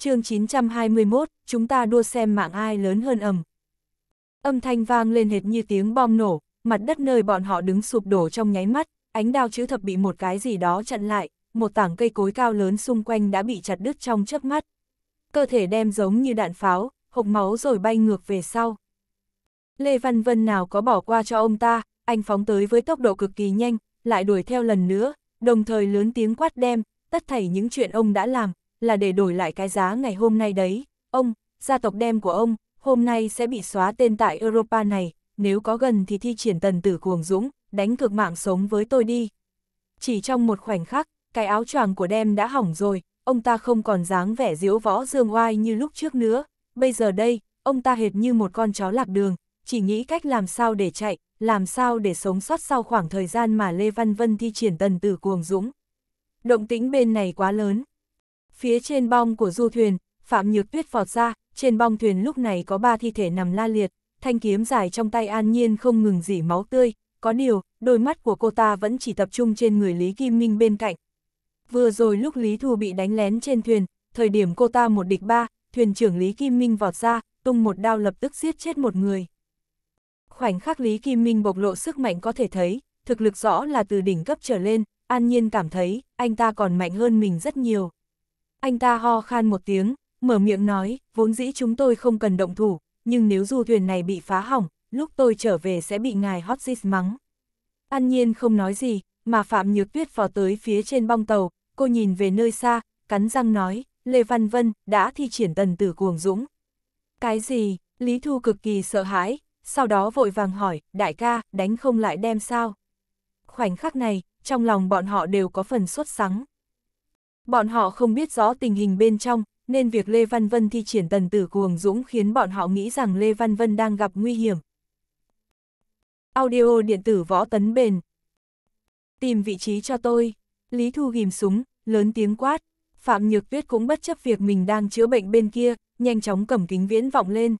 chương 921, chúng ta đua xem mạng ai lớn hơn ầm. Âm thanh vang lên hệt như tiếng bom nổ, mặt đất nơi bọn họ đứng sụp đổ trong nháy mắt, ánh đao chữ thập bị một cái gì đó chặn lại, một tảng cây cối cao lớn xung quanh đã bị chặt đứt trong chớp mắt. Cơ thể đem giống như đạn pháo, hộc máu rồi bay ngược về sau. Lê Văn Vân nào có bỏ qua cho ông ta, anh phóng tới với tốc độ cực kỳ nhanh, lại đuổi theo lần nữa, đồng thời lớn tiếng quát đem, tất thảy những chuyện ông đã làm, là để đổi lại cái giá ngày hôm nay đấy. Ông, gia tộc đem của ông, hôm nay sẽ bị xóa tên tại Europa này, nếu có gần thì thi triển tần tử cuồng dũng, đánh cược mạng sống với tôi đi. Chỉ trong một khoảnh khắc, cái áo choàng của đem đã hỏng rồi, ông ta không còn dáng vẻ diễu võ dương oai như lúc trước nữa. Bây giờ đây, ông ta hệt như một con chó lạc đường, chỉ nghĩ cách làm sao để chạy, làm sao để sống sót sau khoảng thời gian mà Lê Văn Vân thi triển tần tử cuồng dũng. Động tĩnh bên này quá lớn, Phía trên bong của du thuyền, Phạm Nhược Tuyết vọt ra, trên bong thuyền lúc này có ba thi thể nằm la liệt, thanh kiếm dài trong tay an nhiên không ngừng dỉ máu tươi, có điều, đôi mắt của cô ta vẫn chỉ tập trung trên người Lý Kim Minh bên cạnh. Vừa rồi lúc Lý Thu bị đánh lén trên thuyền, thời điểm cô ta một địch ba, thuyền trưởng Lý Kim Minh vọt ra, tung một đao lập tức giết chết một người. Khoảnh khắc Lý Kim Minh bộc lộ sức mạnh có thể thấy, thực lực rõ là từ đỉnh cấp trở lên, an nhiên cảm thấy anh ta còn mạnh hơn mình rất nhiều. Anh ta ho khan một tiếng, mở miệng nói, vốn dĩ chúng tôi không cần động thủ, nhưng nếu du thuyền này bị phá hỏng, lúc tôi trở về sẽ bị ngài hot sis mắng. An nhiên không nói gì, mà Phạm Nhược Tuyết phò tới phía trên bong tàu, cô nhìn về nơi xa, cắn răng nói, Lê Văn Vân đã thi triển tần tử cuồng dũng. Cái gì, Lý Thu cực kỳ sợ hãi, sau đó vội vàng hỏi, đại ca, đánh không lại đem sao? Khoảnh khắc này, trong lòng bọn họ đều có phần xuất sắng. Bọn họ không biết rõ tình hình bên trong, nên việc Lê Văn Vân thi triển tần tử cuồng dũng khiến bọn họ nghĩ rằng Lê Văn Vân đang gặp nguy hiểm. Audio điện tử võ tấn bền. Tìm vị trí cho tôi. Lý Thu ghim súng, lớn tiếng quát. Phạm Nhược Tuyết cũng bất chấp việc mình đang chữa bệnh bên kia, nhanh chóng cầm kính viễn vọng lên.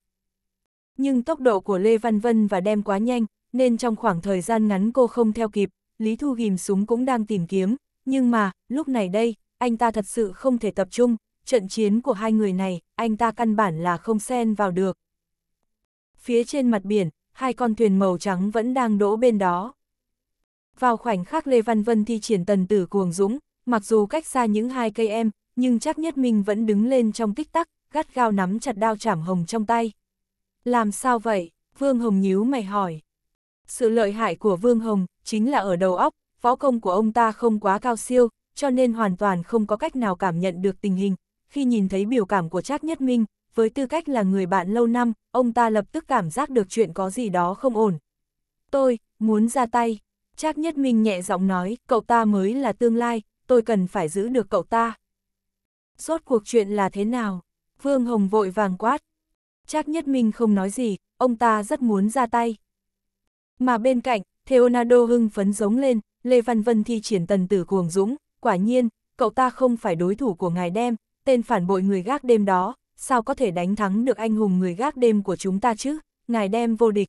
Nhưng tốc độ của Lê Văn Vân và đem quá nhanh, nên trong khoảng thời gian ngắn cô không theo kịp, Lý Thu ghim súng cũng đang tìm kiếm. Nhưng mà, lúc này đây, anh ta thật sự không thể tập trung, trận chiến của hai người này, anh ta căn bản là không xen vào được. Phía trên mặt biển, hai con thuyền màu trắng vẫn đang đỗ bên đó. Vào khoảnh khắc Lê Văn Vân thi triển tần tử cuồng dũng, mặc dù cách xa những hai cây em, nhưng chắc nhất mình vẫn đứng lên trong tích tắc, gắt gao nắm chặt đao chảm hồng trong tay. Làm sao vậy? Vương Hồng nhíu mày hỏi. Sự lợi hại của Vương Hồng chính là ở đầu óc, võ công của ông ta không quá cao siêu, cho nên hoàn toàn không có cách nào cảm nhận được tình hình. Khi nhìn thấy biểu cảm của Trác Nhất Minh, với tư cách là người bạn lâu năm, ông ta lập tức cảm giác được chuyện có gì đó không ổn. Tôi, muốn ra tay. Trác Nhất Minh nhẹ giọng nói, cậu ta mới là tương lai, tôi cần phải giữ được cậu ta. Rốt cuộc chuyện là thế nào? Vương Hồng vội vàng quát. Trác Nhất Minh không nói gì, ông ta rất muốn ra tay. Mà bên cạnh, Theonado hưng phấn giống lên, Lê Văn Vân thi triển tần tử cuồng dũng, quả nhiên, cậu ta không phải đối thủ của ngài đem, tên phản bội người gác đêm đó, sao có thể đánh thắng được anh hùng người gác đêm của chúng ta chứ, ngài đem vô địch.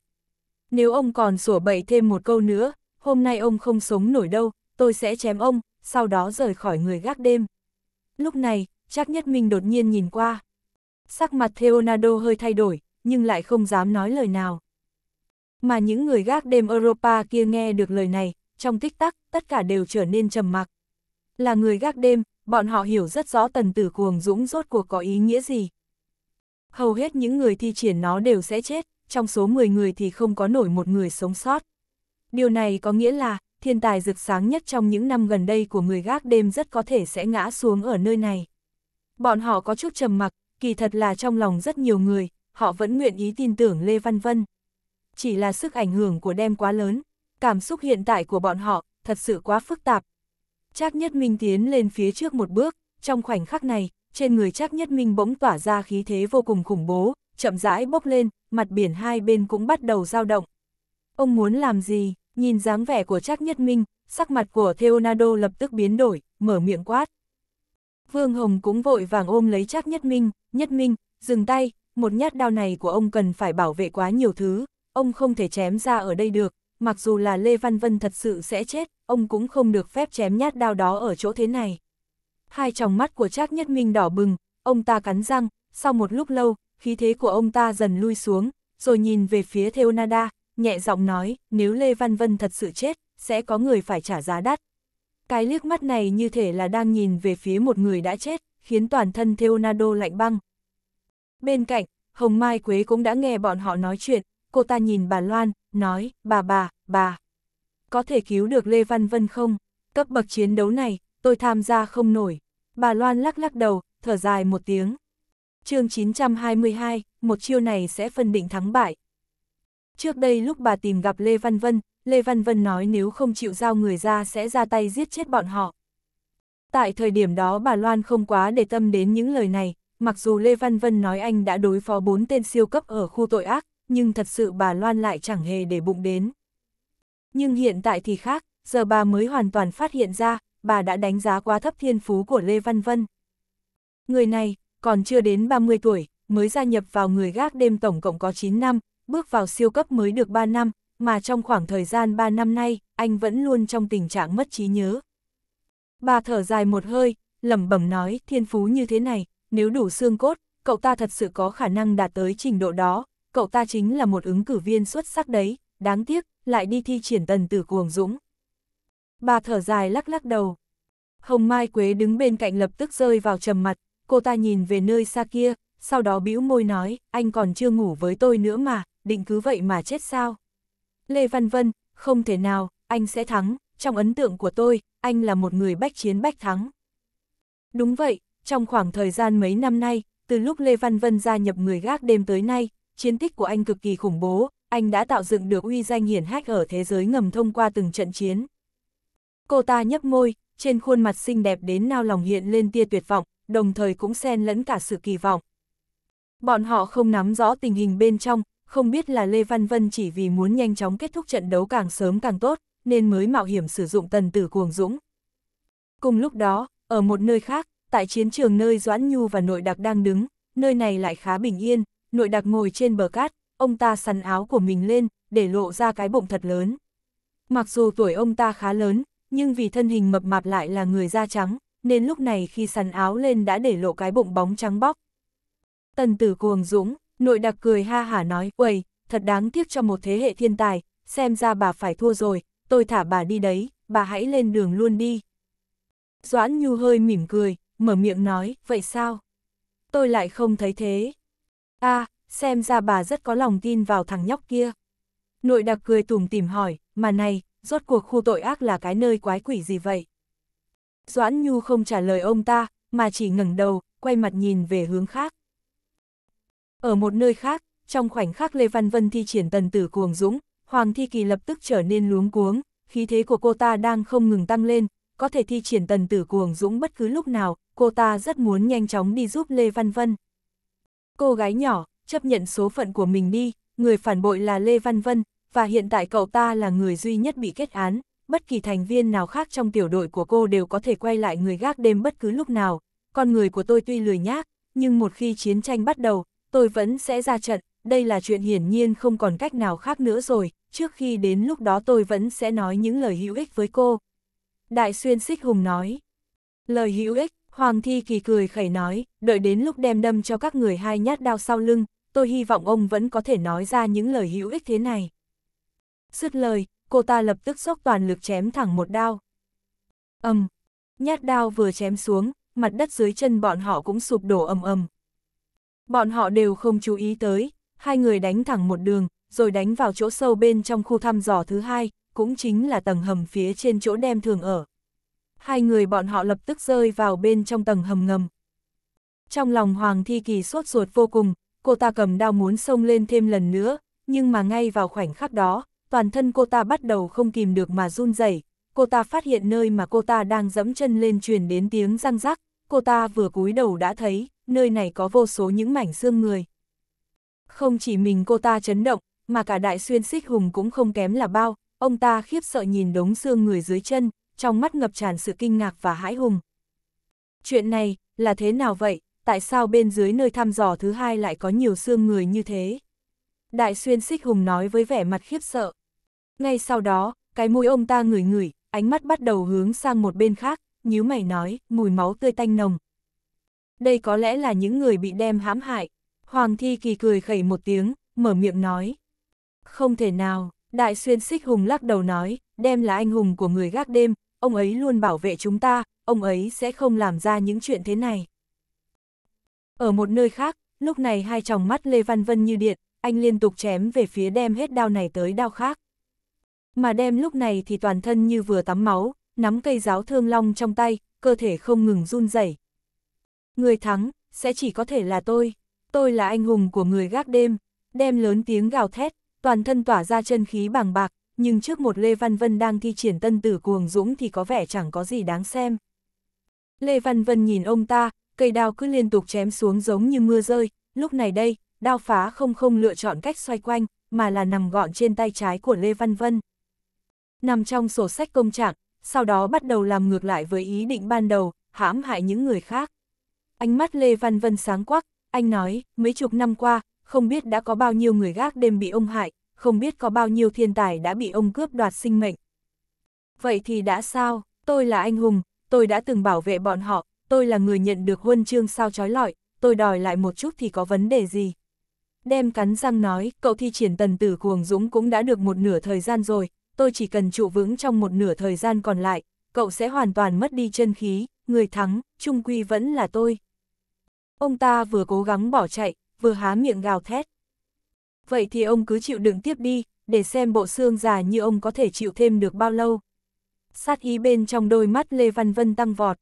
Nếu ông còn sủa bậy thêm một câu nữa, hôm nay ông không sống nổi đâu, tôi sẽ chém ông, sau đó rời khỏi người gác đêm. Lúc này, chắc nhất mình đột nhiên nhìn qua. Sắc mặt Leonardo hơi thay đổi, nhưng lại không dám nói lời nào. Mà những người gác đêm Europa kia nghe được lời này, trong tích tắc, tất cả đều trở nên trầm mặc là người gác đêm, bọn họ hiểu rất rõ tần tử cuồng dũng rốt cuộc có ý nghĩa gì. Hầu hết những người thi triển nó đều sẽ chết, trong số 10 người thì không có nổi một người sống sót. Điều này có nghĩa là, thiên tài rực sáng nhất trong những năm gần đây của người gác đêm rất có thể sẽ ngã xuống ở nơi này. Bọn họ có chút trầm mặc, kỳ thật là trong lòng rất nhiều người, họ vẫn nguyện ý tin tưởng Lê Văn Vân. Chỉ là sức ảnh hưởng của đem quá lớn, cảm xúc hiện tại của bọn họ thật sự quá phức tạp, Trác Nhất Minh tiến lên phía trước một bước, trong khoảnh khắc này, trên người Trác Nhất Minh bỗng tỏa ra khí thế vô cùng khủng bố, chậm rãi bốc lên, mặt biển hai bên cũng bắt đầu dao động. Ông muốn làm gì? Nhìn dáng vẻ của Trác Nhất Minh, sắc mặt của Leonardo lập tức biến đổi, mở miệng quát. Vương Hồng cũng vội vàng ôm lấy Trác Nhất Minh, Nhất Minh, dừng tay, một nhát đao này của ông cần phải bảo vệ quá nhiều thứ, ông không thể chém ra ở đây được, mặc dù là Lê Văn Vân thật sự sẽ chết, ông cũng không được phép chém nhát đao đó ở chỗ thế này. Hai tròng mắt của Trác Nhất Minh đỏ bừng, ông ta cắn răng, sau một lúc lâu, khí thế của ông ta dần lui xuống, rồi nhìn về phía Theonada, nhẹ giọng nói, nếu Lê Văn Vân thật sự chết, sẽ có người phải trả giá đắt. Cái liếc mắt này như thể là đang nhìn về phía một người đã chết, khiến toàn thân Theonado lạnh băng. Bên cạnh, Hồng Mai Quế cũng đã nghe bọn họ nói chuyện, cô ta nhìn bà Loan, nói, bà bà, bà có thể cứu được Lê Văn Vân không? Cấp bậc chiến đấu này, tôi tham gia không nổi. Bà Loan lắc lắc đầu, thở dài một tiếng. chương 922, một chiêu này sẽ phân định thắng bại. Trước đây lúc bà tìm gặp Lê Văn Vân, Lê Văn Vân nói nếu không chịu giao người ra sẽ ra tay giết chết bọn họ. Tại thời điểm đó bà Loan không quá để tâm đến những lời này, mặc dù Lê Văn Vân nói anh đã đối phó bốn tên siêu cấp ở khu tội ác, nhưng thật sự bà Loan lại chẳng hề để bụng đến. Nhưng hiện tại thì khác, giờ bà mới hoàn toàn phát hiện ra, bà đã đánh giá quá thấp thiên phú của Lê Văn Vân. Người này, còn chưa đến 30 tuổi, mới gia nhập vào người gác đêm tổng cộng có 9 năm, bước vào siêu cấp mới được 3 năm, mà trong khoảng thời gian 3 năm nay, anh vẫn luôn trong tình trạng mất trí nhớ. Bà thở dài một hơi, lẩm bẩm nói, thiên phú như thế này, nếu đủ xương cốt, cậu ta thật sự có khả năng đạt tới trình độ đó, cậu ta chính là một ứng cử viên xuất sắc đấy, đáng tiếc, lại đi thi triển tần tử cuồng dũng. Bà thở dài lắc lắc đầu. Hồng Mai Quế đứng bên cạnh lập tức rơi vào trầm mặt, cô ta nhìn về nơi xa kia, sau đó bĩu môi nói, anh còn chưa ngủ với tôi nữa mà, định cứ vậy mà chết sao. Lê Văn Vân, không thể nào, anh sẽ thắng, trong ấn tượng của tôi, anh là một người bách chiến bách thắng. Đúng vậy, trong khoảng thời gian mấy năm nay, từ lúc Lê Văn Vân gia nhập người gác đêm tới nay, chiến tích của anh cực kỳ khủng bố, anh đã tạo dựng được uy danh hiển hách ở thế giới ngầm thông qua từng trận chiến. Cô ta nhấp môi, trên khuôn mặt xinh đẹp đến nao lòng hiện lên tia tuyệt vọng, đồng thời cũng xen lẫn cả sự kỳ vọng. Bọn họ không nắm rõ tình hình bên trong, không biết là Lê Văn Vân chỉ vì muốn nhanh chóng kết thúc trận đấu càng sớm càng tốt, nên mới mạo hiểm sử dụng tần tử cuồng dũng. Cùng lúc đó, ở một nơi khác, tại chiến trường nơi Doãn Nhu và nội đặc đang đứng, nơi này lại khá bình yên, nội đặc ngồi trên bờ cát, ông ta sắn áo của mình lên, để lộ ra cái bụng thật lớn. Mặc dù tuổi ông ta khá lớn, nhưng vì thân hình mập mạp lại là người da trắng, nên lúc này khi sắn áo lên đã để lộ cái bụng bóng trắng bóc. Tần tử cuồng dũng, nội đặc cười ha hả nói, uầy, thật đáng tiếc cho một thế hệ thiên tài, xem ra bà phải thua rồi, tôi thả bà đi đấy, bà hãy lên đường luôn đi. Doãn Nhu hơi mỉm cười, mở miệng nói, vậy sao? Tôi lại không thấy thế. a à, xem ra bà rất có lòng tin vào thằng nhóc kia. Nội đặc cười tủm tìm hỏi, mà này, rốt cuộc khu tội ác là cái nơi quái quỷ gì vậy? Doãn Nhu không trả lời ông ta, mà chỉ ngẩng đầu, quay mặt nhìn về hướng khác. Ở một nơi khác, trong khoảnh khắc Lê Văn Vân thi triển tần tử cuồng dũng, Hoàng Thi Kỳ lập tức trở nên luống cuống, khí thế của cô ta đang không ngừng tăng lên, có thể thi triển tần tử cuồng dũng bất cứ lúc nào, cô ta rất muốn nhanh chóng đi giúp Lê Văn Vân. Cô gái nhỏ, chấp nhận số phận của mình đi, người phản bội là Lê Văn Vân, và hiện tại cậu ta là người duy nhất bị kết án, bất kỳ thành viên nào khác trong tiểu đội của cô đều có thể quay lại người gác đêm bất cứ lúc nào, con người của tôi tuy lười nhác, nhưng một khi chiến tranh bắt đầu, tôi vẫn sẽ ra trận, đây là chuyện hiển nhiên không còn cách nào khác nữa rồi, trước khi đến lúc đó tôi vẫn sẽ nói những lời hữu ích với cô. Đại xuyên xích hùng nói, lời hữu ích, Hoàng Thi Kỳ cười khẩy nói, đợi đến lúc đem đâm cho các người hai nhát đao sau lưng, tôi hy vọng ông vẫn có thể nói ra những lời hữu ích thế này. Dứt lời, cô ta lập tức dốc toàn lực chém thẳng một đao. ầm nhát đao vừa chém xuống, mặt đất dưới chân bọn họ cũng sụp đổ ầm ầm. Bọn họ đều không chú ý tới, hai người đánh thẳng một đường, rồi đánh vào chỗ sâu bên trong khu thăm dò thứ hai, cũng chính là tầng hầm phía trên chỗ đem thường ở. Hai người bọn họ lập tức rơi vào bên trong tầng hầm ngầm. Trong lòng Hoàng Thi Kỳ sốt ruột vô cùng, cô ta cầm đao muốn xông lên thêm lần nữa, nhưng mà ngay vào khoảnh khắc đó, toàn thân cô ta bắt đầu không kìm được mà run rẩy. cô ta phát hiện nơi mà cô ta đang dẫm chân lên truyền đến tiếng răng rắc, cô ta vừa cúi đầu đã thấy, nơi này có vô số những mảnh xương người. Không chỉ mình cô ta chấn động, mà cả đại xuyên xích hùng cũng không kém là bao, ông ta khiếp sợ nhìn đống xương người dưới chân, trong mắt ngập tràn sự kinh ngạc và hãi hùng. Chuyện này, là thế nào vậy, tại sao bên dưới nơi thăm dò thứ hai lại có nhiều xương người như thế? Đại xuyên xích hùng nói với vẻ mặt khiếp sợ. Ngay sau đó, cái mũi ông ta ngửi ngửi, ánh mắt bắt đầu hướng sang một bên khác, nhíu mày nói, mùi máu tươi tanh nồng. Đây có lẽ là những người bị đem hãm hại. Hoàng thi kỳ cười khẩy một tiếng, mở miệng nói. Không thể nào, đại xuyên xích hùng lắc đầu nói, đem là anh hùng của người gác đêm, ông ấy luôn bảo vệ chúng ta, ông ấy sẽ không làm ra những chuyện thế này. Ở một nơi khác, lúc này hai tròng mắt Lê Văn Vân như điện, anh liên tục chém về phía đem hết đao này tới đao khác. Mà đem lúc này thì toàn thân như vừa tắm máu, nắm cây giáo thương long trong tay, cơ thể không ngừng run rẩy. Người thắng, sẽ chỉ có thể là tôi. Tôi là anh hùng của người gác đêm. Đem lớn tiếng gào thét, toàn thân tỏa ra chân khí bằng bạc, nhưng trước một Lê Văn Vân đang thi triển tân tử cuồng dũng thì có vẻ chẳng có gì đáng xem. Lê Văn Vân nhìn ông ta, cây đao cứ liên tục chém xuống giống như mưa rơi, lúc này đây, đao phá không không lựa chọn cách xoay quanh, mà là nằm gọn trên tay trái của Lê Văn Vân. Nằm trong sổ sách công trạng, sau đó bắt đầu làm ngược lại với ý định ban đầu, hãm hại những người khác. Ánh mắt Lê Văn Vân sáng quắc, anh nói, mấy chục năm qua, không biết đã có bao nhiêu người gác đêm bị ông hại, không biết có bao nhiêu thiên tài đã bị ông cướp đoạt sinh mệnh. Vậy thì đã sao, tôi là anh hùng, tôi đã từng bảo vệ bọn họ, tôi là người nhận được huân chương sao trói lọi, tôi đòi lại một chút thì có vấn đề gì. Đem cắn răng nói, cậu thi triển tần tử cuồng dũng cũng đã được một nửa thời gian rồi, tôi chỉ cần trụ vững trong một nửa thời gian còn lại, cậu sẽ hoàn toàn mất đi chân khí, người thắng, trung quy vẫn là tôi. Ông ta vừa cố gắng bỏ chạy, vừa há miệng gào thét. Vậy thì ông cứ chịu đựng tiếp đi, để xem bộ xương già như ông có thể chịu thêm được bao lâu. Sát ý bên trong đôi mắt Lê Văn Vân tăng vọt,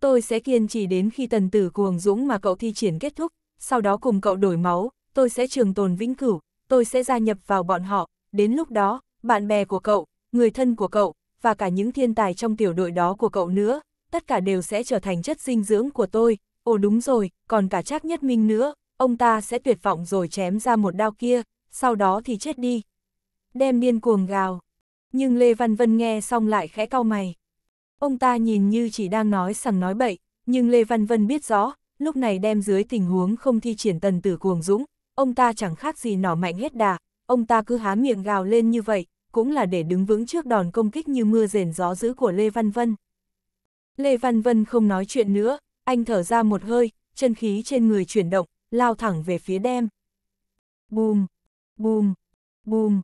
tôi sẽ kiên trì đến khi tần tử cuồng dũng mà cậu thi triển kết thúc, sau đó cùng cậu đổi máu, tôi sẽ trường tồn vĩnh cửu, tôi sẽ gia nhập vào bọn họ, đến lúc đó, bạn bè của cậu, người thân của cậu, và cả những thiên tài trong tiểu đội đó của cậu nữa, tất cả đều sẽ trở thành chất dinh dưỡng của tôi, ồ đúng rồi, còn cả Trác Nhất Minh nữa, ông ta sẽ tuyệt vọng rồi chém ra một đao kia, sau đó thì chết đi. Đem điên cuồng gào. Nhưng Lê Văn Vân nghe xong lại khẽ cau mày. Ông ta nhìn như chỉ đang nói sằng nói bậy, nhưng Lê Văn Vân biết rõ, lúc này đem dưới tình huống không thi triển tần tử cuồng dũng, ông ta chẳng khác gì nỏ mạnh hết đà, ông ta cứ há miệng gào lên như vậy, cũng là để đứng vững trước đòn công kích như mưa rền gió dữ của Lê Văn Vân. Lê Văn Vân không nói chuyện nữa, anh thở ra một hơi, chân khí trên người chuyển động, lao thẳng về phía đem. Bùm, bùm, bùm.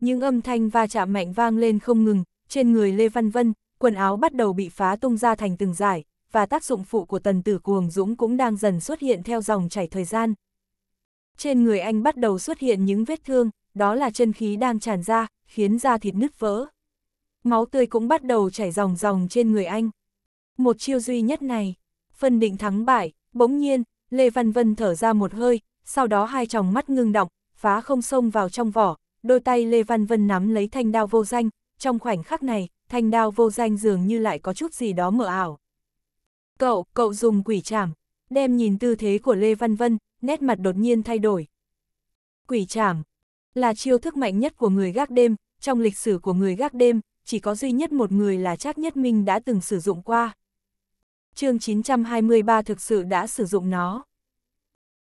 Những âm thanh va chạm mạnh vang lên không ngừng, trên người Lê Văn Vân, quần áo bắt đầu bị phá tung ra thành từng giải, và tác dụng phụ của tần tử cuồng dũng cũng đang dần xuất hiện theo dòng chảy thời gian. Trên người anh bắt đầu xuất hiện những vết thương, đó là chân khí đang tràn ra, khiến da thịt nứt vỡ. Máu tươi cũng bắt đầu chảy ròng ròng trên người anh. Một chiêu duy nhất này, phân định thắng bại, bỗng nhiên, Lê Văn Vân thở ra một hơi, sau đó hai tròng mắt ngưng động, phá không sông vào trong vỏ, đôi tay Lê Văn Vân nắm lấy thanh đao vô danh, trong khoảnh khắc này, thanh đao vô danh dường như lại có chút gì đó mờ ảo. Cậu, cậu dùng quỷ chảm, đem nhìn tư thế của Lê Văn Vân, nét mặt đột nhiên thay đổi. Quỷ chảm là chiêu thức mạnh nhất của người gác đêm, trong lịch sử của người gác đêm, chỉ có duy nhất một người là Trác Nhất Minh đã từng sử dụng qua. Chương 923 thực sự đã sử dụng nó.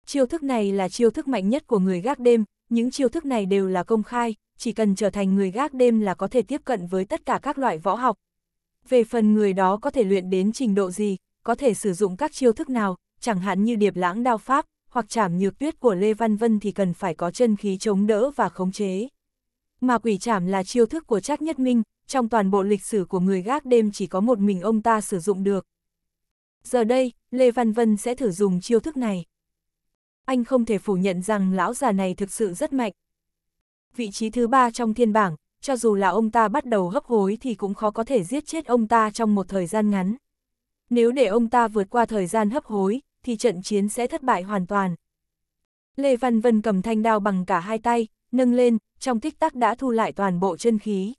Chiêu thức này là chiêu thức mạnh nhất của người gác đêm, những chiêu thức này đều là công khai, chỉ cần trở thành người gác đêm là có thể tiếp cận với tất cả các loại võ học. Về phần người đó có thể luyện đến trình độ gì, có thể sử dụng các chiêu thức nào, chẳng hạn như điệp lãng đao pháp, hoặc chảm nhược tuyết của Lê Văn Vân thì cần phải có chân khí chống đỡ và khống chế. Mà quỷ chảm là chiêu thức của Trác Nhất Minh, trong toàn bộ lịch sử của người gác đêm chỉ có một mình ông ta sử dụng được. Giờ đây, Lê Văn Vân sẽ thử dùng chiêu thức này. Anh không thể phủ nhận rằng lão già này thực sự rất mạnh, vị trí thứ ba trong thiên bảng, cho dù là ông ta bắt đầu hấp hối thì cũng khó có thể giết chết ông ta trong một thời gian ngắn. Nếu để ông ta vượt qua thời gian hấp hối, thì trận chiến sẽ thất bại hoàn toàn. Lê Văn Vân cầm thanh đao bằng cả hai tay, nâng lên, trong tích tắc đã thu lại toàn bộ chân khí.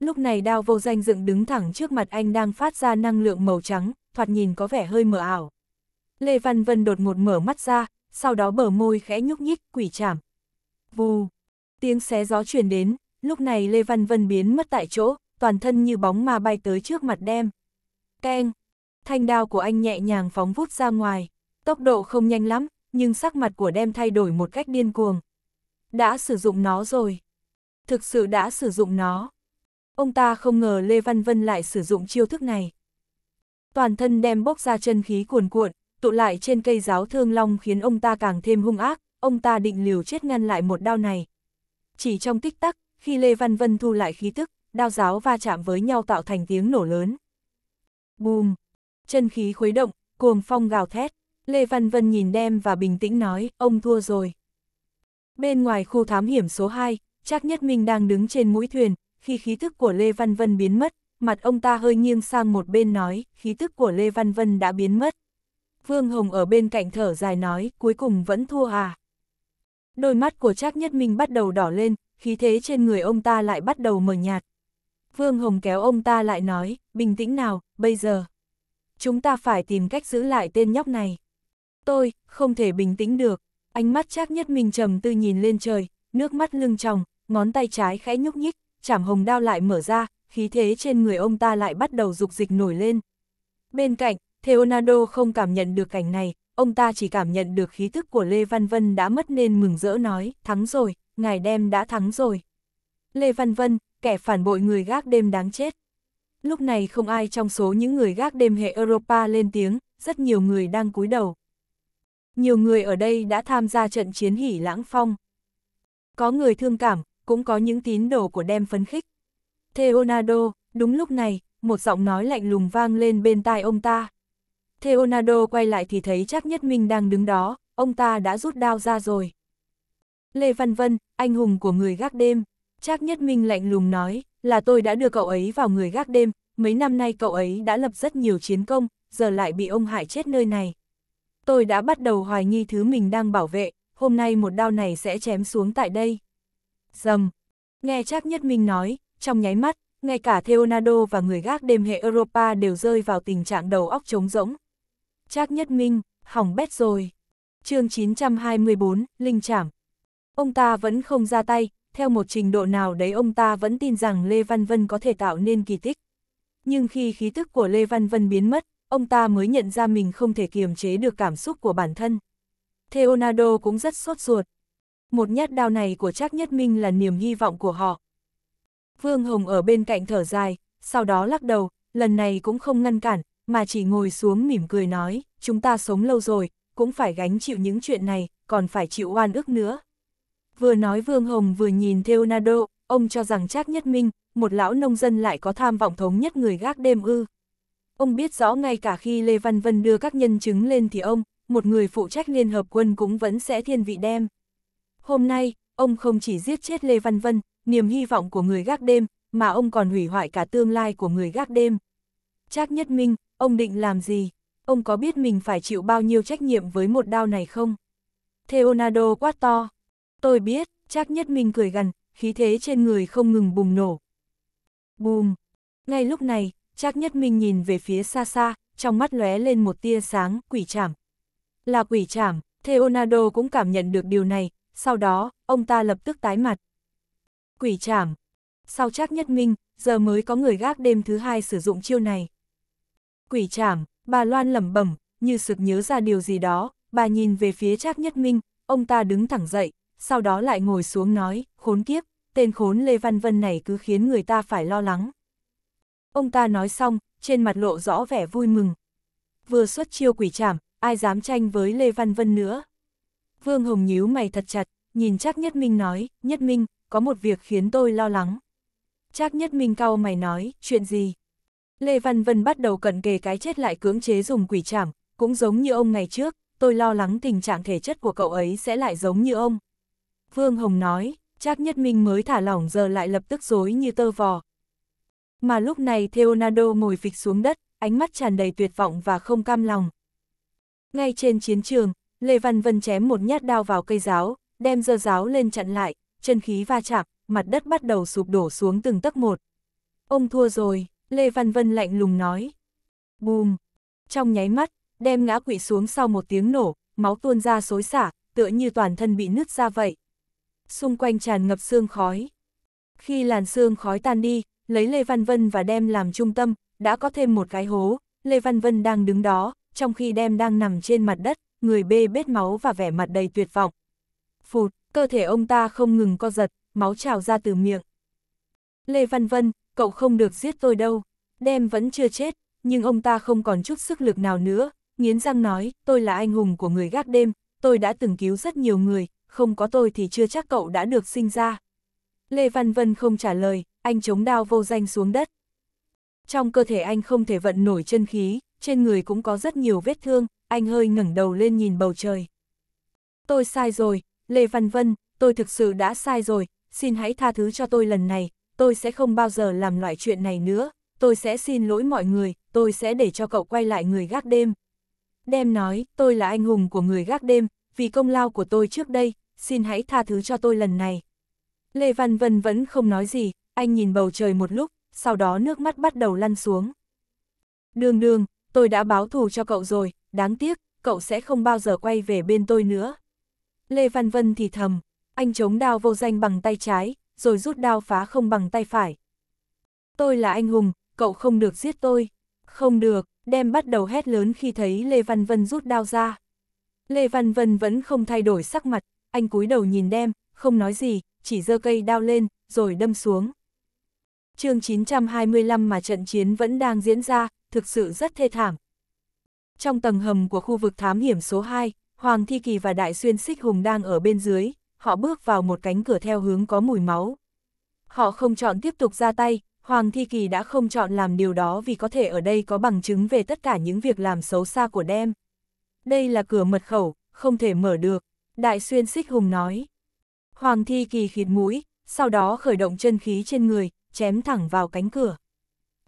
Lúc này đao vô danh dựng đứng thẳng trước mặt anh đang phát ra năng lượng màu trắng, thoạt nhìn có vẻ hơi mờ ảo. Lê Văn Vân đột ngột mở mắt ra, sau đó bờ môi khẽ nhúc nhích, quỷ chảm. Vù! Tiếng xé gió truyền đến, lúc này Lê Văn Vân biến mất tại chỗ, toàn thân như bóng mà bay tới trước mặt đem. Keng! Thanh đao của anh nhẹ nhàng phóng vút ra ngoài, tốc độ không nhanh lắm, nhưng sắc mặt của đem thay đổi một cách điên cuồng. Đã sử dụng nó rồi. Thực sự đã sử dụng nó. Ông ta không ngờ Lê Văn Vân lại sử dụng chiêu thức này. Toàn thân đem bốc ra chân khí cuồn cuộn, tụ lại trên cây giáo thương long khiến ông ta càng thêm hung ác, ông ta định liều chết ngăn lại một đao này, chỉ trong tích tắc, khi Lê Văn Vân thu lại khí tức, đao giáo va chạm với nhau tạo thành tiếng nổ lớn. Bùm! Chân khí khuấy động, cuồng phong gào thét. Lê Văn Vân nhìn đem và bình tĩnh nói, ông thua rồi. Bên ngoài khu thám hiểm số 2, Trác Nhất Minh đang đứng trên mũi thuyền, khi khí thức của Lê Văn Vân biến mất, mặt ông ta hơi nghiêng sang một bên nói, khí thức của Lê Văn Vân đã biến mất. Vương Hồng ở bên cạnh thở dài nói, cuối cùng vẫn thua à. Đôi mắt của Trác Nhất Minh bắt đầu đỏ lên, khí thế trên người ông ta lại bắt đầu mờ nhạt. Vương Hồng kéo ông ta lại nói, bình tĩnh nào, bây giờ. Chúng ta phải tìm cách giữ lại tên nhóc này. Tôi, không thể bình tĩnh được. Ánh mắt Trác Nhất Minh trầm tư nhìn lên trời, nước mắt lưng tròng, ngón tay trái khẽ nhúc nhích, chảm hồng đao lại mở ra, khí thế trên người ông ta lại bắt đầu dục dịch nổi lên. Bên cạnh, Leonardo không cảm nhận được cảnh này, ông ta chỉ cảm nhận được khí thức của Lê Văn Vân đã mất nên mừng rỡ nói, thắng rồi, ngài đem đã thắng rồi. Lê Văn Vân, kẻ phản bội người gác đêm đáng chết. Lúc này không ai trong số những người gác đêm hệ Europa lên tiếng, rất nhiều người đang cúi đầu. Nhiều người ở đây đã tham gia trận chiến hỉ lãng phong. Có người thương cảm, cũng có những tín đồ của đem phấn khích. Leonardo, đúng lúc này, một giọng nói lạnh lùng vang lên bên tai ông ta. Theonado quay lại thì thấy Trác Nhất Minh đang đứng đó, ông ta đã rút đao ra rồi. Lê Văn Vân, anh hùng của người gác đêm. Trác Nhất Minh lạnh lùng nói, là tôi đã đưa cậu ấy vào người gác đêm, mấy năm nay cậu ấy đã lập rất nhiều chiến công, giờ lại bị ông hại chết nơi này. Tôi đã bắt đầu hoài nghi thứ mình đang bảo vệ, hôm nay một đao này sẽ chém xuống tại đây. Dầm! Nghe Trác Nhất Minh nói, trong nháy mắt, ngay cả Theonado và người gác đêm hệ Europa đều rơi vào tình trạng đầu óc trống rỗng, Trác Nhất Minh, hỏng bét rồi. chương 924, Linh Trảm. Ông ta vẫn không ra tay, theo một trình độ nào đấy ông ta vẫn tin rằng Lê Văn Vân có thể tạo nên kỳ tích. Nhưng khi khí tức của Lê Văn Vân biến mất, ông ta mới nhận ra mình không thể kiềm chế được cảm xúc của bản thân. Leonardo cũng rất sốt ruột. Một nhát đao này của Trác Nhất Minh là niềm hy vọng của họ. Vương Hồng ở bên cạnh thở dài, sau đó lắc đầu, lần này cũng không ngăn cản, mà chỉ ngồi xuống mỉm cười nói, chúng ta sống lâu rồi, cũng phải gánh chịu những chuyện này, còn phải chịu oan ức nữa. Vừa nói Vương Hồng vừa nhìn Leonardo, ông cho rằng Trác Nhất Minh, một lão nông dân lại có tham vọng thống nhất người gác đêm ư. Ông biết rõ ngay cả khi Lê Văn Vân đưa các nhân chứng lên thì ông, một người phụ trách Liên Hợp Quân cũng vẫn sẽ thiên vị đem. Hôm nay, ông không chỉ giết chết Lê Văn Vân, niềm hy vọng của người gác đêm, mà ông còn hủy hoại cả tương lai của người gác đêm. Trác Nhất Minh, Ông định làm gì? Ông có biết mình phải chịu bao nhiêu trách nhiệm với một đao này không? Leonardo quát to. Tôi biết, chắc nhất mình cười gần, khí thế trên người không ngừng bùng nổ. Bùm! Ngay lúc này, chắc nhất mình nhìn về phía xa xa, trong mắt lóe lên một tia sáng, quỷ chảm. Là quỷ chảm, Leonardo cũng cảm nhận được điều này, sau đó, ông ta lập tức tái mặt. Quỷ chảm! Sau chắc nhất minh, giờ mới có người gác đêm thứ hai sử dụng chiêu này quỷ trảm, bà Loan lẩm bẩm, như sực nhớ ra điều gì đó, bà nhìn về phía Trác Nhất Minh, ông ta đứng thẳng dậy, sau đó lại ngồi xuống nói, khốn kiếp, tên khốn Lê Văn Vân này cứ khiến người ta phải lo lắng. Ông ta nói xong, trên mặt lộ rõ vẻ vui mừng. Vừa xuất chiêu quỷ trảm, ai dám tranh với Lê Văn Vân nữa. Vương Hồng nhíu mày thật chặt, nhìn Trác Nhất Minh nói, Nhất Minh, có một việc khiến tôi lo lắng. Trác Nhất Minh cau mày nói, chuyện gì? Lê Văn Vân bắt đầu cận kề cái chết lại cưỡng chế dùng quỷ trảm, cũng giống như ông ngày trước, tôi lo lắng tình trạng thể chất của cậu ấy sẽ lại giống như ông. Vương Hồng nói, Chắc Nhất Minh mới thả lỏng giờ lại lập tức dối như tơ vò. Mà lúc này Theonado ngồi phịch xuống đất, ánh mắt tràn đầy tuyệt vọng và không cam lòng. Ngay trên chiến trường, Lê Văn Vân chém một nhát đao vào cây giáo, đem dơ giáo lên chặn lại, chân khí va chạm, mặt đất bắt đầu sụp đổ xuống từng tấc một. Ông thua rồi, Lê Văn Vân lạnh lùng nói. Bùm! Trong nháy mắt, đem ngã quỵ xuống sau một tiếng nổ, máu tuôn ra xối xả, tựa như toàn thân bị nứt ra vậy. Xung quanh tràn ngập xương khói. Khi làn xương khói tan đi, lấy Lê Văn Vân và đem làm trung tâm, đã có thêm một cái hố, Lê Văn Vân đang đứng đó, trong khi đem đang nằm trên mặt đất, người bê bết máu và vẻ mặt đầy tuyệt vọng. Phụt, cơ thể ông ta không ngừng co giật, máu trào ra từ miệng. Lê Văn Vân, cậu không được giết tôi đâu, đem vẫn chưa chết, nhưng ông ta không còn chút sức lực nào nữa, nghiến răng nói, tôi là anh hùng của người gác đêm, tôi đã từng cứu rất nhiều người, không có tôi thì chưa chắc cậu đã được sinh ra. Lê Văn Vân không trả lời, anh chống đao vô danh xuống đất. Trong cơ thể anh không thể vận nổi chân khí, trên người cũng có rất nhiều vết thương, anh hơi ngẩng đầu lên nhìn bầu trời. Tôi sai rồi, Lê Văn Vân, tôi thực sự đã sai rồi, xin hãy tha thứ cho tôi lần này, tôi sẽ không bao giờ làm loại chuyện này nữa, tôi sẽ xin lỗi mọi người, tôi sẽ để cho cậu quay lại người gác đêm. Đem nói, tôi là anh hùng của người gác đêm, vì công lao của tôi trước đây, xin hãy tha thứ cho tôi lần này. Lê Văn Vân vẫn không nói gì, anh nhìn bầu trời một lúc, sau đó nước mắt bắt đầu lăn xuống. Đường đường, tôi đã báo thù cho cậu rồi, đáng tiếc, cậu sẽ không bao giờ quay về bên tôi nữa. Lê Văn Vân thì thầm, anh chống đao vô danh bằng tay trái, rồi rút đao phá không bằng tay phải. Tôi là anh hùng, cậu không được giết tôi. Không được, đem bắt đầu hét lớn khi thấy Lê Văn Vân rút đao ra. Lê Văn Vân vẫn không thay đổi sắc mặt, anh cúi đầu nhìn đem, không nói gì, chỉ giơ cây đao lên, rồi đâm xuống. chương 925 mà trận chiến vẫn đang diễn ra, thực sự rất thê thảm. Trong tầng hầm của khu vực thám hiểm số 2, Hoàng Thi Kỳ và Đại Xuyên Xích Hùng đang ở bên dưới, họ bước vào một cánh cửa theo hướng có mùi máu. Họ không chọn tiếp tục ra tay, Hoàng Thi Kỳ đã không chọn làm điều đó vì có thể ở đây có bằng chứng về tất cả những việc làm xấu xa của đem. Đây là cửa mật khẩu, không thể mở được, Đại Xuyên Xích Hùng nói. Hoàng Thi Kỳ khịt mũi, sau đó khởi động chân khí trên người, chém thẳng vào cánh cửa.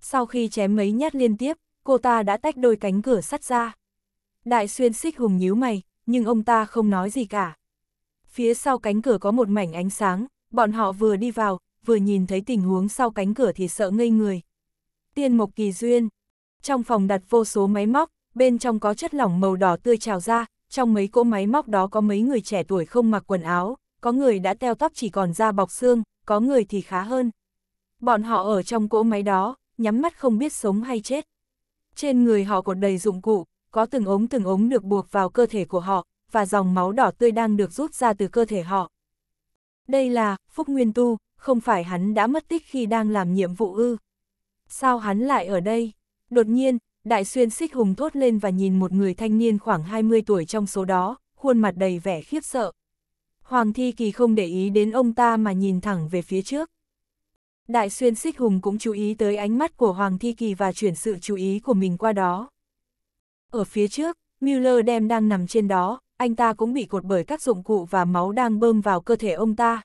Sau khi chém mấy nhát liên tiếp, cô ta đã tách đôi cánh cửa sắt ra. Đại Xuyên Xích Hùng nhíu mày, nhưng ông ta không nói gì cả phía sau cánh cửa có một mảnh ánh sáng, bọn họ vừa đi vào, vừa nhìn thấy tình huống sau cánh cửa thì sợ ngây người. Tiên Mộc Kỳ Duyên Trong phòng đặt vô số máy móc, bên trong có chất lỏng màu đỏ tươi trào ra, trong mấy cỗ máy móc đó có mấy người trẻ tuổi không mặc quần áo, có người đã teo tóc chỉ còn da bọc xương, có người thì khá hơn. Bọn họ ở trong cỗ máy đó, nhắm mắt không biết sống hay chết. Trên người họ cột đầy dụng cụ, có từng ống từng ống được buộc vào cơ thể của họ, và dòng máu đỏ tươi đang được rút ra từ cơ thể họ. Đây là, Phúc Nguyên Tu, không phải hắn đã mất tích khi đang làm nhiệm vụ ư. Sao hắn lại ở đây? Đột nhiên, Đại Xuyên xích hùng thốt lên và nhìn một người thanh niên khoảng 20 tuổi trong số đó, khuôn mặt đầy vẻ khiếp sợ. Hoàng Thi Kỳ không để ý đến ông ta mà nhìn thẳng về phía trước. Đại Xuyên xích hùng cũng chú ý tới ánh mắt của Hoàng Thi Kỳ và chuyển sự chú ý của mình qua đó. Ở phía trước, Müller đem đang nằm trên đó, anh ta cũng bị cột bởi các dụng cụ và máu đang bơm vào cơ thể ông ta.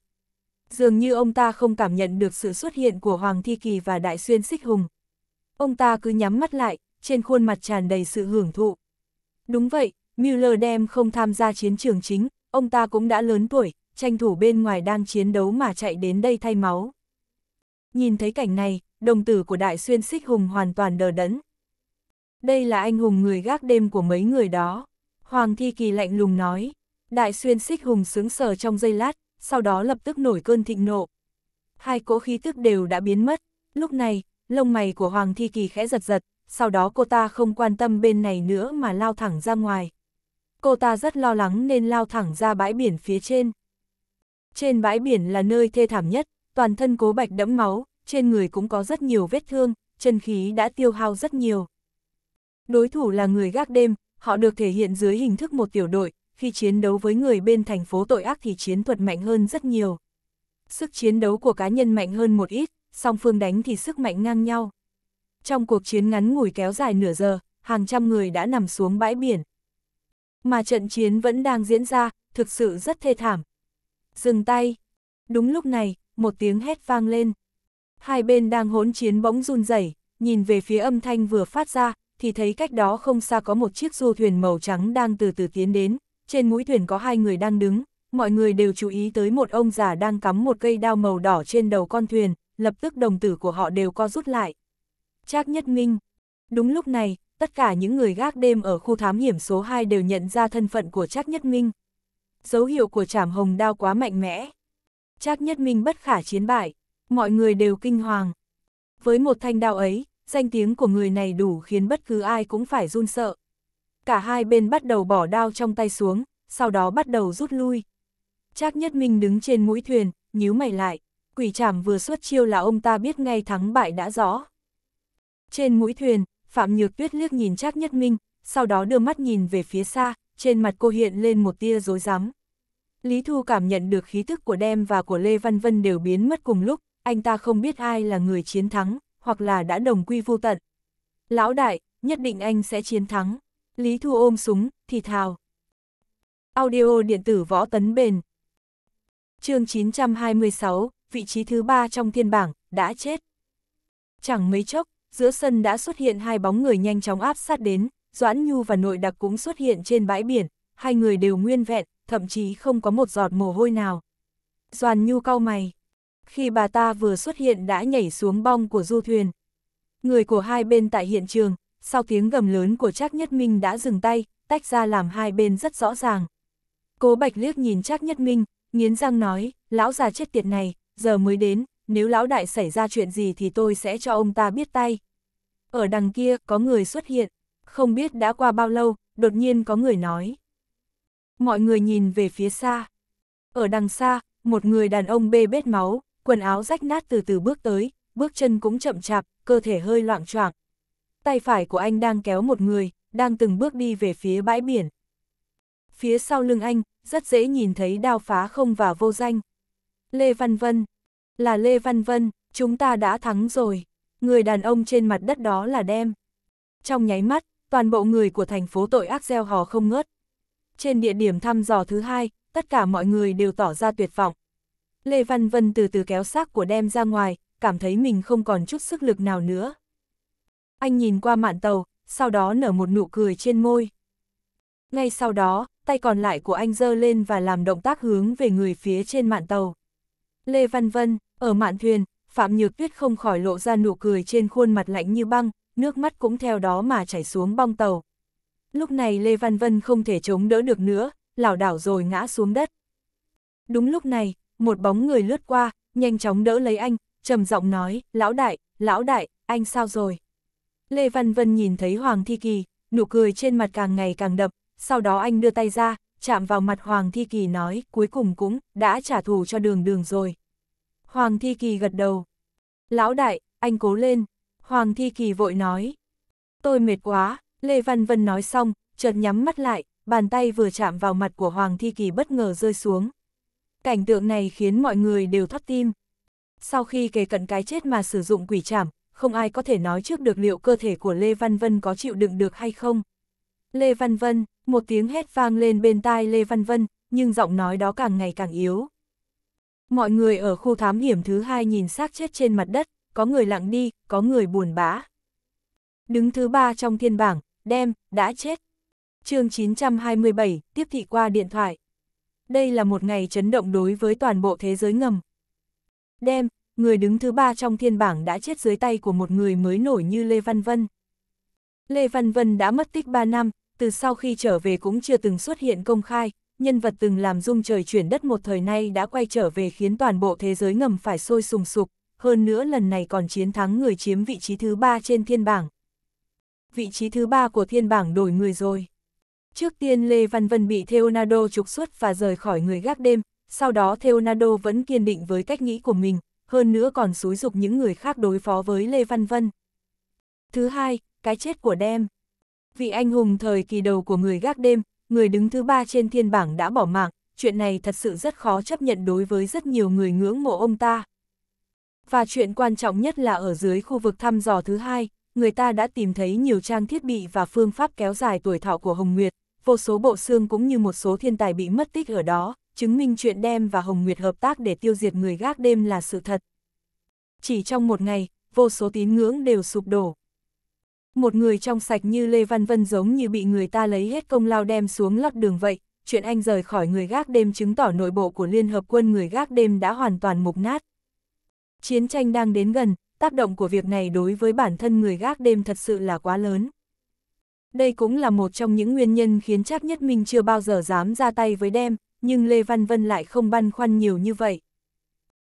Dường như ông ta không cảm nhận được sự xuất hiện của Hoàng Thi Kỳ và Đại Xuyên Xích Hùng. Ông ta cứ nhắm mắt lại, trên khuôn mặt tràn đầy sự hưởng thụ. Đúng vậy, Mueller đem không tham gia chiến trường chính, ông ta cũng đã lớn tuổi, tranh thủ bên ngoài đang chiến đấu mà chạy đến đây thay máu. Nhìn thấy cảnh này, đồng tử của Đại Xuyên Xích Hùng hoàn toàn đờ đẫn. Đây là anh hùng người gác đêm của mấy người đó. Hoàng Thi Kỳ lạnh lùng nói, đại xuyên xích hùng sướng sờ trong giây lát, sau đó lập tức nổi cơn thịnh nộ. Hai cỗ khí tức đều đã biến mất, lúc này, lông mày của Hoàng Thi Kỳ khẽ giật giật, sau đó cô ta không quan tâm bên này nữa mà lao thẳng ra ngoài. Cô ta rất lo lắng nên lao thẳng ra bãi biển phía trên. Trên bãi biển là nơi thê thảm nhất, toàn thân cố bạch đẫm máu, trên người cũng có rất nhiều vết thương, chân khí đã tiêu hao rất nhiều. Đối thủ là người gác đêm, họ được thể hiện dưới hình thức một tiểu đội, khi chiến đấu với người bên thành phố tội ác thì chiến thuật mạnh hơn rất nhiều. Sức chiến đấu của cá nhân mạnh hơn một ít, song phương đánh thì sức mạnh ngang nhau. Trong cuộc chiến ngắn ngủi kéo dài nửa giờ, hàng trăm người đã nằm xuống bãi biển. Mà trận chiến vẫn đang diễn ra, thực sự rất thê thảm. Dừng tay. Đúng lúc này, một tiếng hét vang lên. Hai bên đang hỗn chiến bỗng run rẩy, nhìn về phía âm thanh vừa phát ra, thì thấy cách đó không xa có một chiếc du thuyền màu trắng đang từ từ tiến đến, trên mũi thuyền có hai người đang đứng, mọi người đều chú ý tới một ông già đang cắm một cây đao màu đỏ trên đầu con thuyền, lập tức đồng tử của họ đều co rút lại. Trác Nhất Minh Đúng lúc này, tất cả những người gác đêm ở khu thám hiểm số 2 đều nhận ra thân phận của Trác Nhất Minh. Dấu hiệu của trảm hồng đao quá mạnh mẽ. Trác Nhất Minh bất khả chiến bại, mọi người đều kinh hoàng. Với một thanh đao ấy, danh tiếng của người này đủ khiến bất cứ ai cũng phải run sợ. Cả hai bên bắt đầu bỏ đao trong tay xuống, sau đó bắt đầu rút lui. Trác Nhất Minh đứng trên mũi thuyền, nhíu mày lại, quỷ trảm vừa xuất chiêu là ông ta biết ngay thắng bại đã rõ. Trên mũi thuyền, Phạm Nhược Tuyết liếc nhìn Trác Nhất Minh, sau đó đưa mắt nhìn về phía xa, trên mặt cô hiện lên một tia rối rắm. Lý Thu cảm nhận được khí thức của Đem và của Lê Văn Vân đều biến mất cùng lúc, anh ta không biết ai là người chiến thắng, hoặc là đã đồng quy vô tận. Lão đại, nhất định anh sẽ chiến thắng. Lý Thu ôm súng, thì thào. Audio điện tử võ tấn bền. chương 926, vị trí thứ ba trong thiên bảng, đã chết. Chẳng mấy chốc, giữa sân đã xuất hiện hai bóng người nhanh chóng áp sát đến, Doãn Nhu và nội đặc cũng xuất hiện trên bãi biển, hai người đều nguyên vẹn, thậm chí không có một giọt mồ hôi nào. Doãn Nhu cau mày khi bà ta vừa xuất hiện đã nhảy xuống bong của du thuyền. Người của hai bên tại hiện trường, sau tiếng gầm lớn của Trác Nhất Minh đã dừng tay, tách ra làm hai bên rất rõ ràng. Cố Bạch liếc nhìn Trác Nhất Minh, nghiến răng nói, lão già chết tiệt này, giờ mới đến, nếu lão đại xảy ra chuyện gì thì tôi sẽ cho ông ta biết tay. Ở đằng kia có người xuất hiện, không biết đã qua bao lâu, đột nhiên có người nói. Mọi người nhìn về phía xa. Ở đằng xa, một người đàn ông bê bết máu, quần áo rách nát từ từ bước tới, bước chân cũng chậm chạp, cơ thể hơi loạn choạng. Tay phải của anh đang kéo một người, đang từng bước đi về phía bãi biển. Phía sau lưng anh, rất dễ nhìn thấy đao phá không và vô danh. Lê Văn Vân, là Lê Văn Vân, chúng ta đã thắng rồi. Người đàn ông trên mặt đất đó là Đem. Trong nháy mắt, toàn bộ người của thành phố tội ác gieo hò không ngớt. Trên địa điểm thăm dò thứ hai, tất cả mọi người đều tỏ ra tuyệt vọng. Lê Văn Vân từ từ kéo xác của đem ra ngoài, cảm thấy mình không còn chút sức lực nào nữa. Anh nhìn qua mạn tàu, sau đó nở một nụ cười trên môi. Ngay sau đó, tay còn lại của anh giơ lên và làm động tác hướng về người phía trên mạn tàu. Lê Văn Vân, ở mạn thuyền, Phạm Nhược Tuyết không khỏi lộ ra nụ cười trên khuôn mặt lạnh như băng, nước mắt cũng theo đó mà chảy xuống bong tàu. Lúc này Lê Văn Vân không thể chống đỡ được nữa, lảo đảo rồi ngã xuống đất. Đúng lúc này, một bóng người lướt qua, nhanh chóng đỡ lấy anh, trầm giọng nói, lão đại, lão đại, anh sao rồi? Lê Văn Vân nhìn thấy Hoàng Thi Kỳ, nụ cười trên mặt càng ngày càng đậm, sau đó anh đưa tay ra, chạm vào mặt Hoàng Thi Kỳ nói, cuối cùng cũng, đã trả thù cho đường đường rồi. Hoàng Thi Kỳ gật đầu. Lão đại, anh cố lên. Hoàng Thi Kỳ vội nói. Tôi mệt quá, Lê Văn Vân nói xong, chợt nhắm mắt lại, bàn tay vừa chạm vào mặt của Hoàng Thi Kỳ bất ngờ rơi xuống. Cảnh tượng này khiến mọi người đều thót tim. Sau khi kề cận cái chết mà sử dụng quỷ trảm, không ai có thể nói trước được liệu cơ thể của Lê Văn Vân có chịu đựng được hay không. Lê Văn Vân, một tiếng hét vang lên bên tai Lê Văn Vân, nhưng giọng nói đó càng ngày càng yếu. Mọi người ở khu thám hiểm thứ hai nhìn xác chết trên mặt đất, có người lặng đi, có người buồn bã. Đứng thứ ba trong thiên bảng, đem, đã chết. chương 927, tiếp thị qua điện thoại đây là một ngày chấn động đối với toàn bộ thế giới ngầm. Đem, người đứng thứ ba trong thiên bảng đã chết dưới tay của một người mới nổi như Lê Văn Vân. Lê Văn Vân đã mất tích 3 năm, từ sau khi trở về cũng chưa từng xuất hiện công khai, nhân vật từng làm rung trời chuyển đất một thời nay đã quay trở về khiến toàn bộ thế giới ngầm phải sôi sùng sục, hơn nữa lần này còn chiến thắng người chiếm vị trí thứ ba trên thiên bảng. Vị trí thứ ba của thiên bảng đổi người rồi. Trước tiên Lê Văn Vân bị Leonardo trục xuất và rời khỏi người gác đêm, sau đó Leonardo vẫn kiên định với cách nghĩ của mình, hơn nữa còn xúi dục những người khác đối phó với Lê Văn Vân. Thứ hai, cái chết của Đem. Vị anh hùng thời kỳ đầu của người gác đêm, người đứng thứ ba trên thiên bảng đã bỏ mạng, chuyện này thật sự rất khó chấp nhận đối với rất nhiều người ngưỡng mộ ông ta. Và chuyện quan trọng nhất là ở dưới khu vực thăm dò thứ hai, người ta đã tìm thấy nhiều trang thiết bị và phương pháp kéo dài tuổi thọ của Hồng Nguyệt, vô số bộ xương cũng như một số thiên tài bị mất tích ở đó, chứng minh chuyện đem và Hồng Nguyệt hợp tác để tiêu diệt người gác đêm là sự thật. Chỉ trong một ngày, vô số tín ngưỡng đều sụp đổ. Một người trong sạch như Lê Văn Vân giống như bị người ta lấy hết công lao đem xuống lót đường vậy, chuyện anh rời khỏi người gác đêm chứng tỏ nội bộ của Liên Hợp quân người gác đêm đã hoàn toàn mục nát. Chiến tranh đang đến gần, tác động của việc này đối với bản thân người gác đêm thật sự là quá lớn. Đây cũng là một trong những nguyên nhân khiến Trác Nhất Minh chưa bao giờ dám ra tay với đem, nhưng Lê Văn Vân lại không băn khoăn nhiều như vậy.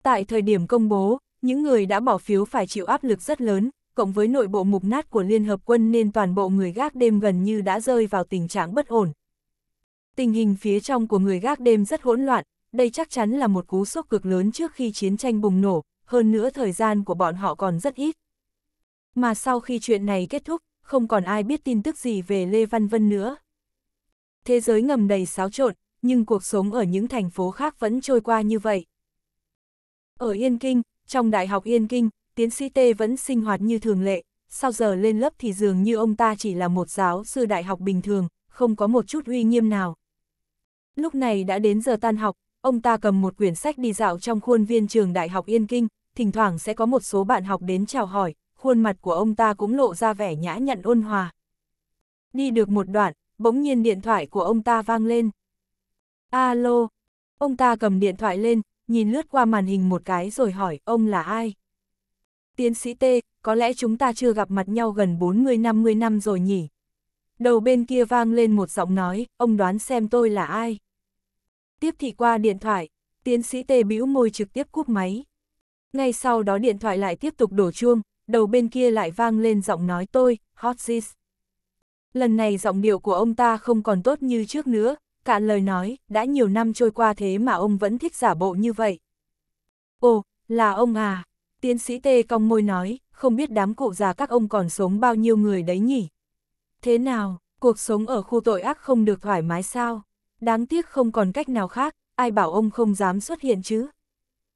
Tại thời điểm công bố, những người đã bỏ phiếu phải chịu áp lực rất lớn, cộng với nội bộ mục nát của Liên Hợp Quân nên toàn bộ người gác đêm gần như đã rơi vào tình trạng bất ổn. Tình hình phía trong của người gác đêm rất hỗn loạn, đây chắc chắn là một cú sốc cực lớn trước khi chiến tranh bùng nổ, hơn nữa thời gian của bọn họ còn rất ít. Mà sau khi chuyện này kết thúc, không còn ai biết tin tức gì về Lê Văn Vân nữa. Thế giới ngầm đầy xáo trộn, nhưng cuộc sống ở những thành phố khác vẫn trôi qua như vậy. Ở Yên Kinh, trong Đại học Yên Kinh, tiến sĩ Tê vẫn sinh hoạt như thường lệ, sau giờ lên lớp thì dường như ông ta chỉ là một giáo sư đại học bình thường, không có một chút uy nghiêm nào. Lúc này đã đến giờ tan học, ông ta cầm một quyển sách đi dạo trong khuôn viên trường Đại học Yên Kinh, thỉnh thoảng sẽ có một số bạn học đến chào hỏi, khuôn mặt của ông ta cũng lộ ra vẻ nhã nhặn ôn hòa. Đi được một đoạn, bỗng nhiên điện thoại của ông ta vang lên. Alo, ông ta cầm điện thoại lên, nhìn lướt qua màn hình một cái rồi hỏi ông là ai. Tiến sĩ T, có lẽ chúng ta chưa gặp mặt nhau gần 40-50 năm rồi nhỉ. Đầu bên kia vang lên một giọng nói, ông đoán xem tôi là ai. Tiếp thị qua điện thoại, tiến sĩ T bĩu môi trực tiếp cúp máy. Ngay sau đó điện thoại lại tiếp tục đổ chuông, đầu bên kia lại vang lên giọng nói tôi, hot Lần này giọng điệu của ông ta không còn tốt như trước nữa, cạn lời nói, đã nhiều năm trôi qua thế mà ông vẫn thích giả bộ như vậy. Ồ, là ông à, tiến sĩ Tê cong môi nói, không biết đám cụ già các ông còn sống bao nhiêu người đấy nhỉ? Thế nào, cuộc sống ở khu tội ác không được thoải mái sao? Đáng tiếc không còn cách nào khác, ai bảo ông không dám xuất hiện chứ?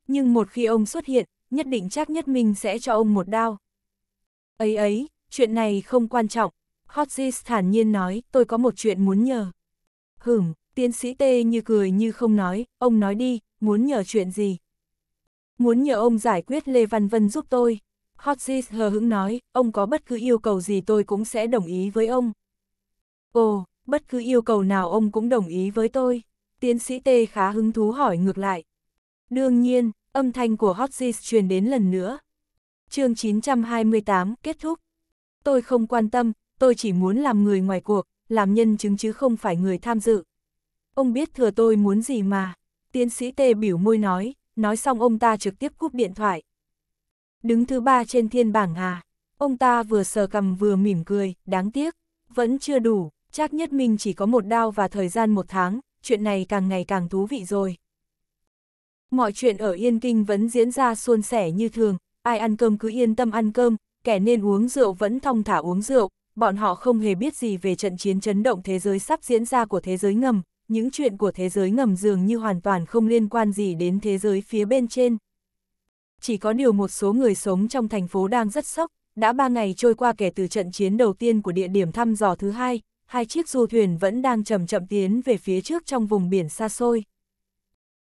Nhưng một khi ông xuất hiện, nhất định chắc nhất mình sẽ cho ông một đao. Ấy ấy, chuyện này không quan trọng. Hotzis thản nhiên nói, tôi có một chuyện muốn nhờ. Hửm, tiến sĩ tê như cười như không nói, ông nói đi, muốn nhờ chuyện gì? Muốn nhờ ông giải quyết Lê Văn Vân giúp tôi. Hotzis hờ hững nói, ông có bất cứ yêu cầu gì tôi cũng sẽ đồng ý với ông. Ồ, bất cứ yêu cầu nào ông cũng đồng ý với tôi. Tiến sĩ tê khá hứng thú hỏi ngược lại. Đương nhiên, âm thanh của Hotzis truyền đến lần nữa, chương 928 kết thúc. Tôi không quan tâm, tôi chỉ muốn làm người ngoài cuộc, làm nhân chứng chứ không phải người tham dự. Ông biết thừa tôi muốn gì mà. Tiến sĩ tê biểu môi nói, nói xong ông ta trực tiếp cúp điện thoại. Đứng thứ ba trên thiên bảng à. Ông ta vừa sờ cầm vừa mỉm cười, đáng tiếc. Vẫn chưa đủ, chắc nhất mình chỉ có một đao và thời gian một tháng, chuyện này càng ngày càng thú vị rồi. Mọi chuyện ở Yên Kinh vẫn diễn ra suôn sẻ như thường, ai ăn cơm cứ yên tâm ăn cơm, kẻ nên uống rượu vẫn thong thả uống rượu, bọn họ không hề biết gì về trận chiến chấn động thế giới sắp diễn ra của thế giới ngầm, những chuyện của thế giới ngầm dường như hoàn toàn không liên quan gì đến thế giới phía bên trên. Chỉ có điều một số người sống trong thành phố đang rất sốc, đã ba ngày trôi qua kể từ trận chiến đầu tiên của địa điểm thăm dò thứ hai, hai chiếc du thuyền vẫn đang chậm chậm tiến về phía trước trong vùng biển xa xôi.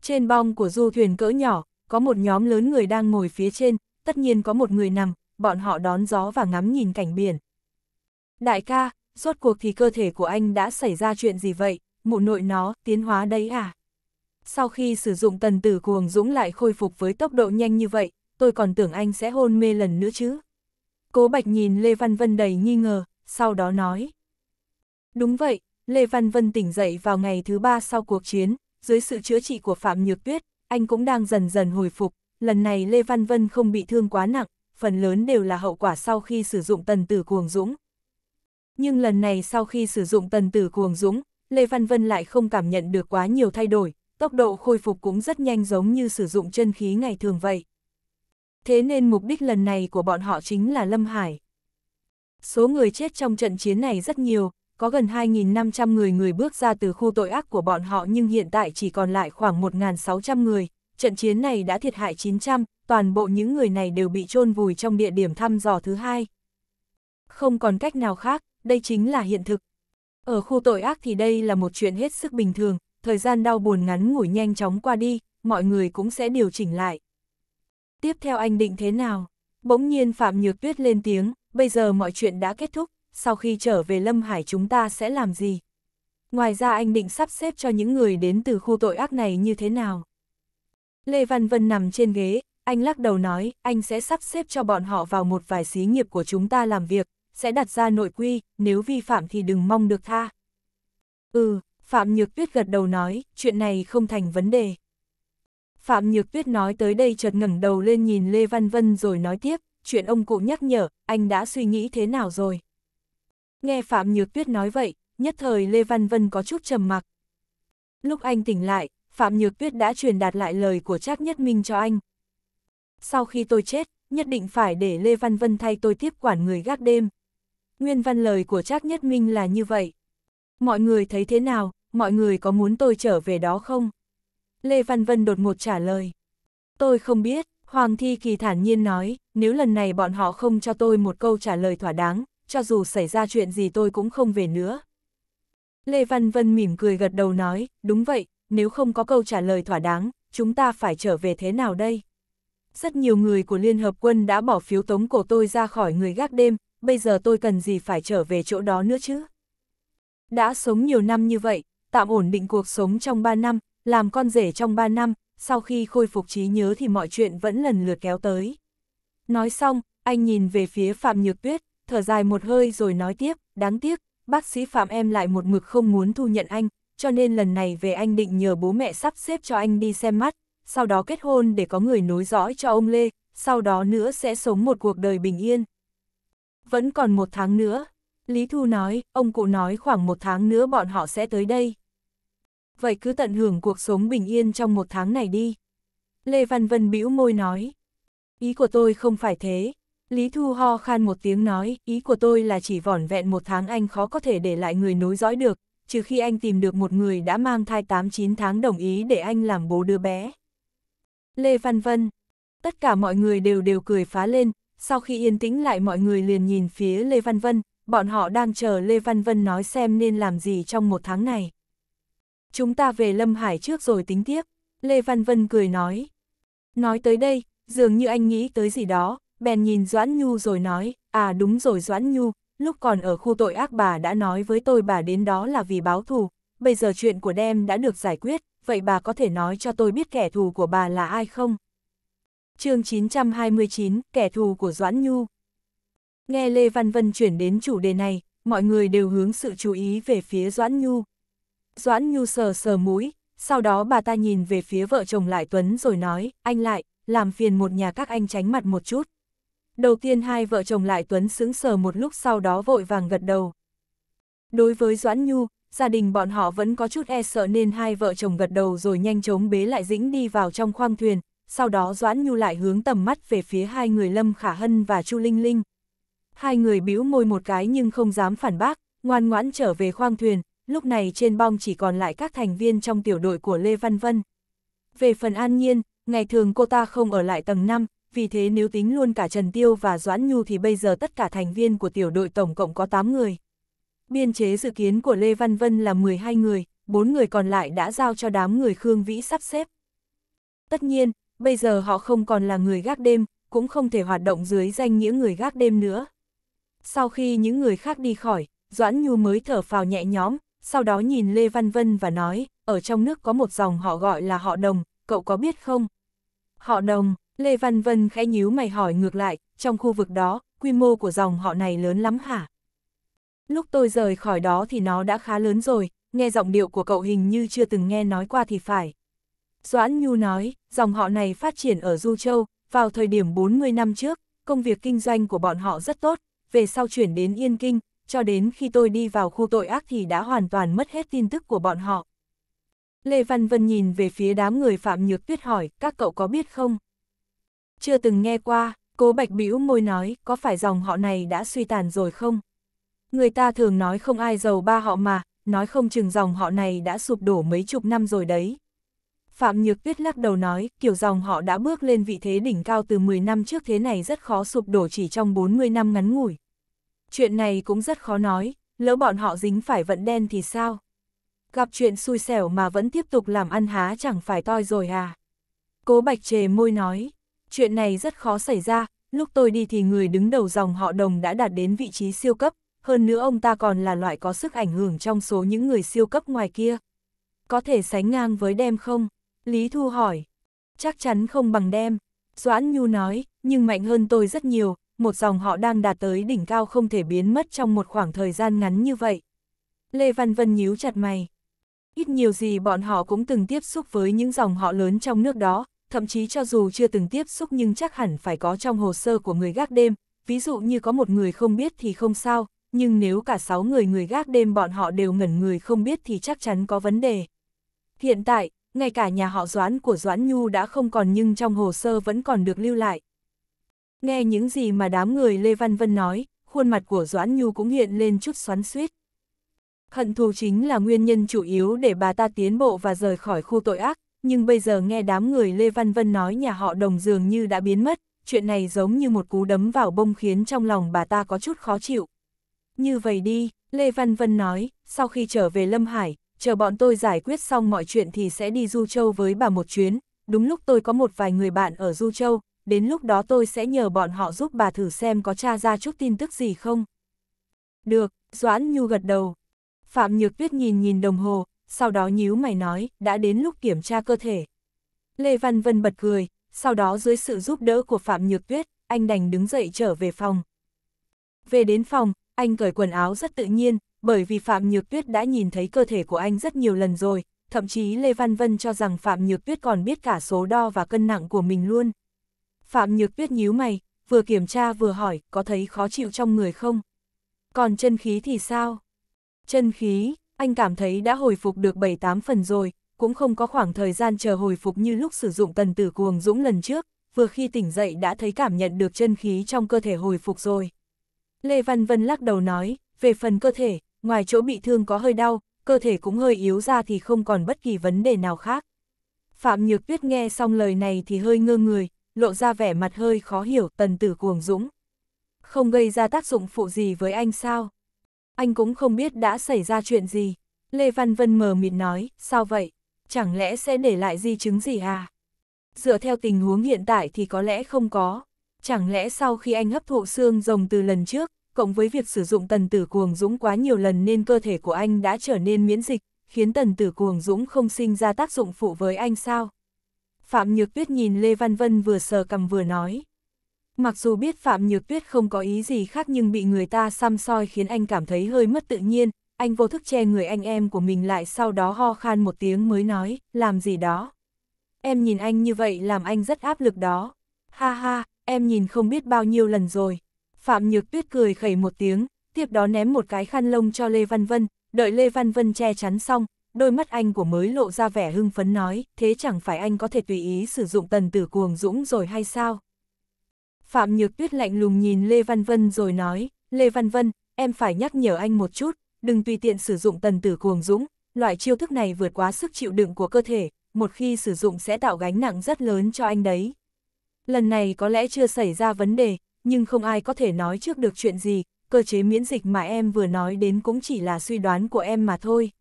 Trên bong của du thuyền cỡ nhỏ, có một nhóm lớn người đang ngồi phía trên, tất nhiên có một người nằm, bọn họ đón gió và ngắm nhìn cảnh biển. Đại ca, rốt cuộc thì cơ thể của anh đã xảy ra chuyện gì vậy, mụ nội nó, tiến hóa đấy à? Sau khi sử dụng tần tử cuồng dũng lại khôi phục với tốc độ nhanh như vậy, tôi còn tưởng anh sẽ hôn mê lần nữa chứ. Cố Bạch nhìn Lê Văn Vân đầy nghi ngờ, sau đó nói. Đúng vậy, Lê Văn Vân tỉnh dậy vào ngày thứ ba sau cuộc chiến, dưới sự chữa trị của Phạm Nhược Tuyết, anh cũng đang dần dần hồi phục, lần này Lê Văn Vân không bị thương quá nặng, phần lớn đều là hậu quả sau khi sử dụng tần tử cuồng dũng. Nhưng lần này sau khi sử dụng tần tử cuồng dũng, Lê Văn Vân lại không cảm nhận được quá nhiều thay đổi, tốc độ khôi phục cũng rất nhanh giống như sử dụng chân khí ngày thường vậy. Thế nên mục đích lần này của bọn họ chính là Lâm Hải. Số người chết trong trận chiến này rất nhiều, có gần 2.500 người người bước ra từ khu tội ác của bọn họ nhưng hiện tại chỉ còn lại khoảng 1.600 người, trận chiến này đã thiệt hại 900, toàn bộ những người này đều bị chôn vùi trong địa điểm thăm dò thứ hai. Không còn cách nào khác, đây chính là hiện thực. Ở khu tội ác thì đây là một chuyện hết sức bình thường, thời gian đau buồn ngắn ngủi nhanh chóng qua đi, mọi người cũng sẽ điều chỉnh lại. Tiếp theo anh định thế nào? Bỗng nhiên Phạm Nhược Tuyết lên tiếng, bây giờ mọi chuyện đã kết thúc, sau khi trở về Lâm Hải chúng ta sẽ làm gì? Ngoài ra anh định sắp xếp cho những người đến từ khu tội ác này như thế nào? Lê Văn Vân nằm trên ghế, anh lắc đầu nói, anh sẽ sắp xếp cho bọn họ vào một vài xí nghiệp của chúng ta làm việc, sẽ đặt ra nội quy, nếu vi phạm thì đừng mong được tha. Ừ, Phạm Nhược Tuyết gật đầu nói, chuyện này không thành vấn đề. Phạm Nhược Tuyết nói tới đây chợt ngẩng đầu lên nhìn Lê Văn Vân rồi nói tiếp, chuyện ông cụ nhắc nhở, anh đã suy nghĩ thế nào rồi? Nghe Phạm Nhược Tuyết nói vậy, nhất thời Lê Văn Vân có chút trầm mặc. Lúc anh tỉnh lại, Phạm Nhược Tuyết đã truyền đạt lại lời của Trác Nhất Minh cho anh. Sau khi tôi chết, nhất định phải để Lê Văn Vân thay tôi tiếp quản người gác đêm. Nguyên văn lời của Trác Nhất Minh là như vậy. Mọi người thấy thế nào, mọi người có muốn tôi trở về đó không? Lê Văn Vân đột ngột trả lời. Tôi không biết, Hoàng Thi Kỳ thản nhiên nói, nếu lần này bọn họ không cho tôi một câu trả lời thỏa đáng, cho dù xảy ra chuyện gì tôi cũng không về nữa. Lê Văn Vân mỉm cười gật đầu nói, đúng vậy, nếu không có câu trả lời thỏa đáng, chúng ta phải trở về thế nào đây? Rất nhiều người của Liên Hợp Quân đã bỏ phiếu tống cổ tôi ra khỏi người gác đêm, bây giờ tôi cần gì phải trở về chỗ đó nữa chứ? Đã sống nhiều năm như vậy, tạm ổn định cuộc sống trong 3 năm, làm con rể trong 3 năm, sau khi khôi phục trí nhớ thì mọi chuyện vẫn lần lượt kéo tới. Nói xong, anh nhìn về phía Phạm Nhược Tuyết, thở dài một hơi rồi nói tiếp, đáng tiếc, bác sĩ Phạm em lại một mực không muốn thu nhận anh, cho nên lần này về anh định nhờ bố mẹ sắp xếp cho anh đi xem mắt, sau đó kết hôn để có người nối dõi cho ông Lê, sau đó nữa sẽ sống một cuộc đời bình yên. Vẫn còn một tháng nữa, Lý Thu nói, ông cụ nói khoảng một tháng nữa bọn họ sẽ tới đây. Vậy cứ tận hưởng cuộc sống bình yên trong một tháng này đi. Lê Văn Vân bĩu môi nói. Ý của tôi không phải thế. Lý Thu ho khan một tiếng nói, ý của tôi là chỉ vỏn vẹn một tháng anh khó có thể để lại người nối dõi được, trừ khi anh tìm được một người đã mang thai 8-9 tháng đồng ý để anh làm bố đứa bé. Lê Văn Vân Tất cả mọi người đều đều cười phá lên, sau khi yên tĩnh lại mọi người liền nhìn phía Lê Văn Vân, bọn họ đang chờ Lê Văn Vân nói xem nên làm gì trong một tháng này. Chúng ta về Lâm Hải trước rồi tính tiếp, Lê Văn Vân cười nói. Nói tới đây, dường như anh nghĩ tới gì đó, bèn nhìn Doãn Nhu rồi nói, à đúng rồi Doãn Nhu, lúc còn ở khu tội ác bà đã nói với tôi bà đến đó là vì báo thù, bây giờ chuyện của đem đã được giải quyết, vậy bà có thể nói cho tôi biết kẻ thù của bà là ai không? chương 929, kẻ thù của Doãn Nhu. Nghe Lê Văn Vân chuyển đến chủ đề này, mọi người đều hướng sự chú ý về phía Doãn Nhu. Doãn Nhu sờ sờ mũi, sau đó bà ta nhìn về phía vợ chồng Lại Tuấn rồi nói, anh Lại, làm phiền một nhà các anh tránh mặt một chút. Đầu tiên hai vợ chồng lại tuấn sững sờ một lúc sau đó vội vàng gật đầu. Đối với Doãn Nhu, gia đình bọn họ vẫn có chút e sợ nên hai vợ chồng gật đầu rồi nhanh chóng bế lại dĩnh đi vào trong khoang thuyền, sau đó Doãn Nhu lại hướng tầm mắt về phía hai người Lâm Khả Hân và Chu Linh Linh. Hai người bĩu môi một cái nhưng không dám phản bác, ngoan ngoãn trở về khoang thuyền, lúc này trên bong chỉ còn lại các thành viên trong tiểu đội của Lê Văn Vân. Về phần an nhiên, ngày thường cô ta không ở lại tầng 5, vì thế nếu tính luôn cả Trần Tiêu và Doãn Nhu thì bây giờ tất cả thành viên của tiểu đội tổng cộng có 8 người. Biên chế dự kiến của Lê Văn Vân là 12 người, 4 người còn lại đã giao cho đám người Khương Vĩ sắp xếp. Tất nhiên, bây giờ họ không còn là người gác đêm, cũng không thể hoạt động dưới danh nghĩa người gác đêm nữa. Sau khi những người khác đi khỏi, Doãn Nhu mới thở phào nhẹ nhõm, sau đó nhìn Lê Văn Vân và nói, ở trong nước có một dòng họ gọi là họ đồng, cậu có biết không? Họ đồng, Lê Văn Vân khẽ nhíu mày hỏi ngược lại, trong khu vực đó, quy mô của dòng họ này lớn lắm hả? Lúc tôi rời khỏi đó thì nó đã khá lớn rồi, nghe giọng điệu của cậu hình như chưa từng nghe nói qua thì phải. Doãn Nhu nói, dòng họ này phát triển ở Du Châu, vào thời điểm 40 năm trước, công việc kinh doanh của bọn họ rất tốt, về sau chuyển đến Yên Kinh, cho đến khi tôi đi vào khu tội ác thì đã hoàn toàn mất hết tin tức của bọn họ. Lê Văn Vân nhìn về phía đám người Phạm Nhược Tuyết hỏi, các cậu có biết không? Chưa từng nghe qua, cố bạch bĩu môi nói, có phải dòng họ này đã suy tàn rồi không? Người ta thường nói không ai giàu ba họ mà, nói không chừng dòng họ này đã sụp đổ mấy chục năm rồi đấy. Phạm Nhược Tuyết lắc đầu nói, kiểu dòng họ đã bước lên vị thế đỉnh cao từ 10 năm trước thế này rất khó sụp đổ chỉ trong 40 năm ngắn ngủi. Chuyện này cũng rất khó nói, lỡ bọn họ dính phải vận đen thì sao? Gặp chuyện xui xẻo mà vẫn tiếp tục làm ăn há chẳng phải toi rồi à? Cố Bạch Trề môi nói, chuyện này rất khó xảy ra, lúc tôi đi thì người đứng đầu dòng họ đồng đã đạt đến vị trí siêu cấp, hơn nữa ông ta còn là loại có sức ảnh hưởng trong số những người siêu cấp ngoài kia. Có thể sánh ngang với đem không? Lý Thu hỏi. Chắc chắn không bằng đem. Doãn Nhu nói, nhưng mạnh hơn tôi rất nhiều, một dòng họ đang đạt tới đỉnh cao không thể biến mất trong một khoảng thời gian ngắn như vậy. Lê Văn Vân nhíu chặt mày. Ít nhiều gì bọn họ cũng từng tiếp xúc với những dòng họ lớn trong nước đó, thậm chí cho dù chưa từng tiếp xúc nhưng chắc hẳn phải có trong hồ sơ của người gác đêm, ví dụ như có một người không biết thì không sao, nhưng nếu cả 6 người người gác đêm bọn họ đều ngẩn người không biết thì chắc chắn có vấn đề. Hiện tại, ngay cả nhà họ Doãn của Doãn Nhu đã không còn nhưng trong hồ sơ vẫn còn được lưu lại. Nghe những gì mà đám người Lê Văn Vân nói, khuôn mặt của Doãn Nhu cũng hiện lên chút xoắn suýt. Hận thù chính là nguyên nhân chủ yếu để bà ta tiến bộ và rời khỏi khu tội ác, nhưng bây giờ nghe đám người Lê Văn Vân nói nhà họ đồng dường như đã biến mất, chuyện này giống như một cú đấm vào bông khiến trong lòng bà ta có chút khó chịu. Như vậy đi, Lê Văn Vân nói, sau khi trở về Lâm Hải, chờ bọn tôi giải quyết xong mọi chuyện thì sẽ đi Du Châu với bà một chuyến, đúng lúc tôi có một vài người bạn ở Du Châu, đến lúc đó tôi sẽ nhờ bọn họ giúp bà thử xem có tra ra chút tin tức gì không. Được, Doãn Nhu gật đầu. Phạm Nhược Tuyết nhìn nhìn đồng hồ, sau đó nhíu mày nói, đã đến lúc kiểm tra cơ thể. Lê Văn Vân bật cười, sau đó dưới sự giúp đỡ của Phạm Nhược Tuyết, anh đành đứng dậy trở về phòng. Về đến phòng, anh cởi quần áo rất tự nhiên, bởi vì Phạm Nhược Tuyết đã nhìn thấy cơ thể của anh rất nhiều lần rồi, thậm chí Lê Văn Vân cho rằng Phạm Nhược Tuyết còn biết cả số đo và cân nặng của mình luôn. Phạm Nhược Tuyết nhíu mày, vừa kiểm tra vừa hỏi, có thấy khó chịu trong người không? Còn chân khí thì sao? Chân khí, anh cảm thấy đã hồi phục được 7-8 phần rồi, cũng không có khoảng thời gian chờ hồi phục như lúc sử dụng tần tử cuồng dũng lần trước, vừa khi tỉnh dậy đã thấy cảm nhận được chân khí trong cơ thể hồi phục rồi. Lê Văn Vân lắc đầu nói, về phần cơ thể, ngoài chỗ bị thương có hơi đau, cơ thể cũng hơi yếu ra thì không còn bất kỳ vấn đề nào khác. Phạm Nhược Tuyết nghe xong lời này thì hơi ngơ người, lộ ra vẻ mặt hơi khó hiểu tần tử cuồng dũng. Không gây ra tác dụng phụ gì với anh sao? anh cũng không biết đã xảy ra chuyện gì. Lê Văn Vân mờ mịt nói, sao vậy? Chẳng lẽ sẽ để lại di chứng gì à? Dựa theo tình huống hiện tại thì có lẽ không có. Chẳng lẽ sau khi anh hấp thụ xương rồng từ lần trước, cộng với việc sử dụng tần tử cuồng dũng quá nhiều lần nên cơ thể của anh đã trở nên miễn dịch, khiến tần tử cuồng dũng không sinh ra tác dụng phụ với anh sao? Phạm Nhược Tuyết nhìn Lê Văn Vân vừa sờ cầm vừa nói. Mặc dù biết Phạm Nhược Tuyết không có ý gì khác nhưng bị người ta xăm soi khiến anh cảm thấy hơi mất tự nhiên, anh vô thức che người anh em của mình lại sau đó ho khan một tiếng mới nói, làm gì đó. Em nhìn anh như vậy làm anh rất áp lực đó. Ha ha, em nhìn không biết bao nhiêu lần rồi. Phạm Nhược Tuyết cười khẩy một tiếng, tiếp đó ném một cái khăn lông cho Lê Văn Vân, đợi Lê Văn Vân che chắn xong, đôi mắt anh của mới lộ ra vẻ hưng phấn nói, thế chẳng phải anh có thể tùy ý sử dụng tần tử cuồng dũng rồi hay sao? Phạm Nhược Tuyết lạnh lùng nhìn Lê Văn Vân rồi nói, Lê Văn Vân, em phải nhắc nhở anh một chút, đừng tùy tiện sử dụng tần tử cuồng dũng, loại chiêu thức này vượt quá sức chịu đựng của cơ thể, một khi sử dụng sẽ tạo gánh nặng rất lớn cho anh đấy. Lần này có lẽ chưa xảy ra vấn đề, nhưng không ai có thể nói trước được chuyện gì, cơ chế miễn dịch mà em vừa nói đến cũng chỉ là suy đoán của em mà thôi.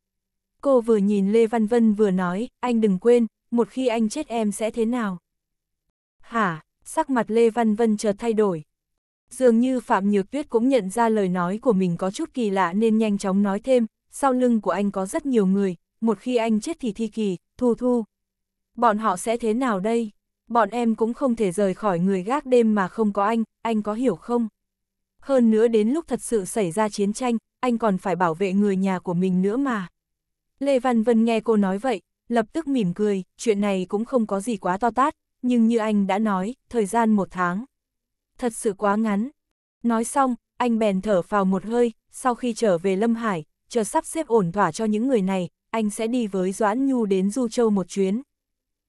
Cô vừa nhìn Lê Văn Vân vừa nói, anh đừng quên, một khi anh chết em sẽ thế nào? Hả? sắc mặt Lê Văn Vân chợt thay đổi. Dường như Phạm Nhược Tuyết cũng nhận ra lời nói của mình có chút kỳ lạ nên nhanh chóng nói thêm, sau lưng của anh có rất nhiều người, một khi anh chết thì thi kỳ, thu thu. Bọn họ sẽ thế nào đây? Bọn em cũng không thể rời khỏi người gác đêm mà không có anh, anh có hiểu không? Hơn nữa đến lúc thật sự xảy ra chiến tranh, anh còn phải bảo vệ người nhà của mình nữa mà. Lê Văn Vân nghe cô nói vậy, lập tức mỉm cười, chuyện này cũng không có gì quá to tát, nhưng như anh đã nói, thời gian một tháng. Thật sự quá ngắn. Nói xong, anh bèn thở vào một hơi, sau khi trở về Lâm Hải, chờ sắp xếp ổn thỏa cho những người này, anh sẽ đi với Doãn Nhu đến Du Châu một chuyến.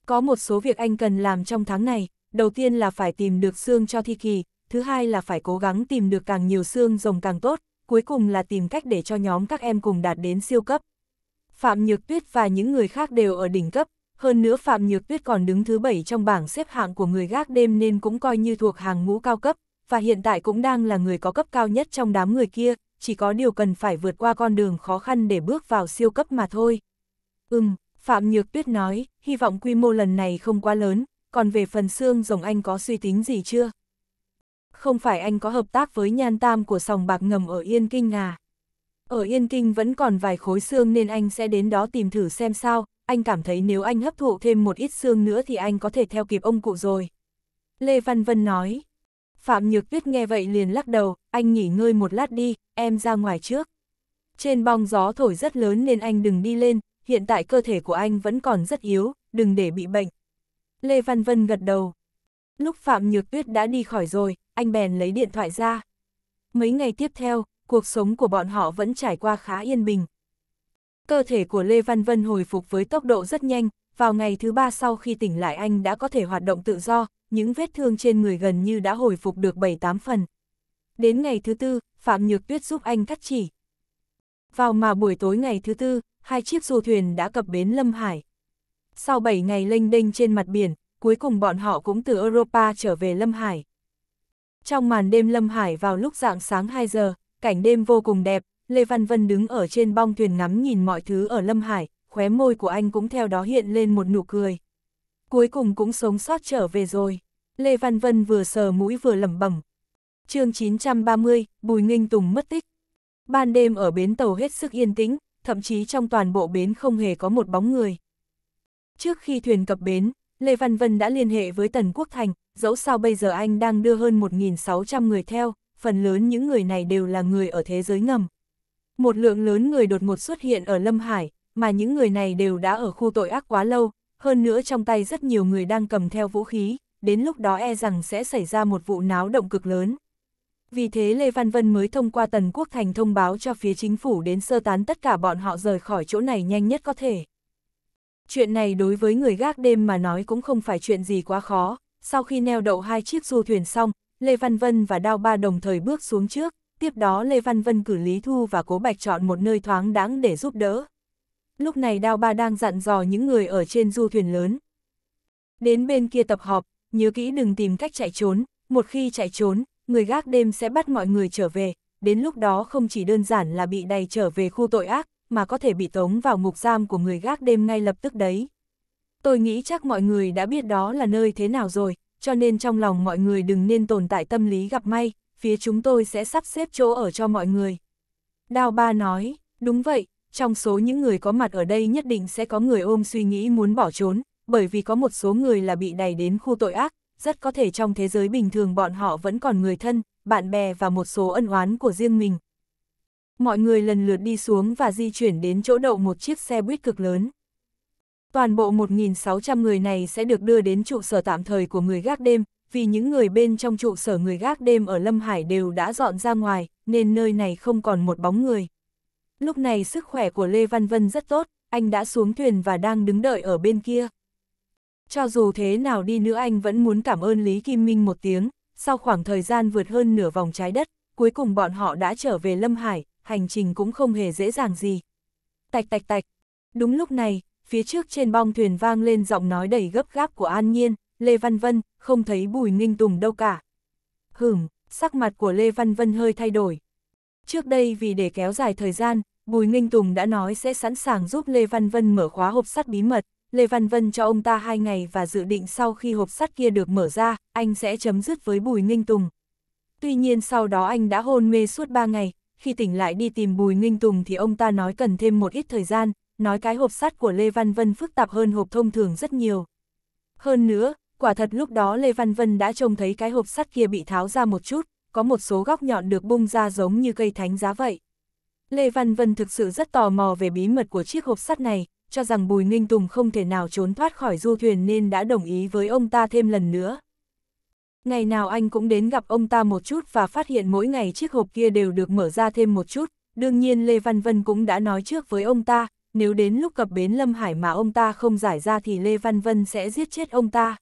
Có một số việc anh cần làm trong tháng này, đầu tiên là phải tìm được xương cho thi kỳ, thứ hai là phải cố gắng tìm được càng nhiều xương rồng càng tốt, cuối cùng là tìm cách để cho nhóm các em cùng đạt đến siêu cấp. Phạm Nhược Tuyết và những người khác đều ở đỉnh cấp, hơn nữa Phạm Nhược Tuyết còn đứng thứ bảy trong bảng xếp hạng của người gác đêm nên cũng coi như thuộc hàng ngũ cao cấp, và hiện tại cũng đang là người có cấp cao nhất trong đám người kia, chỉ có điều cần phải vượt qua con đường khó khăn để bước vào siêu cấp mà thôi. Ừm, Phạm Nhược Tuyết nói, hy vọng quy mô lần này không quá lớn, còn về phần xương rồng anh có suy tính gì chưa? Không phải anh có hợp tác với nhan tam của sòng bạc ngầm ở Yên Kinh à? Ở Yên Kinh vẫn còn vài khối xương nên anh sẽ đến đó tìm thử xem sao, anh cảm thấy nếu anh hấp thụ thêm một ít xương nữa thì anh có thể theo kịp ông cụ rồi. Lê Văn Vân nói. Phạm Nhược Tuyết nghe vậy liền lắc đầu, anh nghỉ ngơi một lát đi, em ra ngoài trước. Trên bong gió thổi rất lớn nên anh đừng đi lên, hiện tại cơ thể của anh vẫn còn rất yếu, đừng để bị bệnh. Lê Văn Vân gật đầu. Lúc Phạm Nhược Tuyết đã đi khỏi rồi, anh bèn lấy điện thoại ra. Mấy ngày tiếp theo, cuộc sống của bọn họ vẫn trải qua khá yên bình, Cơ thể của Lê Văn Vân hồi phục với tốc độ rất nhanh, vào ngày thứ ba sau khi tỉnh lại anh đã có thể hoạt động tự do, những vết thương trên người gần như đã hồi phục được 7-8 phần. Đến ngày thứ tư, Phạm Nhược Tuyết giúp anh cắt chỉ. Vào mà buổi tối ngày thứ tư, hai chiếc du thuyền đã cập bến Lâm Hải. Sau 7 ngày lênh đênh trên mặt biển, cuối cùng bọn họ cũng từ Europa trở về Lâm Hải. Trong màn đêm Lâm Hải vào lúc dạng sáng 2 giờ, cảnh đêm vô cùng đẹp, Lê Văn Vân đứng ở trên bong thuyền ngắm nhìn mọi thứ ở Lâm Hải, khóe môi của anh cũng theo đó hiện lên một nụ cười. Cuối cùng cũng sống sót trở về rồi. Lê Văn Vân vừa sờ mũi vừa lẩm bẩm. chương 930, Bùi Nghinh Tùng mất tích. Ban đêm ở bến tàu hết sức yên tĩnh, thậm chí trong toàn bộ bến không hề có một bóng người. Trước khi thuyền cập bến, Lê Văn Vân đã liên hệ với Tần Quốc Thành, dẫu sao bây giờ anh đang đưa hơn 1.600 người theo, phần lớn những người này đều là người ở thế giới ngầm. Một lượng lớn người đột ngột xuất hiện ở Lâm Hải, mà những người này đều đã ở khu tội ác quá lâu, hơn nữa trong tay rất nhiều người đang cầm theo vũ khí, đến lúc đó e rằng sẽ xảy ra một vụ náo động cực lớn. Vì thế Lê Văn Vân mới thông qua Tần Quốc Thành thông báo cho phía chính phủ đến sơ tán tất cả bọn họ rời khỏi chỗ này nhanh nhất có thể. Chuyện này đối với người gác đêm mà nói cũng không phải chuyện gì quá khó, sau khi neo đậu hai chiếc du thuyền xong, Lê Văn Vân và Đao Ba đồng thời bước xuống trước, tiếp đó Lê Văn Vân cử Lý Thu và Cố Bạch chọn một nơi thoáng đáng để giúp đỡ. Lúc này Đao Ba đang dặn dò những người ở trên du thuyền lớn. Đến bên kia tập họp, nhớ kỹ đừng tìm cách chạy trốn, một khi chạy trốn, người gác đêm sẽ bắt mọi người trở về, đến lúc đó không chỉ đơn giản là bị đầy trở về khu tội ác, mà có thể bị tống vào ngục giam của người gác đêm ngay lập tức đấy. Tôi nghĩ chắc mọi người đã biết đó là nơi thế nào rồi, cho nên trong lòng mọi người đừng nên tồn tại tâm lý gặp may, phía chúng tôi sẽ sắp xếp chỗ ở cho mọi người. Đao ba nói, đúng vậy, trong số những người có mặt ở đây nhất định sẽ có người ôm suy nghĩ muốn bỏ trốn, bởi vì có một số người là bị đẩy đến khu tội ác, rất có thể trong thế giới bình thường bọn họ vẫn còn người thân, bạn bè và một số ân oán của riêng mình. Mọi người lần lượt đi xuống và di chuyển đến chỗ đậu một chiếc xe buýt cực lớn. Toàn bộ 1.600 người này sẽ được đưa đến trụ sở tạm thời của người gác đêm, vì những người bên trong trụ sở người gác đêm ở Lâm Hải đều đã dọn ra ngoài, nên nơi này không còn một bóng người. Lúc này sức khỏe của Lê Văn Vân rất tốt, anh đã xuống thuyền và đang đứng đợi ở bên kia. Cho dù thế nào đi nữa anh vẫn muốn cảm ơn Lý Kim Minh một tiếng, sau khoảng thời gian vượt hơn nửa vòng trái đất, cuối cùng bọn họ đã trở về Lâm Hải, hành trình cũng không hề dễ dàng gì. Tạch tạch tạch, đúng lúc này, phía trước trên bong thuyền vang lên giọng nói đầy gấp gáp của An Nhiên, Lê Văn Vân, không thấy Bùi Ninh Tùng đâu cả. Hửm, sắc mặt của Lê Văn Vân hơi thay đổi. Trước đây vì để kéo dài thời gian, Bùi Ninh Tùng đã nói sẽ sẵn sàng giúp Lê Văn Vân mở khóa hộp sắt bí mật. Lê Văn Vân cho ông ta hai ngày và dự định sau khi hộp sắt kia được mở ra, anh sẽ chấm dứt với Bùi Ninh Tùng. Tuy nhiên sau đó anh đã hôn mê suốt ba ngày, khi tỉnh lại đi tìm Bùi Ninh Tùng thì ông ta nói cần thêm một ít thời gian, nói cái hộp sắt của Lê Văn Vân phức tạp hơn hộp thông thường rất nhiều. Hơn nữa, quả thật lúc đó Lê Văn Vân đã trông thấy cái hộp sắt kia bị tháo ra một chút, có một số góc nhọn được bung ra giống như cây thánh giá vậy. Lê Văn Vân thực sự rất tò mò về bí mật của chiếc hộp sắt này, cho rằng Bùi Ninh Tùng không thể nào trốn thoát khỏi du thuyền nên đã đồng ý với ông ta thêm lần nữa. Ngày nào anh cũng đến gặp ông ta một chút và phát hiện mỗi ngày chiếc hộp kia đều được mở ra thêm một chút, đương nhiên Lê Văn Vân cũng đã nói trước với ông ta, nếu đến lúc cập bến Lâm Hải mà ông ta không giải ra thì Lê Văn Vân sẽ giết chết ông ta.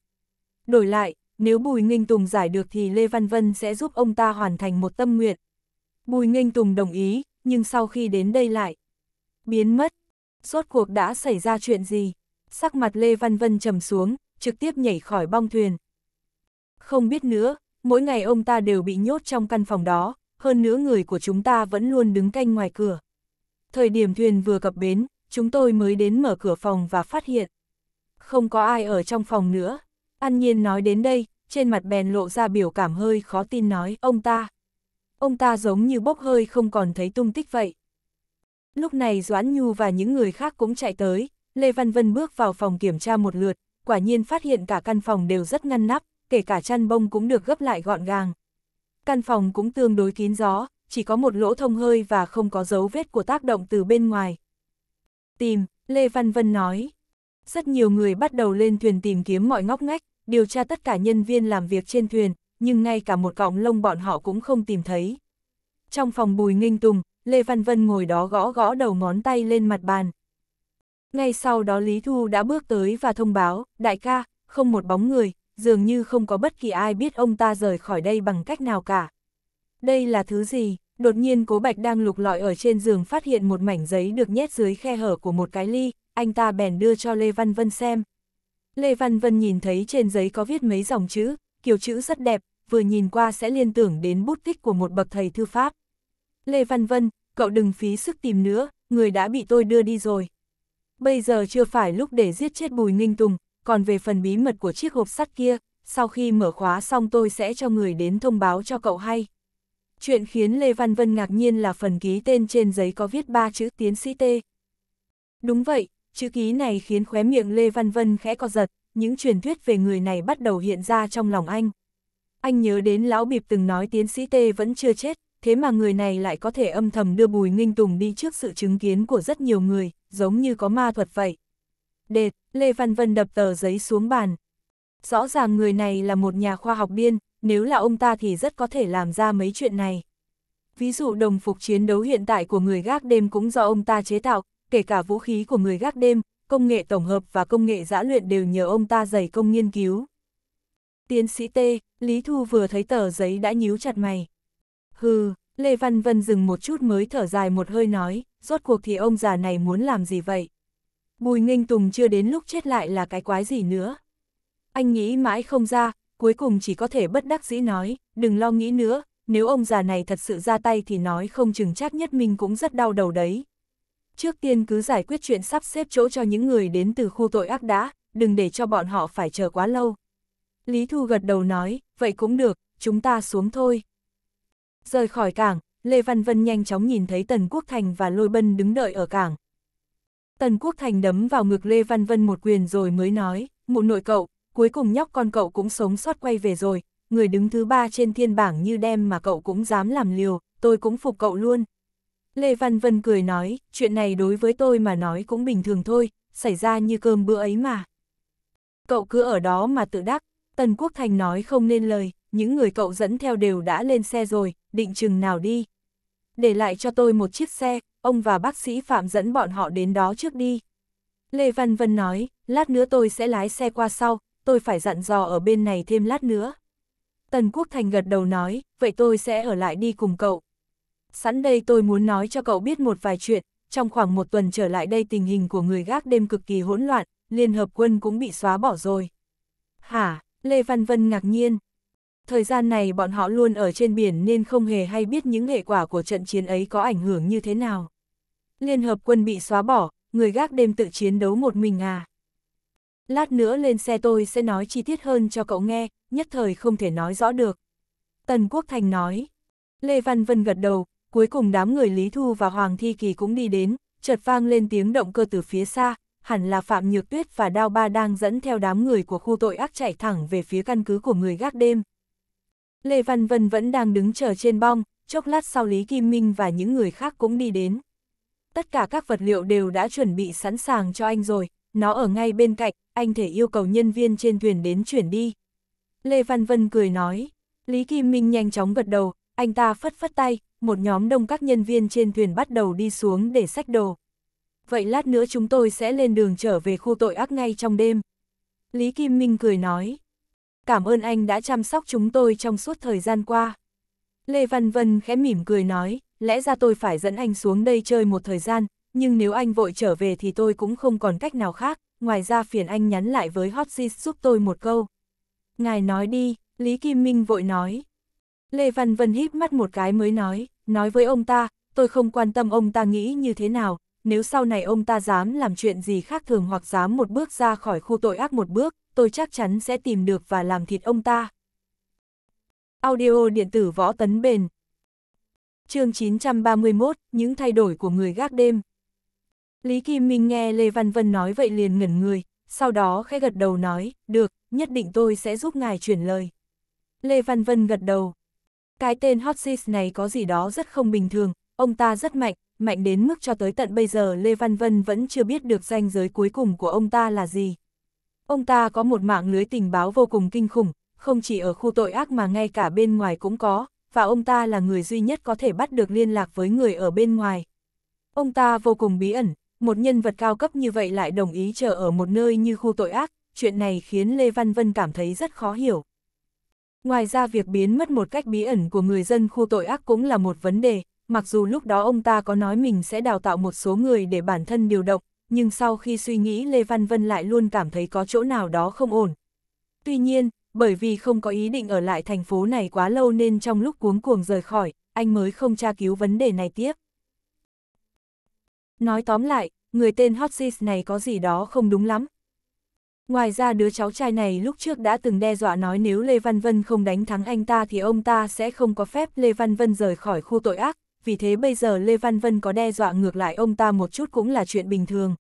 Đổi lại, nếu Bùi Nghinh Tùng giải được thì Lê Văn Vân sẽ giúp ông ta hoàn thành một tâm nguyện. Bùi Nghinh Tùng đồng ý, nhưng sau khi đến đây lại, biến mất. Rốt cuộc đã xảy ra chuyện gì? Sắc mặt Lê Văn Vân trầm xuống, trực tiếp nhảy khỏi bong thuyền. Không biết nữa, mỗi ngày ông ta đều bị nhốt trong căn phòng đó, hơn nữa người của chúng ta vẫn luôn đứng canh ngoài cửa. Thời điểm thuyền vừa cập bến, chúng tôi mới đến mở cửa phòng và phát hiện. Không có ai ở trong phòng nữa, An nhiên nói đến đây, trên mặt bèn lộ ra biểu cảm hơi khó tin nói, ông ta. Ông ta giống như bốc hơi không còn thấy tung tích vậy. Lúc này Doãn Nhu và những người khác cũng chạy tới, Lê Văn Vân bước vào phòng kiểm tra một lượt, quả nhiên phát hiện cả căn phòng đều rất ngăn nắp, kể cả chăn bông cũng được gấp lại gọn gàng. Căn phòng cũng tương đối kín gió, chỉ có một lỗ thông hơi và không có dấu vết của tác động từ bên ngoài. Tìm, Lê Văn Vân nói. Rất nhiều người bắt đầu lên thuyền tìm kiếm mọi ngóc ngách, điều tra tất cả nhân viên làm việc trên thuyền, nhưng ngay cả một cọng lông bọn họ cũng không tìm thấy. Trong phòng bùi nghênh tùng, Lê Văn Vân ngồi đó gõ gõ đầu ngón tay lên mặt bàn. Ngay sau đó Lý Thu đã bước tới và thông báo, đại ca, không một bóng người, dường như không có bất kỳ ai biết ông ta rời khỏi đây bằng cách nào cả. Đây là thứ gì? Đột nhiên cố bạch đang lục lọi ở trên giường phát hiện một mảnh giấy được nhét dưới khe hở của một cái ly, anh ta bèn đưa cho Lê Văn Vân xem. Lê Văn Vân nhìn thấy trên giấy có viết mấy dòng chữ, kiểu chữ rất đẹp, vừa nhìn qua sẽ liên tưởng đến bút tích của một bậc thầy thư pháp. Lê Văn Vân, cậu đừng phí sức tìm nữa, người đã bị tôi đưa đi rồi. Bây giờ chưa phải lúc để giết chết Bùi Ninh Tùng, còn về phần bí mật của chiếc hộp sắt kia, sau khi mở khóa xong tôi sẽ cho người đến thông báo cho cậu hay. Chuyện khiến Lê Văn Vân ngạc nhiên là phần ký tên trên giấy có viết ba chữ tiến sĩ T. Đúng vậy, Chữ ký này khiến khóe miệng Lê Văn Vân khẽ co giật, những truyền thuyết về người này bắt đầu hiện ra trong lòng anh. Anh nhớ đến lão bịp từng nói tiến sĩ Tê vẫn chưa chết, thế mà người này lại có thể âm thầm đưa Bùi Nghinh Tùng đi trước sự chứng kiến của rất nhiều người, giống như có ma thuật vậy. Đệt, Lê Văn Vân đập tờ giấy xuống bàn. Rõ ràng người này là một nhà khoa học biên, nếu là ông ta thì rất có thể làm ra mấy chuyện này. Ví dụ đồng phục chiến đấu hiện tại của người gác đêm cũng do ông ta chế tạo, kể cả vũ khí của người gác đêm, công nghệ tổng hợp và công nghệ giã luyện đều nhờ ông ta dày công nghiên cứu. Tiến sĩ T, Lý Thu vừa thấy tờ giấy đã nhíu chặt mày. Hừ, Lê Văn Vân dừng một chút mới thở dài một hơi nói, rốt cuộc thì ông già này muốn làm gì vậy? Bùi Nghênh Tùng chưa đến lúc chết lại là cái quái gì nữa. Anh nghĩ mãi không ra, cuối cùng chỉ có thể bất đắc dĩ nói, đừng lo nghĩ nữa, nếu ông già này thật sự ra tay thì nói không chừng chắc nhất mình cũng rất đau đầu đấy, trước tiên cứ giải quyết chuyện sắp xếp chỗ cho những người đến từ khu tội ác đã, đừng để cho bọn họ phải chờ quá lâu. Lý Thu gật đầu nói, vậy cũng được, chúng ta xuống thôi. Rời khỏi cảng, Lê Văn Vân nhanh chóng nhìn thấy Tần Quốc Thành và Lôi Bân đứng đợi ở cảng. Tần Quốc Thành đấm vào ngực Lê Văn Vân một quyền rồi mới nói, mụ nội cậu, cuối cùng nhóc con cậu cũng sống sót quay về rồi, người đứng thứ ba trên thiên bảng như đem mà cậu cũng dám làm liều, tôi cũng phục cậu luôn. Lê Văn Vân cười nói, chuyện này đối với tôi mà nói cũng bình thường thôi, xảy ra như cơm bữa ấy mà. Cậu cứ ở đó mà tự đắc, Tần Quốc Thành nói không nên lời, những người cậu dẫn theo đều đã lên xe rồi, định chừng nào đi. Để lại cho tôi một chiếc xe, ông và bác sĩ Phạm dẫn bọn họ đến đó trước đi. Lê Văn Vân nói, lát nữa tôi sẽ lái xe qua sau, tôi phải dặn dò ở bên này thêm lát nữa. Tần Quốc Thành gật đầu nói, vậy tôi sẽ ở lại đi cùng cậu, sẵn đây tôi muốn nói cho cậu biết một vài chuyện, trong khoảng một tuần trở lại đây tình hình của người gác đêm cực kỳ hỗn loạn, Liên Hợp Quân cũng bị xóa bỏ rồi. Hả, Lê Văn Vân ngạc nhiên. Thời gian này bọn họ luôn ở trên biển nên không hề hay biết những hệ quả của trận chiến ấy có ảnh hưởng như thế nào. Liên Hợp Quân bị xóa bỏ, người gác đêm tự chiến đấu một mình à. Lát nữa lên xe tôi sẽ nói chi tiết hơn cho cậu nghe, nhất thời không thể nói rõ được. Tần Quốc Thành nói. Lê Văn Vân gật đầu, cuối cùng đám người Lý Thu và Hoàng Thi Kỳ cũng đi đến, chợt vang lên tiếng động cơ từ phía xa, hẳn là Phạm Nhược Tuyết và Đao Ba đang dẫn theo đám người của khu tội ác chạy thẳng về phía căn cứ của người gác đêm. Lê Văn Vân vẫn đang đứng chờ trên bong, chốc lát sau Lý Kim Minh và những người khác cũng đi đến. Tất cả các vật liệu đều đã chuẩn bị sẵn sàng cho anh rồi, nó ở ngay bên cạnh, anh thể yêu cầu nhân viên trên thuyền đến chuyển đi. Lê Văn Vân cười nói, Lý Kim Minh nhanh chóng gật đầu, anh ta phất phất tay, một nhóm đông các nhân viên trên thuyền bắt đầu đi xuống để sách đồ. Vậy lát nữa chúng tôi sẽ lên đường trở về khu tội ác ngay trong đêm. Lý Kim Minh cười nói. Cảm ơn anh đã chăm sóc chúng tôi trong suốt thời gian qua. Lê Văn Vân khẽ mỉm cười nói, lẽ ra tôi phải dẫn anh xuống đây chơi một thời gian, nhưng nếu anh vội trở về thì tôi cũng không còn cách nào khác, ngoài ra phiền anh nhắn lại với Hotsis giúp tôi một câu. Ngài nói đi, Lý Kim Minh vội nói. Lê Văn Vân híp mắt một cái mới nói, nói với ông ta, tôi không quan tâm ông ta nghĩ như thế nào, nếu sau này ông ta dám làm chuyện gì khác thường hoặc dám một bước ra khỏi khu tội ác một bước, tôi chắc chắn sẽ tìm được và làm thịt ông ta. Audio điện tử võ tấn bền chương 931, những thay đổi của người gác đêm. Lý Kim Minh nghe Lê Văn Vân nói vậy liền ngẩn người, sau đó khẽ gật đầu nói, được, nhất định tôi sẽ giúp ngài chuyển lời. Lê Văn Vân gật đầu, cái tên Hot Hotsis này có gì đó rất không bình thường, ông ta rất mạnh, mạnh đến mức cho tới tận bây giờ Lê Văn Vân vẫn chưa biết được danh giới cuối cùng của ông ta là gì. Ông ta có một mạng lưới tình báo vô cùng kinh khủng, không chỉ ở khu tội ác mà ngay cả bên ngoài cũng có, và ông ta là người duy nhất có thể bắt được liên lạc với người ở bên ngoài. Ông ta vô cùng bí ẩn, một nhân vật cao cấp như vậy lại đồng ý chờ ở một nơi như khu tội ác, chuyện này khiến Lê Văn Vân cảm thấy rất khó hiểu. Ngoài ra việc biến mất một cách bí ẩn của người dân khu tội ác cũng là một vấn đề, mặc dù lúc đó ông ta có nói mình sẽ đào tạo một số người để bản thân điều động, nhưng sau khi suy nghĩ Lê Văn Vân lại luôn cảm thấy có chỗ nào đó không ổn. Tuy nhiên, bởi vì không có ý định ở lại thành phố này quá lâu nên trong lúc cuống cuồng rời khỏi, anh mới không tra cứu vấn đề này tiếp. Nói tóm lại, người tên Hotsis này có gì đó không đúng lắm, Ngoài ra đứa cháu trai này lúc trước đã từng đe dọa nói nếu Lê Văn Vân không đánh thắng anh ta thì ông ta sẽ không có phép Lê Văn Vân rời khỏi khu tội ác, vì thế bây giờ Lê Văn Vân có đe dọa ngược lại ông ta một chút cũng là chuyện bình thường.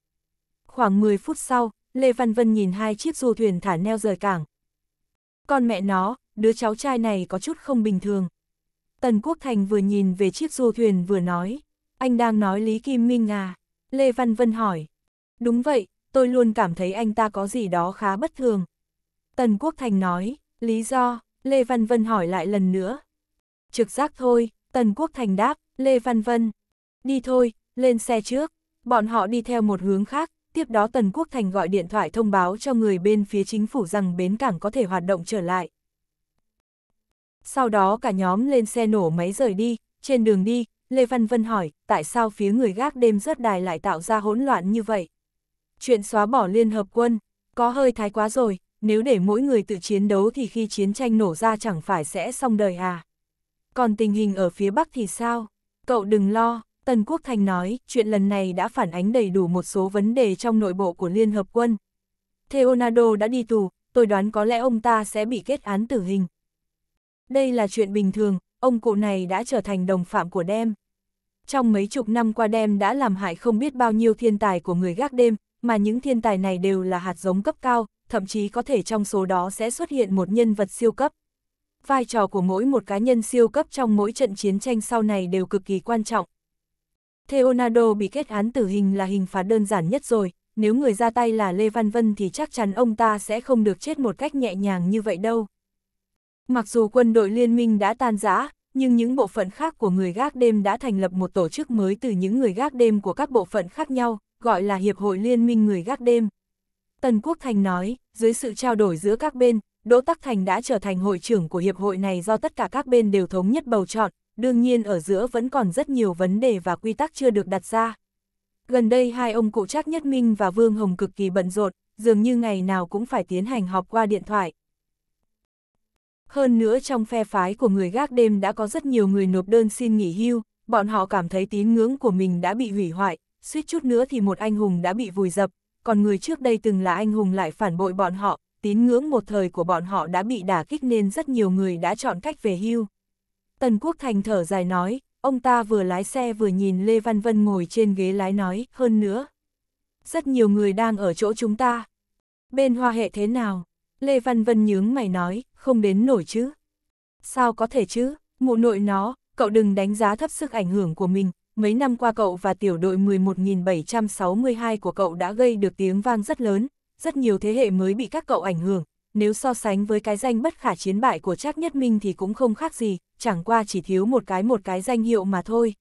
Khoảng 10 phút sau, Lê Văn Vân nhìn hai chiếc du thuyền thả neo rời cảng. Con mẹ nó, đứa cháu trai này có chút không bình thường. Tần Quốc Thành vừa nhìn về chiếc du thuyền vừa nói, anh đang nói Lý Kim Minh à? Lê Văn Vân hỏi. Đúng vậy, tôi luôn cảm thấy anh ta có gì đó khá bất thường. Tần Quốc Thành nói, lý do, Lê Văn Vân hỏi lại lần nữa. Trực giác thôi, Tần Quốc Thành đáp, Lê Văn Vân. Đi thôi, lên xe trước. Bọn họ đi theo một hướng khác, tiếp đó Tần Quốc Thành gọi điện thoại thông báo cho người bên phía chính phủ rằng bến cảng có thể hoạt động trở lại. Sau đó cả nhóm lên xe nổ máy rời đi, trên đường đi, Lê Văn Vân hỏi, tại sao phía người gác đêm rớt đài lại tạo ra hỗn loạn như vậy? Chuyện xóa bỏ Liên Hợp Quân, có hơi thái quá rồi, nếu để mỗi người tự chiến đấu thì khi chiến tranh nổ ra chẳng phải sẽ xong đời à. Còn tình hình ở phía Bắc thì sao? Cậu đừng lo, Tần Quốc Thành nói, chuyện lần này đã phản ánh đầy đủ một số vấn đề trong nội bộ của Liên Hợp Quân. Theonado đã đi tù, tôi đoán có lẽ ông ta sẽ bị kết án tử hình. Đây là chuyện bình thường, ông cụ này đã trở thành đồng phạm của Dem. Trong mấy chục năm qua Dem đã làm hại không biết bao nhiêu thiên tài của người gác đêm, mà những thiên tài này đều là hạt giống cấp cao, thậm chí có thể trong số đó sẽ xuất hiện một nhân vật siêu cấp. Vai trò của mỗi một cá nhân siêu cấp trong mỗi trận chiến tranh sau này đều cực kỳ quan trọng. Theonado bị kết án tử hình là hình phạt đơn giản nhất rồi, nếu người ra tay là Lê Văn Vân thì chắc chắn ông ta sẽ không được chết một cách nhẹ nhàng như vậy đâu. Mặc dù quân đội liên minh đã tan rã, nhưng những bộ phận khác của người gác đêm đã thành lập một tổ chức mới từ những người gác đêm của các bộ phận khác nhau, gọi là Hiệp hội Liên minh Người Gác Đêm. Tần Quốc Thành nói, dưới sự trao đổi giữa các bên, Đỗ Tắc Thành đã trở thành hội trưởng của hiệp hội này do tất cả các bên đều thống nhất bầu chọn, đương nhiên ở giữa vẫn còn rất nhiều vấn đề và quy tắc chưa được đặt ra. Gần đây hai ông cụ Trác Nhất Minh và Vương Hồng cực kỳ bận rộn, dường như ngày nào cũng phải tiến hành họp qua điện thoại. Hơn nữa trong phe phái của người gác đêm đã có rất nhiều người nộp đơn xin nghỉ hưu, bọn họ cảm thấy tín ngưỡng của mình đã bị hủy hoại, suýt chút nữa thì một anh hùng đã bị vùi dập, còn người trước đây từng là anh hùng lại phản bội bọn họ, tín ngưỡng một thời của bọn họ đã bị đả kích nên rất nhiều người đã chọn cách về hưu. Tần Quốc Thành thở dài nói, ông ta vừa lái xe vừa nhìn Lê Văn Vân ngồi trên ghế lái nói, hơn nữa. Rất nhiều người đang ở chỗ chúng ta. Bên hoa hệ thế nào? Lê Văn Vân nhướng mày nói, không đến nổi chứ. Sao có thể chứ, mụ nội nó, cậu đừng đánh giá thấp sức ảnh hưởng của mình, mấy năm qua cậu và tiểu đội 11.762 của cậu đã gây được tiếng vang rất lớn, rất nhiều thế hệ mới bị các cậu ảnh hưởng, nếu so sánh với cái danh bất khả chiến bại của Trác Nhất Minh thì cũng không khác gì, chẳng qua chỉ thiếu một cái một cái danh hiệu mà thôi.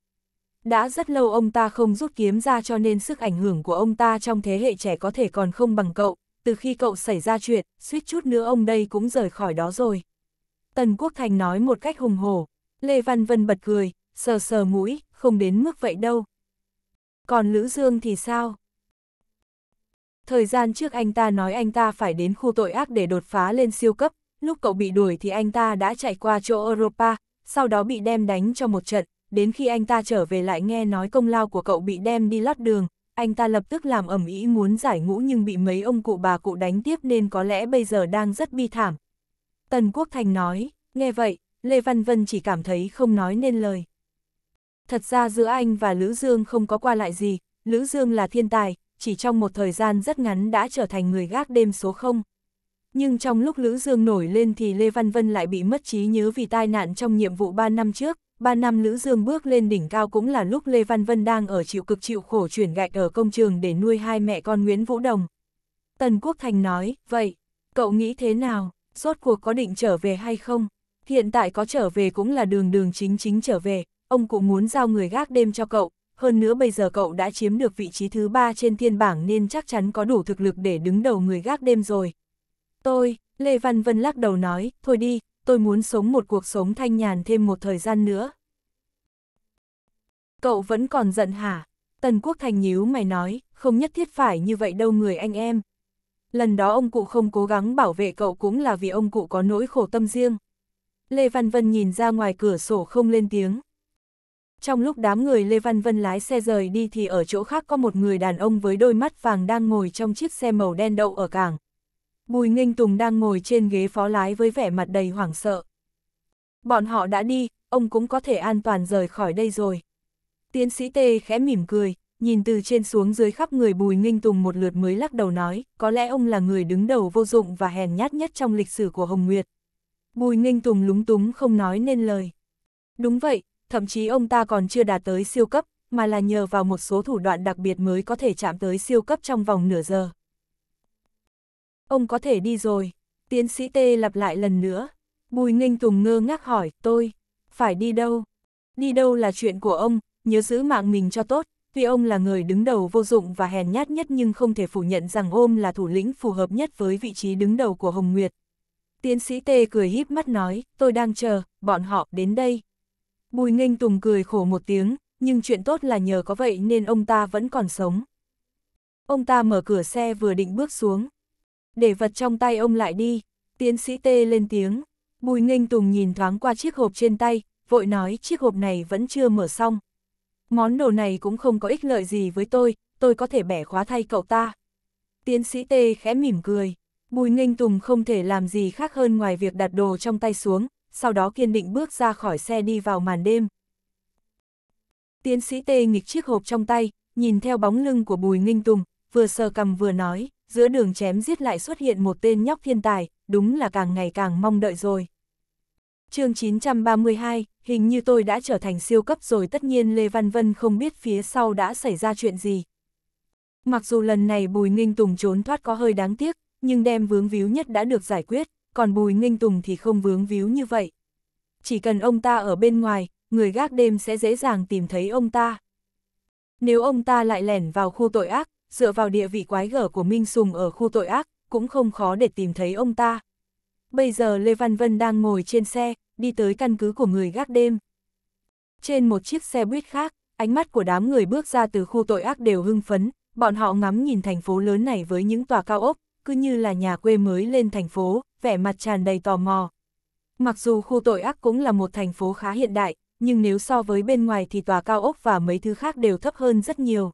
Đã rất lâu ông ta không rút kiếm ra cho nên sức ảnh hưởng của ông ta trong thế hệ trẻ có thể còn không bằng cậu, từ khi cậu xảy ra chuyện, suýt chút nữa ông đây cũng rời khỏi đó rồi. Tần Quốc Thành nói một cách hùng hổ, Lê Văn Vân bật cười, sờ sờ mũi, không đến mức vậy đâu. Còn Lữ Dương thì sao? Thời gian trước anh ta nói anh ta phải đến khu tội ác để đột phá lên siêu cấp, lúc cậu bị đuổi thì anh ta đã chạy qua chỗ Europa, sau đó bị đem đánh cho một trận, đến khi anh ta trở về lại nghe nói công lao của cậu bị đem đi lót đường, anh ta lập tức làm ẩm ý muốn giải ngũ nhưng bị mấy ông cụ bà cụ đánh tiếp nên có lẽ bây giờ đang rất bi thảm. Tần Quốc Thành nói, nghe vậy, Lê Văn Vân chỉ cảm thấy không nói nên lời. Thật ra giữa anh và Lữ Dương không có qua lại gì, Lữ Dương là thiên tài, chỉ trong một thời gian rất ngắn đã trở thành người gác đêm số 0. Nhưng trong lúc Lữ Dương nổi lên thì Lê Văn Vân lại bị mất trí nhớ vì tai nạn trong nhiệm vụ 3 năm trước. 3 năm Lữ Dương bước lên đỉnh cao cũng là lúc Lê Văn Vân đang ở chịu cực chịu khổ chuyển gạch ở công trường để nuôi hai mẹ con Nguyễn Vũ Đồng. Tần Quốc Thành nói, vậy, cậu nghĩ thế nào, rốt cuộc có định trở về hay không? Hiện tại có trở về cũng là đường đường chính chính trở về, ông cụ muốn giao người gác đêm cho cậu, hơn nữa bây giờ cậu đã chiếm được vị trí thứ ba trên thiên bảng nên chắc chắn có đủ thực lực để đứng đầu người gác đêm rồi. Tôi, Lê Văn Vân lắc đầu nói, thôi đi, tôi muốn sống một cuộc sống thanh nhàn thêm một thời gian nữa. Cậu vẫn còn giận hả? Tần Quốc Thành nhíu mày nói, không nhất thiết phải như vậy đâu người anh em. Lần đó ông cụ không cố gắng bảo vệ cậu cũng là vì ông cụ có nỗi khổ tâm riêng. Lê Văn Vân nhìn ra ngoài cửa sổ không lên tiếng, trong lúc đám người Lê Văn Vân lái xe rời đi thì ở chỗ khác có một người đàn ông với đôi mắt vàng đang ngồi trong chiếc xe màu đen đậu ở cảng. Bùi Nghênh Tùng đang ngồi trên ghế phó lái với vẻ mặt đầy hoảng sợ. Bọn họ đã đi, ông cũng có thể an toàn rời khỏi đây rồi. Tiến sĩ Tê khẽ mỉm cười, nhìn từ trên xuống dưới khắp người Bùi Nghênh Tùng một lượt mới lắc đầu nói, có lẽ ông là người đứng đầu vô dụng và hèn nhát nhất trong lịch sử của Hồng Nguyệt. Bùi Nghênh Tùng lúng túng không nói nên lời. Đúng vậy, thậm chí ông ta còn chưa đạt tới siêu cấp, mà là nhờ vào một số thủ đoạn đặc biệt mới có thể chạm tới siêu cấp trong vòng nửa giờ. Ông có thể đi rồi, tiến sĩ T lặp lại lần nữa. Bùi Nghinh Tùng ngơ ngác hỏi, tôi, phải đi đâu? Đi đâu là chuyện của ông, nhớ giữ mạng mình cho tốt, tuy ông là người đứng đầu vô dụng và hèn nhát nhất nhưng không thể phủ nhận rằng ôm là thủ lĩnh phù hợp nhất với vị trí đứng đầu của Hồng Nguyệt. Tiến sĩ T cười híp mắt nói, tôi đang chờ, bọn họ đến đây. Bùi Nghênh Tùng cười khổ một tiếng, nhưng chuyện tốt là nhờ có vậy nên ông ta vẫn còn sống. Ông ta mở cửa xe vừa định bước xuống. Để vật trong tay ông lại đi, tiến sĩ tê lên tiếng. Bùi Nghênh Tùng nhìn thoáng qua chiếc hộp trên tay, vội nói chiếc hộp này vẫn chưa mở xong. Món đồ này cũng không có ích lợi gì với tôi, tôi có thể bẻ khóa thay cậu ta. Tiến sĩ tê khẽ mỉm cười. Bùi Nghênh Tùng không thể làm gì khác hơn ngoài việc đặt đồ trong tay xuống, sau đó kiên định bước ra khỏi xe đi vào màn đêm. Tiến sĩ Tê nghịch chiếc hộp trong tay, nhìn theo bóng lưng của Bùi Nghinh Tùng, vừa sờ cầm vừa nói, giữa đường chém giết lại xuất hiện một tên nhóc thiên tài, đúng là càng ngày càng mong đợi rồi. chương 932, hình như tôi đã trở thành siêu cấp rồi tất nhiên Lê Văn Vân không biết phía sau đã xảy ra chuyện gì. Mặc dù lần này Bùi Nghinh Tùng trốn thoát có hơi đáng tiếc, nhưng đem vướng víu nhất đã được giải quyết, còn Bùi Nghinh Tùng thì không vướng víu như vậy. Chỉ cần ông ta ở bên ngoài, người gác đêm sẽ dễ dàng tìm thấy ông ta. Nếu ông ta lại lẻn vào khu tội ác, dựa vào địa vị quái gở của Minh Sùng ở khu tội ác, cũng không khó để tìm thấy ông ta. Bây giờ Lê Văn Vân đang ngồi trên xe, đi tới căn cứ của người gác đêm. Trên một chiếc xe buýt khác, ánh mắt của đám người bước ra từ khu tội ác đều hưng phấn, bọn họ ngắm nhìn thành phố lớn này với những tòa cao ốc, cứ như là nhà quê mới lên thành phố, vẻ mặt tràn đầy tò mò. Mặc dù khu tội ác cũng là một thành phố khá hiện đại, nhưng nếu so với bên ngoài thì tòa cao ốc và mấy thứ khác đều thấp hơn rất nhiều.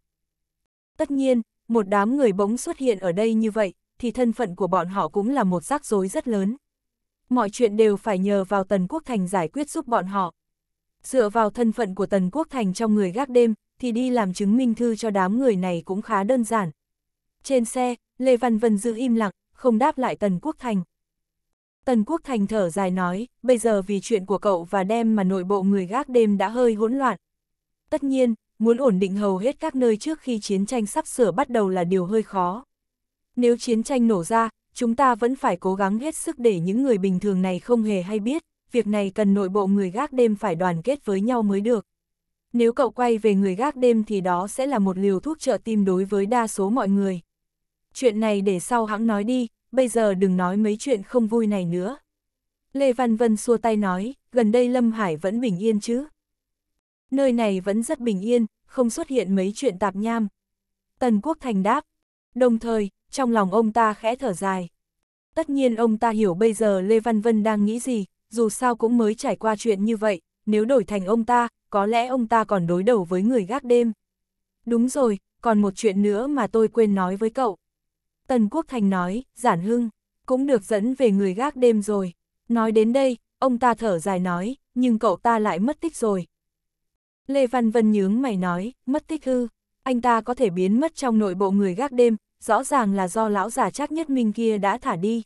Tất nhiên, một đám người bỗng xuất hiện ở đây như vậy, thì thân phận của bọn họ cũng là một rắc rối rất lớn. Mọi chuyện đều phải nhờ vào Tần Quốc Thành giải quyết giúp bọn họ. Dựa vào thân phận của Tần Quốc Thành trong người gác đêm, thì đi làm chứng minh thư cho đám người này cũng khá đơn giản. Trên xe, Lê Văn Vân giữ im lặng, không đáp lại Tần Quốc Thành. Tần Quốc Thành thở dài nói, bây giờ vì chuyện của cậu và đem mà nội bộ người gác đêm đã hơi hỗn loạn. Tất nhiên, muốn ổn định hầu hết các nơi trước khi chiến tranh sắp sửa bắt đầu là điều hơi khó. Nếu chiến tranh nổ ra, chúng ta vẫn phải cố gắng hết sức để những người bình thường này không hề hay biết, việc này cần nội bộ người gác đêm phải đoàn kết với nhau mới được. Nếu cậu quay về người gác đêm thì đó sẽ là một liều thuốc trợ tim đối với đa số mọi người. Chuyện này để sau hãng nói đi, bây giờ đừng nói mấy chuyện không vui này nữa. Lê Văn Vân xua tay nói, gần đây Lâm Hải vẫn bình yên chứ. Nơi này vẫn rất bình yên, không xuất hiện mấy chuyện tạp nham. Tần Quốc Thành đáp, đồng thời, trong lòng ông ta khẽ thở dài. Tất nhiên ông ta hiểu bây giờ Lê Văn Vân đang nghĩ gì, dù sao cũng mới trải qua chuyện như vậy, nếu đổi thành ông ta, có lẽ ông ta còn đối đầu với người gác đêm. Đúng rồi, còn một chuyện nữa mà tôi quên nói với cậu. Tần Quốc Thành nói, giản hưng, cũng được dẫn về người gác đêm rồi. Nói đến đây, ông ta thở dài nói, nhưng cậu ta lại mất tích rồi. Lê Văn Vân nhướng mày nói, mất tích hư, anh ta có thể biến mất trong nội bộ người gác đêm, rõ ràng là do lão giả chắc nhất minh kia đã thả đi.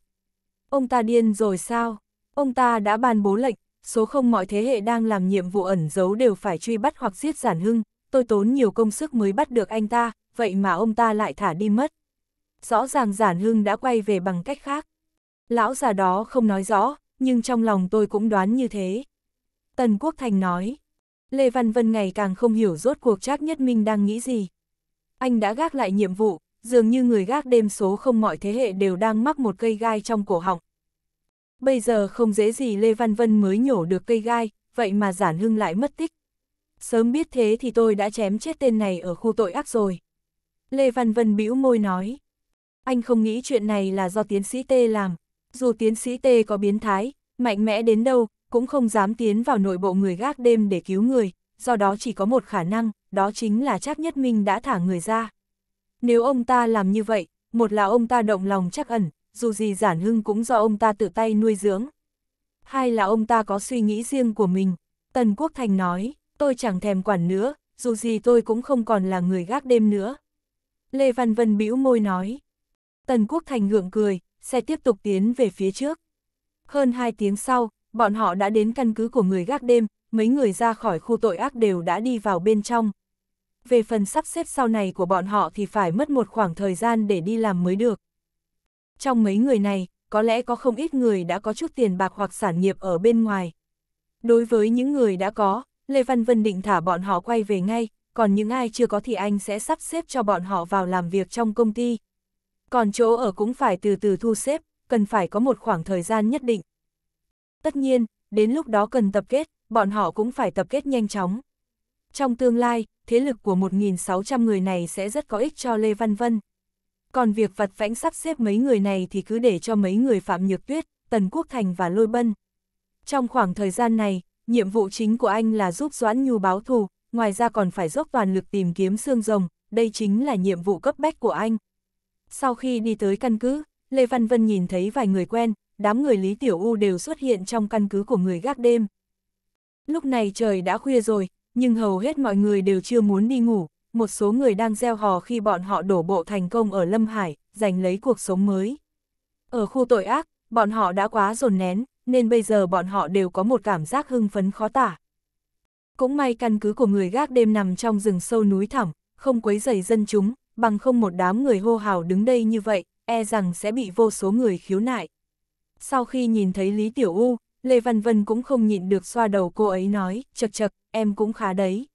Ông ta điên rồi sao? Ông ta đã ban bố lệnh, số không mọi thế hệ đang làm nhiệm vụ ẩn giấu đều phải truy bắt hoặc giết giản hưng, tôi tốn nhiều công sức mới bắt được anh ta, vậy mà ông ta lại thả đi mất rõ ràng giản hưng đã quay về bằng cách khác. Lão già đó không nói rõ, nhưng trong lòng tôi cũng đoán như thế. Tần Quốc Thành nói, Lê Văn Vân ngày càng không hiểu rốt cuộc Trác Nhất Minh đang nghĩ gì. Anh đã gác lại nhiệm vụ, dường như người gác đêm số không mọi thế hệ đều đang mắc một cây gai trong cổ họng. Bây giờ không dễ gì Lê Văn Vân mới nhổ được cây gai, vậy mà giản hưng lại mất tích. Sớm biết thế thì tôi đã chém chết tên này ở khu tội ác rồi. Lê Văn Vân bĩu môi nói. Anh không nghĩ chuyện này là do tiến sĩ Tê làm. Dù tiến sĩ Tê có biến thái, mạnh mẽ đến đâu, cũng không dám tiến vào nội bộ người gác đêm để cứu người, do đó chỉ có một khả năng, đó chính là Trác Nhất Minh đã thả người ra. Nếu ông ta làm như vậy, một là ông ta động lòng chắc ẩn, dù gì giản hưng cũng do ông ta tự tay nuôi dưỡng. Hai là ông ta có suy nghĩ riêng của mình. Tần Quốc Thành nói, tôi chẳng thèm quản nữa, dù gì tôi cũng không còn là người gác đêm nữa. Lê Văn Vân bĩu môi nói, Tần Quốc Thành ngượng cười, xe tiếp tục tiến về phía trước. Hơn 2 tiếng sau, bọn họ đã đến căn cứ của người gác đêm, mấy người ra khỏi khu tội ác đều đã đi vào bên trong. Về phần sắp xếp sau này của bọn họ thì phải mất một khoảng thời gian để đi làm mới được. Trong mấy người này, có lẽ có không ít người đã có chút tiền bạc hoặc sản nghiệp ở bên ngoài. Đối với những người đã có, Lê Văn Vân định thả bọn họ quay về ngay, còn những ai chưa có thì anh sẽ sắp xếp cho bọn họ vào làm việc trong công ty, còn chỗ ở cũng phải từ từ thu xếp, cần phải có một khoảng thời gian nhất định. Tất nhiên, đến lúc đó cần tập kết, bọn họ cũng phải tập kết nhanh chóng. Trong tương lai, thế lực của 1.600 người này sẽ rất có ích cho Lê Văn Vân. Còn việc vật vãnh sắp xếp mấy người này thì cứ để cho mấy người Phạm Nhược Tuyết, Tần Quốc Thành và Lôi Bân. Trong khoảng thời gian này, nhiệm vụ chính của anh là giúp Doãn Nhu báo thù, ngoài ra còn phải dốc toàn lực tìm kiếm xương rồng, đây chính là nhiệm vụ cấp bách của anh, sau khi đi tới căn cứ, Lê Văn Vân nhìn thấy vài người quen, đám người Lý Tiểu U đều xuất hiện trong căn cứ của người gác đêm. Lúc này trời đã khuya rồi, nhưng hầu hết mọi người đều chưa muốn đi ngủ, một số người đang gieo hò khi bọn họ đổ bộ thành công ở Lâm Hải, giành lấy cuộc sống mới. Ở khu tội ác, bọn họ đã quá dồn nén, nên bây giờ bọn họ đều có một cảm giác hưng phấn khó tả. Cũng may căn cứ của người gác đêm nằm trong rừng sâu núi thẳm, không quấy rầy dân chúng, bằng không một đám người hô hào đứng đây như vậy, e rằng sẽ bị vô số người khiếu nại. Sau khi nhìn thấy Lý Tiểu U, Lê Văn Vân cũng không nhịn được xoa đầu cô ấy nói, chật chật, em cũng khá đấy.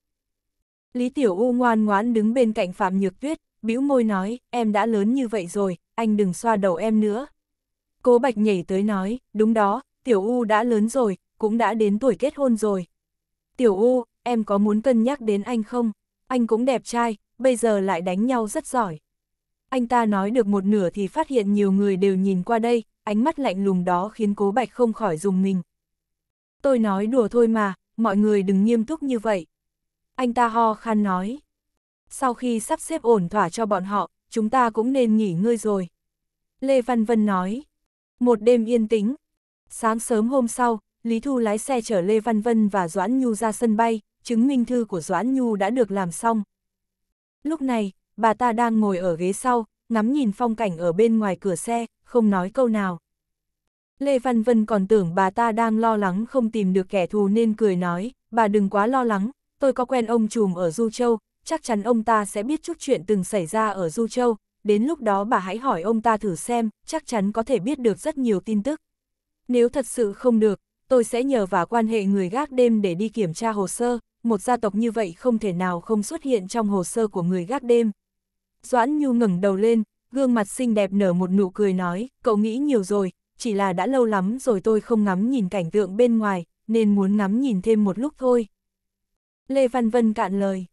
Lý Tiểu U ngoan ngoãn đứng bên cạnh Phạm Nhược Tuyết, bĩu môi nói, em đã lớn như vậy rồi, anh đừng xoa đầu em nữa. Cô Bạch nhảy tới nói, đúng đó, Tiểu U đã lớn rồi, cũng đã đến tuổi kết hôn rồi. Tiểu U, em có muốn cân nhắc đến anh không? Anh cũng đẹp trai, bây giờ lại đánh nhau rất giỏi. Anh ta nói được một nửa thì phát hiện nhiều người đều nhìn qua đây, ánh mắt lạnh lùng đó khiến cố bạch không khỏi dùng mình. Tôi nói đùa thôi mà, mọi người đừng nghiêm túc như vậy. Anh ta ho khan nói. Sau khi sắp xếp ổn thỏa cho bọn họ, chúng ta cũng nên nghỉ ngơi rồi. Lê Văn Vân nói. Một đêm yên tĩnh. Sáng sớm hôm sau, Lý Thu lái xe chở Lê Văn Vân và Doãn Nhu ra sân bay, chứng minh thư của Doãn Nhu đã được làm xong, Lúc này, bà ta đang ngồi ở ghế sau, ngắm nhìn phong cảnh ở bên ngoài cửa xe, không nói câu nào. Lê Văn Vân còn tưởng bà ta đang lo lắng không tìm được kẻ thù nên cười nói, bà đừng quá lo lắng, tôi có quen ông trùm ở Du Châu, chắc chắn ông ta sẽ biết chút chuyện từng xảy ra ở Du Châu, đến lúc đó bà hãy hỏi ông ta thử xem, chắc chắn có thể biết được rất nhiều tin tức. Nếu thật sự không được, tôi sẽ nhờ vào quan hệ người gác đêm để đi kiểm tra hồ sơ, một gia tộc như vậy không thể nào không xuất hiện trong hồ sơ của người gác đêm. Doãn Nhu ngẩng đầu lên, gương mặt xinh đẹp nở một nụ cười nói, cậu nghĩ nhiều rồi, chỉ là đã lâu lắm rồi tôi không ngắm nhìn cảnh tượng bên ngoài, nên muốn ngắm nhìn thêm một lúc thôi. Lê Văn Vân cạn lời.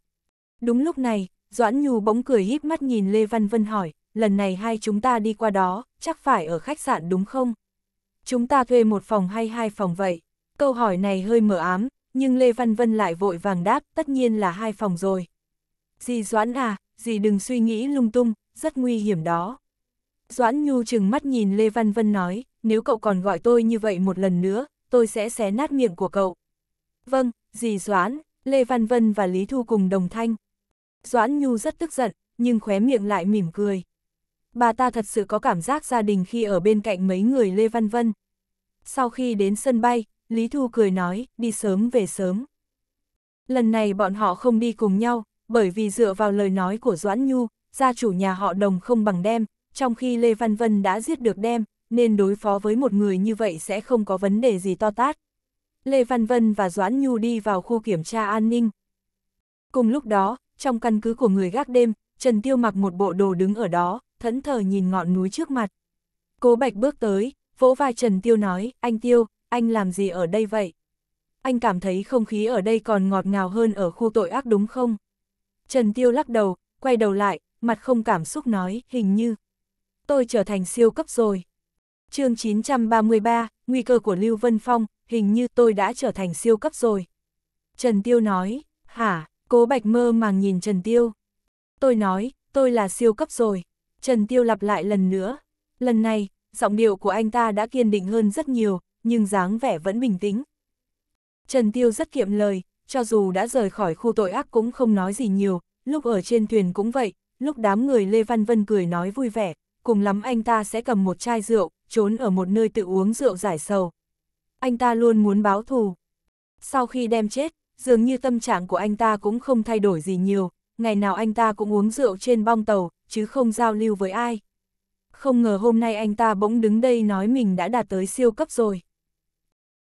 Đúng lúc này, Doãn Nhu bỗng cười híp mắt nhìn Lê Văn Vân hỏi, lần này hai chúng ta đi qua đó, chắc phải ở khách sạn đúng không? Chúng ta thuê một phòng hay hai phòng vậy? Câu hỏi này hơi mờ ám, nhưng Lê Văn Vân lại vội vàng đáp, tất nhiên là hai phòng rồi. Dì Doãn à, dì đừng suy nghĩ lung tung, rất nguy hiểm đó. Doãn Nhu chừng mắt nhìn Lê Văn Vân nói, nếu cậu còn gọi tôi như vậy một lần nữa, tôi sẽ xé nát miệng của cậu. Vâng, dì Doãn, Lê Văn Vân và Lý Thu cùng đồng thanh. Doãn Nhu rất tức giận, nhưng khóe miệng lại mỉm cười. Bà ta thật sự có cảm giác gia đình khi ở bên cạnh mấy người Lê Văn Vân. Sau khi đến sân bay, Lý Thu cười nói, đi sớm về sớm. Lần này bọn họ không đi cùng nhau, bởi vì dựa vào lời nói của Doãn Nhu, gia chủ nhà họ đồng không bằng đem, trong khi Lê Văn Vân đã giết được đem, nên đối phó với một người như vậy sẽ không có vấn đề gì to tát. Lê Văn Vân và Doãn Nhu đi vào khu kiểm tra an ninh. Cùng lúc đó, trong căn cứ của người gác đêm, Trần Tiêu mặc một bộ đồ đứng ở đó, thẫn thờ nhìn ngọn núi trước mặt. Cố Bạch bước tới, vỗ vai Trần Tiêu nói, anh Tiêu, anh làm gì ở đây vậy? Anh cảm thấy không khí ở đây còn ngọt ngào hơn ở khu tội ác đúng không? Trần Tiêu lắc đầu, quay đầu lại, mặt không cảm xúc nói, hình như. Tôi trở thành siêu cấp rồi. chương 933, nguy cơ của Lưu Vân Phong, hình như tôi đã trở thành siêu cấp rồi. Trần Tiêu nói, hả, cố bạch mơ màng nhìn Trần Tiêu. Tôi nói, tôi là siêu cấp rồi. Trần Tiêu lặp lại lần nữa. Lần này, giọng điệu của anh ta đã kiên định hơn rất nhiều, nhưng dáng vẻ vẫn bình tĩnh. Trần Tiêu rất kiệm lời, cho dù đã rời khỏi khu tội ác cũng không nói gì nhiều, lúc ở trên thuyền cũng vậy, lúc đám người Lê Văn Vân cười nói vui vẻ, cùng lắm anh ta sẽ cầm một chai rượu, trốn ở một nơi tự uống rượu giải sầu. Anh ta luôn muốn báo thù. Sau khi đem chết, dường như tâm trạng của anh ta cũng không thay đổi gì nhiều, ngày nào anh ta cũng uống rượu trên bong tàu, chứ không giao lưu với ai. Không ngờ hôm nay anh ta bỗng đứng đây nói mình đã đạt tới siêu cấp rồi.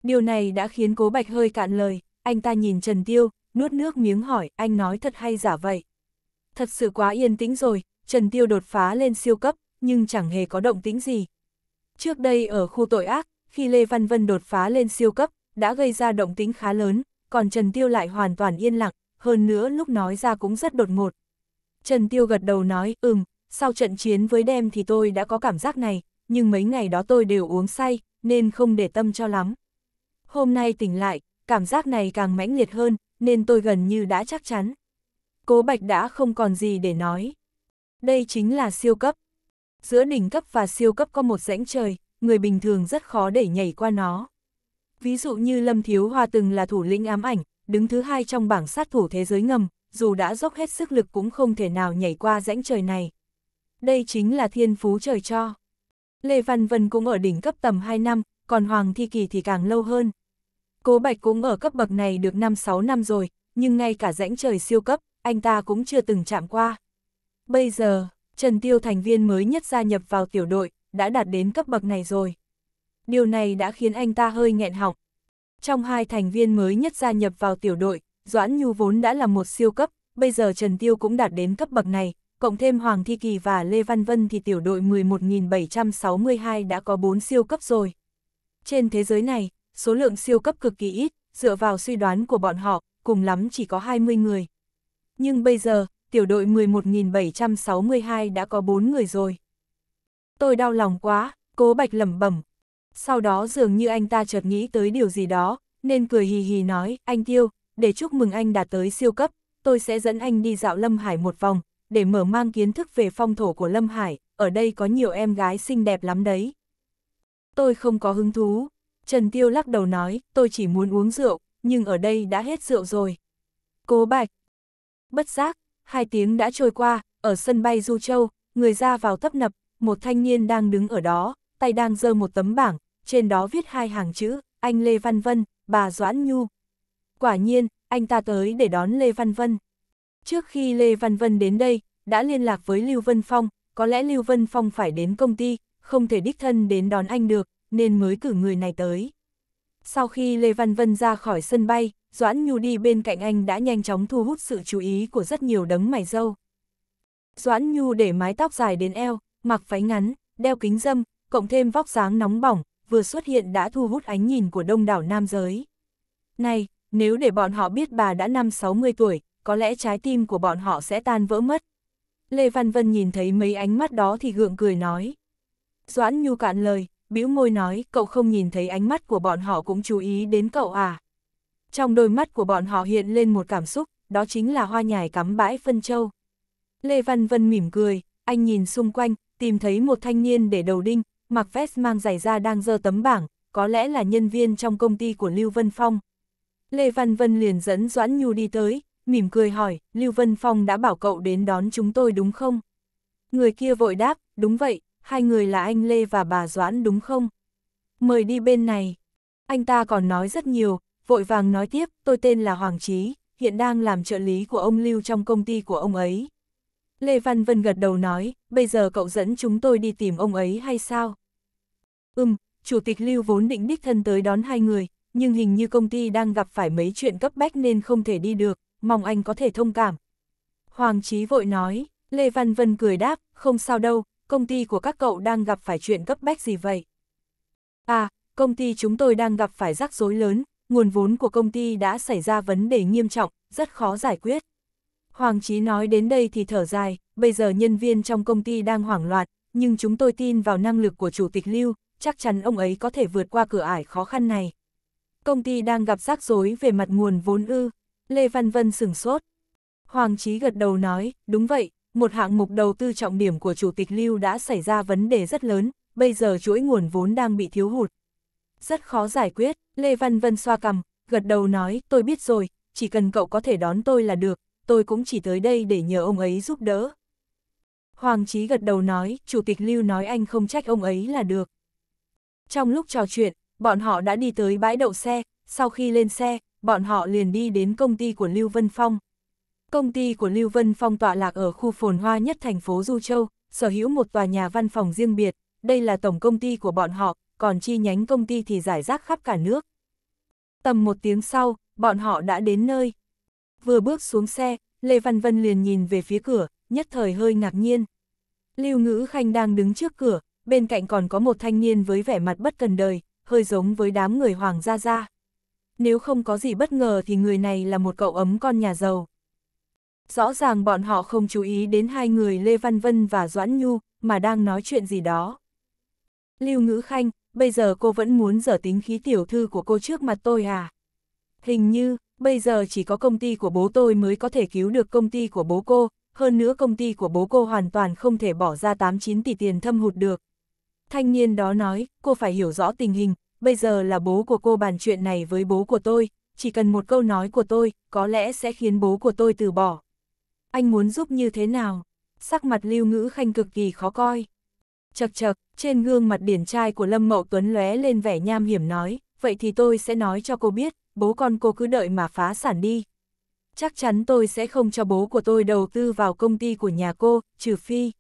Điều này đã khiến cố bạch hơi cạn lời, anh ta nhìn Trần Tiêu, nuốt nước miếng hỏi, anh nói thật hay giả vậy? Thật sự quá yên tĩnh rồi, Trần Tiêu đột phá lên siêu cấp, nhưng chẳng hề có động tĩnh gì. Trước đây ở khu tội ác, khi Lê Văn Vân đột phá lên siêu cấp, đã gây ra động tĩnh khá lớn, còn Trần Tiêu lại hoàn toàn yên lặng, hơn nữa lúc nói ra cũng rất đột ngột. Trần Tiêu gật đầu nói, ừm, sau trận chiến với đem thì tôi đã có cảm giác này, nhưng mấy ngày đó tôi đều uống say, nên không để tâm cho lắm hôm nay tỉnh lại, cảm giác này càng mãnh liệt hơn, nên tôi gần như đã chắc chắn. Cố Bạch đã không còn gì để nói. Đây chính là siêu cấp. Giữa đỉnh cấp và siêu cấp có một rãnh trời, người bình thường rất khó để nhảy qua nó. Ví dụ như Lâm Thiếu Hoa từng là thủ lĩnh ám ảnh, đứng thứ hai trong bảng sát thủ thế giới ngầm, dù đã dốc hết sức lực cũng không thể nào nhảy qua rãnh trời này. Đây chính là thiên phú trời cho. Lê Văn Vân cũng ở đỉnh cấp tầm 2 năm, còn Hoàng Thi Kỳ thì càng lâu hơn. Cố Bạch cũng ở cấp bậc này được 5-6 năm rồi, nhưng ngay cả rãnh trời siêu cấp, anh ta cũng chưa từng chạm qua. Bây giờ, Trần Tiêu thành viên mới nhất gia nhập vào tiểu đội, đã đạt đến cấp bậc này rồi. Điều này đã khiến anh ta hơi nghẹn họng. Trong hai thành viên mới nhất gia nhập vào tiểu đội, Doãn Nhu vốn đã là một siêu cấp, bây giờ Trần Tiêu cũng đạt đến cấp bậc này, cộng thêm Hoàng Thi Kỳ và Lê Văn Vân thì tiểu đội 11.762 đã có 4 siêu cấp rồi. Trên thế giới này, số lượng siêu cấp cực kỳ ít, dựa vào suy đoán của bọn họ, cùng lắm chỉ có 20 người. Nhưng bây giờ, tiểu đội 11.762 đã có 4 người rồi. Tôi đau lòng quá, cố bạch lẩm bẩm. Sau đó dường như anh ta chợt nghĩ tới điều gì đó, nên cười hì hì nói, anh Tiêu, để chúc mừng anh đạt tới siêu cấp, tôi sẽ dẫn anh đi dạo Lâm Hải một vòng, để mở mang kiến thức về phong thổ của Lâm Hải, ở đây có nhiều em gái xinh đẹp lắm đấy. Tôi không có hứng thú, Trần Tiêu lắc đầu nói, tôi chỉ muốn uống rượu, nhưng ở đây đã hết rượu rồi. Cố Bạch. Bất giác, hai tiếng đã trôi qua, ở sân bay Du Châu, người ra vào tấp nập, một thanh niên đang đứng ở đó, tay đang giơ một tấm bảng, trên đó viết hai hàng chữ, anh Lê Văn Vân, bà Doãn Nhu. Quả nhiên, anh ta tới để đón Lê Văn Vân. Trước khi Lê Văn Vân đến đây, đã liên lạc với Lưu Vân Phong, có lẽ Lưu Vân Phong phải đến công ty, không thể đích thân đến đón anh được, nên mới cử người này tới. Sau khi Lê Văn Vân ra khỏi sân bay, Doãn Nhu đi bên cạnh anh đã nhanh chóng thu hút sự chú ý của rất nhiều đấng mày dâu. Doãn Nhu để mái tóc dài đến eo, mặc váy ngắn, đeo kính dâm, cộng thêm vóc dáng nóng bỏng, vừa xuất hiện đã thu hút ánh nhìn của đông đảo nam giới. Này, nếu để bọn họ biết bà đã năm 60 tuổi, có lẽ trái tim của bọn họ sẽ tan vỡ mất. Lê Văn Vân nhìn thấy mấy ánh mắt đó thì gượng cười nói. Doãn Nhu cạn lời, bĩu môi nói, cậu không nhìn thấy ánh mắt của bọn họ cũng chú ý đến cậu à. Trong đôi mắt của bọn họ hiện lên một cảm xúc, đó chính là hoa nhài cắm bãi phân châu. Lê Văn Vân mỉm cười, anh nhìn xung quanh, tìm thấy một thanh niên để đầu đinh, mặc vest mang giày da đang dơ tấm bảng, có lẽ là nhân viên trong công ty của Lưu Vân Phong. Lê Văn Vân liền dẫn Doãn Nhu đi tới, mỉm cười hỏi, Lưu Vân Phong đã bảo cậu đến đón chúng tôi đúng không? Người kia vội đáp, đúng vậy, hai người là anh Lê và bà Doãn đúng không? Mời đi bên này. Anh ta còn nói rất nhiều, vội vàng nói tiếp, tôi tên là Hoàng Chí, hiện đang làm trợ lý của ông Lưu trong công ty của ông ấy. Lê Văn Vân gật đầu nói, bây giờ cậu dẫn chúng tôi đi tìm ông ấy hay sao? Ừm, Chủ tịch Lưu vốn định đích thân tới đón hai người, nhưng hình như công ty đang gặp phải mấy chuyện cấp bách nên không thể đi được, mong anh có thể thông cảm. Hoàng Chí vội nói, Lê Văn Vân cười đáp, không sao đâu, công ty của các cậu đang gặp phải chuyện cấp bách gì vậy? À, công ty chúng tôi đang gặp phải rắc rối lớn, nguồn vốn của công ty đã xảy ra vấn đề nghiêm trọng, rất khó giải quyết. Hoàng Chí nói đến đây thì thở dài, bây giờ nhân viên trong công ty đang hoảng loạn, nhưng chúng tôi tin vào năng lực của Chủ tịch Lưu, chắc chắn ông ấy có thể vượt qua cửa ải khó khăn này. Công ty đang gặp rắc rối về mặt nguồn vốn ư, Lê Văn Vân sửng sốt. Hoàng Chí gật đầu nói, đúng vậy, một hạng mục đầu tư trọng điểm của Chủ tịch Lưu đã xảy ra vấn đề rất lớn, bây giờ chuỗi nguồn vốn đang bị thiếu hụt. Rất khó giải quyết, Lê Văn Vân xoa cầm gật đầu nói, tôi biết rồi, chỉ cần cậu có thể đón tôi là được, tôi cũng chỉ tới đây để nhờ ông ấy giúp đỡ. Hoàng Chí gật đầu nói, Chủ tịch Lưu nói anh không trách ông ấy là được. Trong lúc trò chuyện, bọn họ đã đi tới bãi đậu xe, sau khi lên xe, bọn họ liền đi đến công ty của Lưu Vân Phong. Công ty của Lưu Vân Phong tọa lạc ở khu phồn hoa nhất thành phố Du Châu, sở hữu một tòa nhà văn phòng riêng biệt, đây là tổng công ty của bọn họ, còn chi nhánh công ty thì giải rác khắp cả nước. Tầm một tiếng sau, bọn họ đã đến nơi. Vừa bước xuống xe, Lê Văn Vân liền nhìn về phía cửa, nhất thời hơi ngạc nhiên. Lưu Ngữ Khanh đang đứng trước cửa, bên cạnh còn có một thanh niên với vẻ mặt bất cần đời, hơi giống với đám người Hoàng Gia Gia. Nếu không có gì bất ngờ thì người này là một cậu ấm con nhà giàu. Rõ ràng bọn họ không chú ý đến hai người Lê Văn Vân và Doãn Nhu, mà đang nói chuyện gì đó. Lưu Ngữ Khanh, bây giờ cô vẫn muốn dở tính khí tiểu thư của cô trước mặt tôi à? Hình như, bây giờ chỉ có công ty của bố tôi mới có thể cứu được công ty của bố cô, hơn nữa công ty của bố cô hoàn toàn không thể bỏ ra 8-9 tỷ tiền thâm hụt được. Thanh niên đó nói, cô phải hiểu rõ tình hình, bây giờ là bố của cô bàn chuyện này với bố của tôi, chỉ cần một câu nói của tôi, có lẽ sẽ khiến bố của tôi từ bỏ anh muốn giúp như thế nào? Sắc mặt lưu ngữ khanh cực kỳ khó coi. Chật chật, trên gương mặt điển trai của Lâm Mậu Tuấn lóe lên vẻ nham hiểm nói, vậy thì tôi sẽ nói cho cô biết, bố con cô cứ đợi mà phá sản đi. Chắc chắn tôi sẽ không cho bố của tôi đầu tư vào công ty của nhà cô, trừ phi.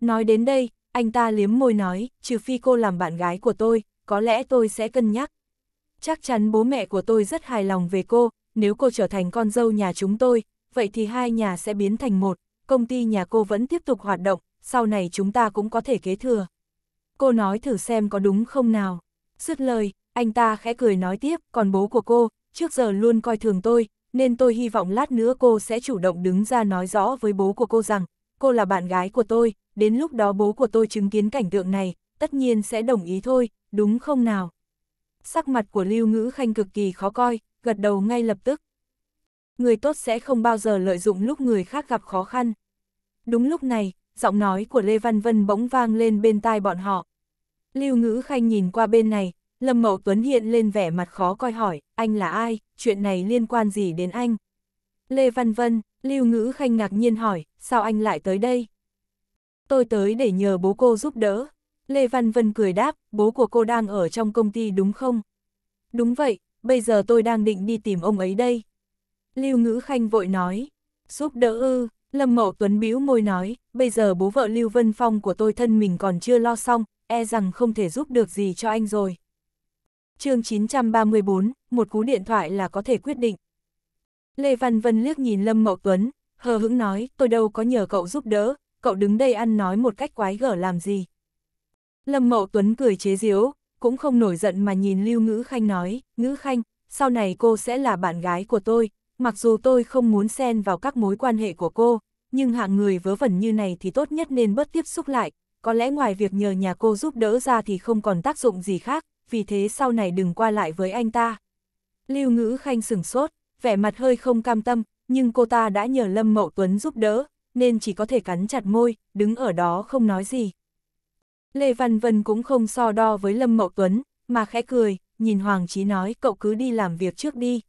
Nói đến đây, anh ta liếm môi nói, trừ phi cô làm bạn gái của tôi, có lẽ tôi sẽ cân nhắc. Chắc chắn bố mẹ của tôi rất hài lòng về cô, nếu cô trở thành con dâu nhà chúng tôi, vậy thì hai nhà sẽ biến thành một, công ty nhà cô vẫn tiếp tục hoạt động, sau này chúng ta cũng có thể kế thừa. Cô nói thử xem có đúng không nào. Dứt lời, anh ta khẽ cười nói tiếp, còn bố của cô, trước giờ luôn coi thường tôi, nên tôi hy vọng lát nữa cô sẽ chủ động đứng ra nói rõ với bố của cô rằng, cô là bạn gái của tôi, đến lúc đó bố của tôi chứng kiến cảnh tượng này, tất nhiên sẽ đồng ý thôi, đúng không nào? Sắc mặt của Lưu Ngữ Khanh cực kỳ khó coi, gật đầu ngay lập tức. Người tốt sẽ không bao giờ lợi dụng lúc người khác gặp khó khăn. Đúng lúc này, giọng nói của Lê Văn Vân bỗng vang lên bên tai bọn họ. Lưu Ngữ Khanh nhìn qua bên này, Lâm Mậu Tuấn hiện lên vẻ mặt khó coi hỏi, anh là ai, chuyện này liên quan gì đến anh? Lê Văn Vân, Lưu Ngữ Khanh ngạc nhiên hỏi, sao anh lại tới đây? Tôi tới để nhờ bố cô giúp đỡ. Lê Văn Vân cười đáp, bố của cô đang ở trong công ty đúng không? Đúng vậy, bây giờ tôi đang định đi tìm ông ấy đây. Lưu Ngữ Khanh vội nói, giúp đỡ ư, Lâm Mậu Tuấn bĩu môi nói, bây giờ bố vợ Lưu Vân Phong của tôi thân mình còn chưa lo xong, e rằng không thể giúp được gì cho anh rồi. chương 934, một cú điện thoại là có thể quyết định. Lê Văn Vân liếc nhìn Lâm Mậu Tuấn, hờ hững nói, tôi đâu có nhờ cậu giúp đỡ, cậu đứng đây ăn nói một cách quái gở làm gì. Lâm Mậu Tuấn cười chế giễu, cũng không nổi giận mà nhìn Lưu Ngữ Khanh nói, Ngữ Khanh, sau này cô sẽ là bạn gái của tôi, Mặc dù tôi không muốn xen vào các mối quan hệ của cô, nhưng hạng người vớ vẩn như này thì tốt nhất nên bớt tiếp xúc lại, có lẽ ngoài việc nhờ nhà cô giúp đỡ ra thì không còn tác dụng gì khác, vì thế sau này đừng qua lại với anh ta. Lưu Ngữ Khanh sửng sốt, vẻ mặt hơi không cam tâm, nhưng cô ta đã nhờ Lâm Mậu Tuấn giúp đỡ, nên chỉ có thể cắn chặt môi, đứng ở đó không nói gì. Lê Văn Vân cũng không so đo với Lâm Mậu Tuấn, mà khẽ cười, nhìn Hoàng Chí nói cậu cứ đi làm việc trước đi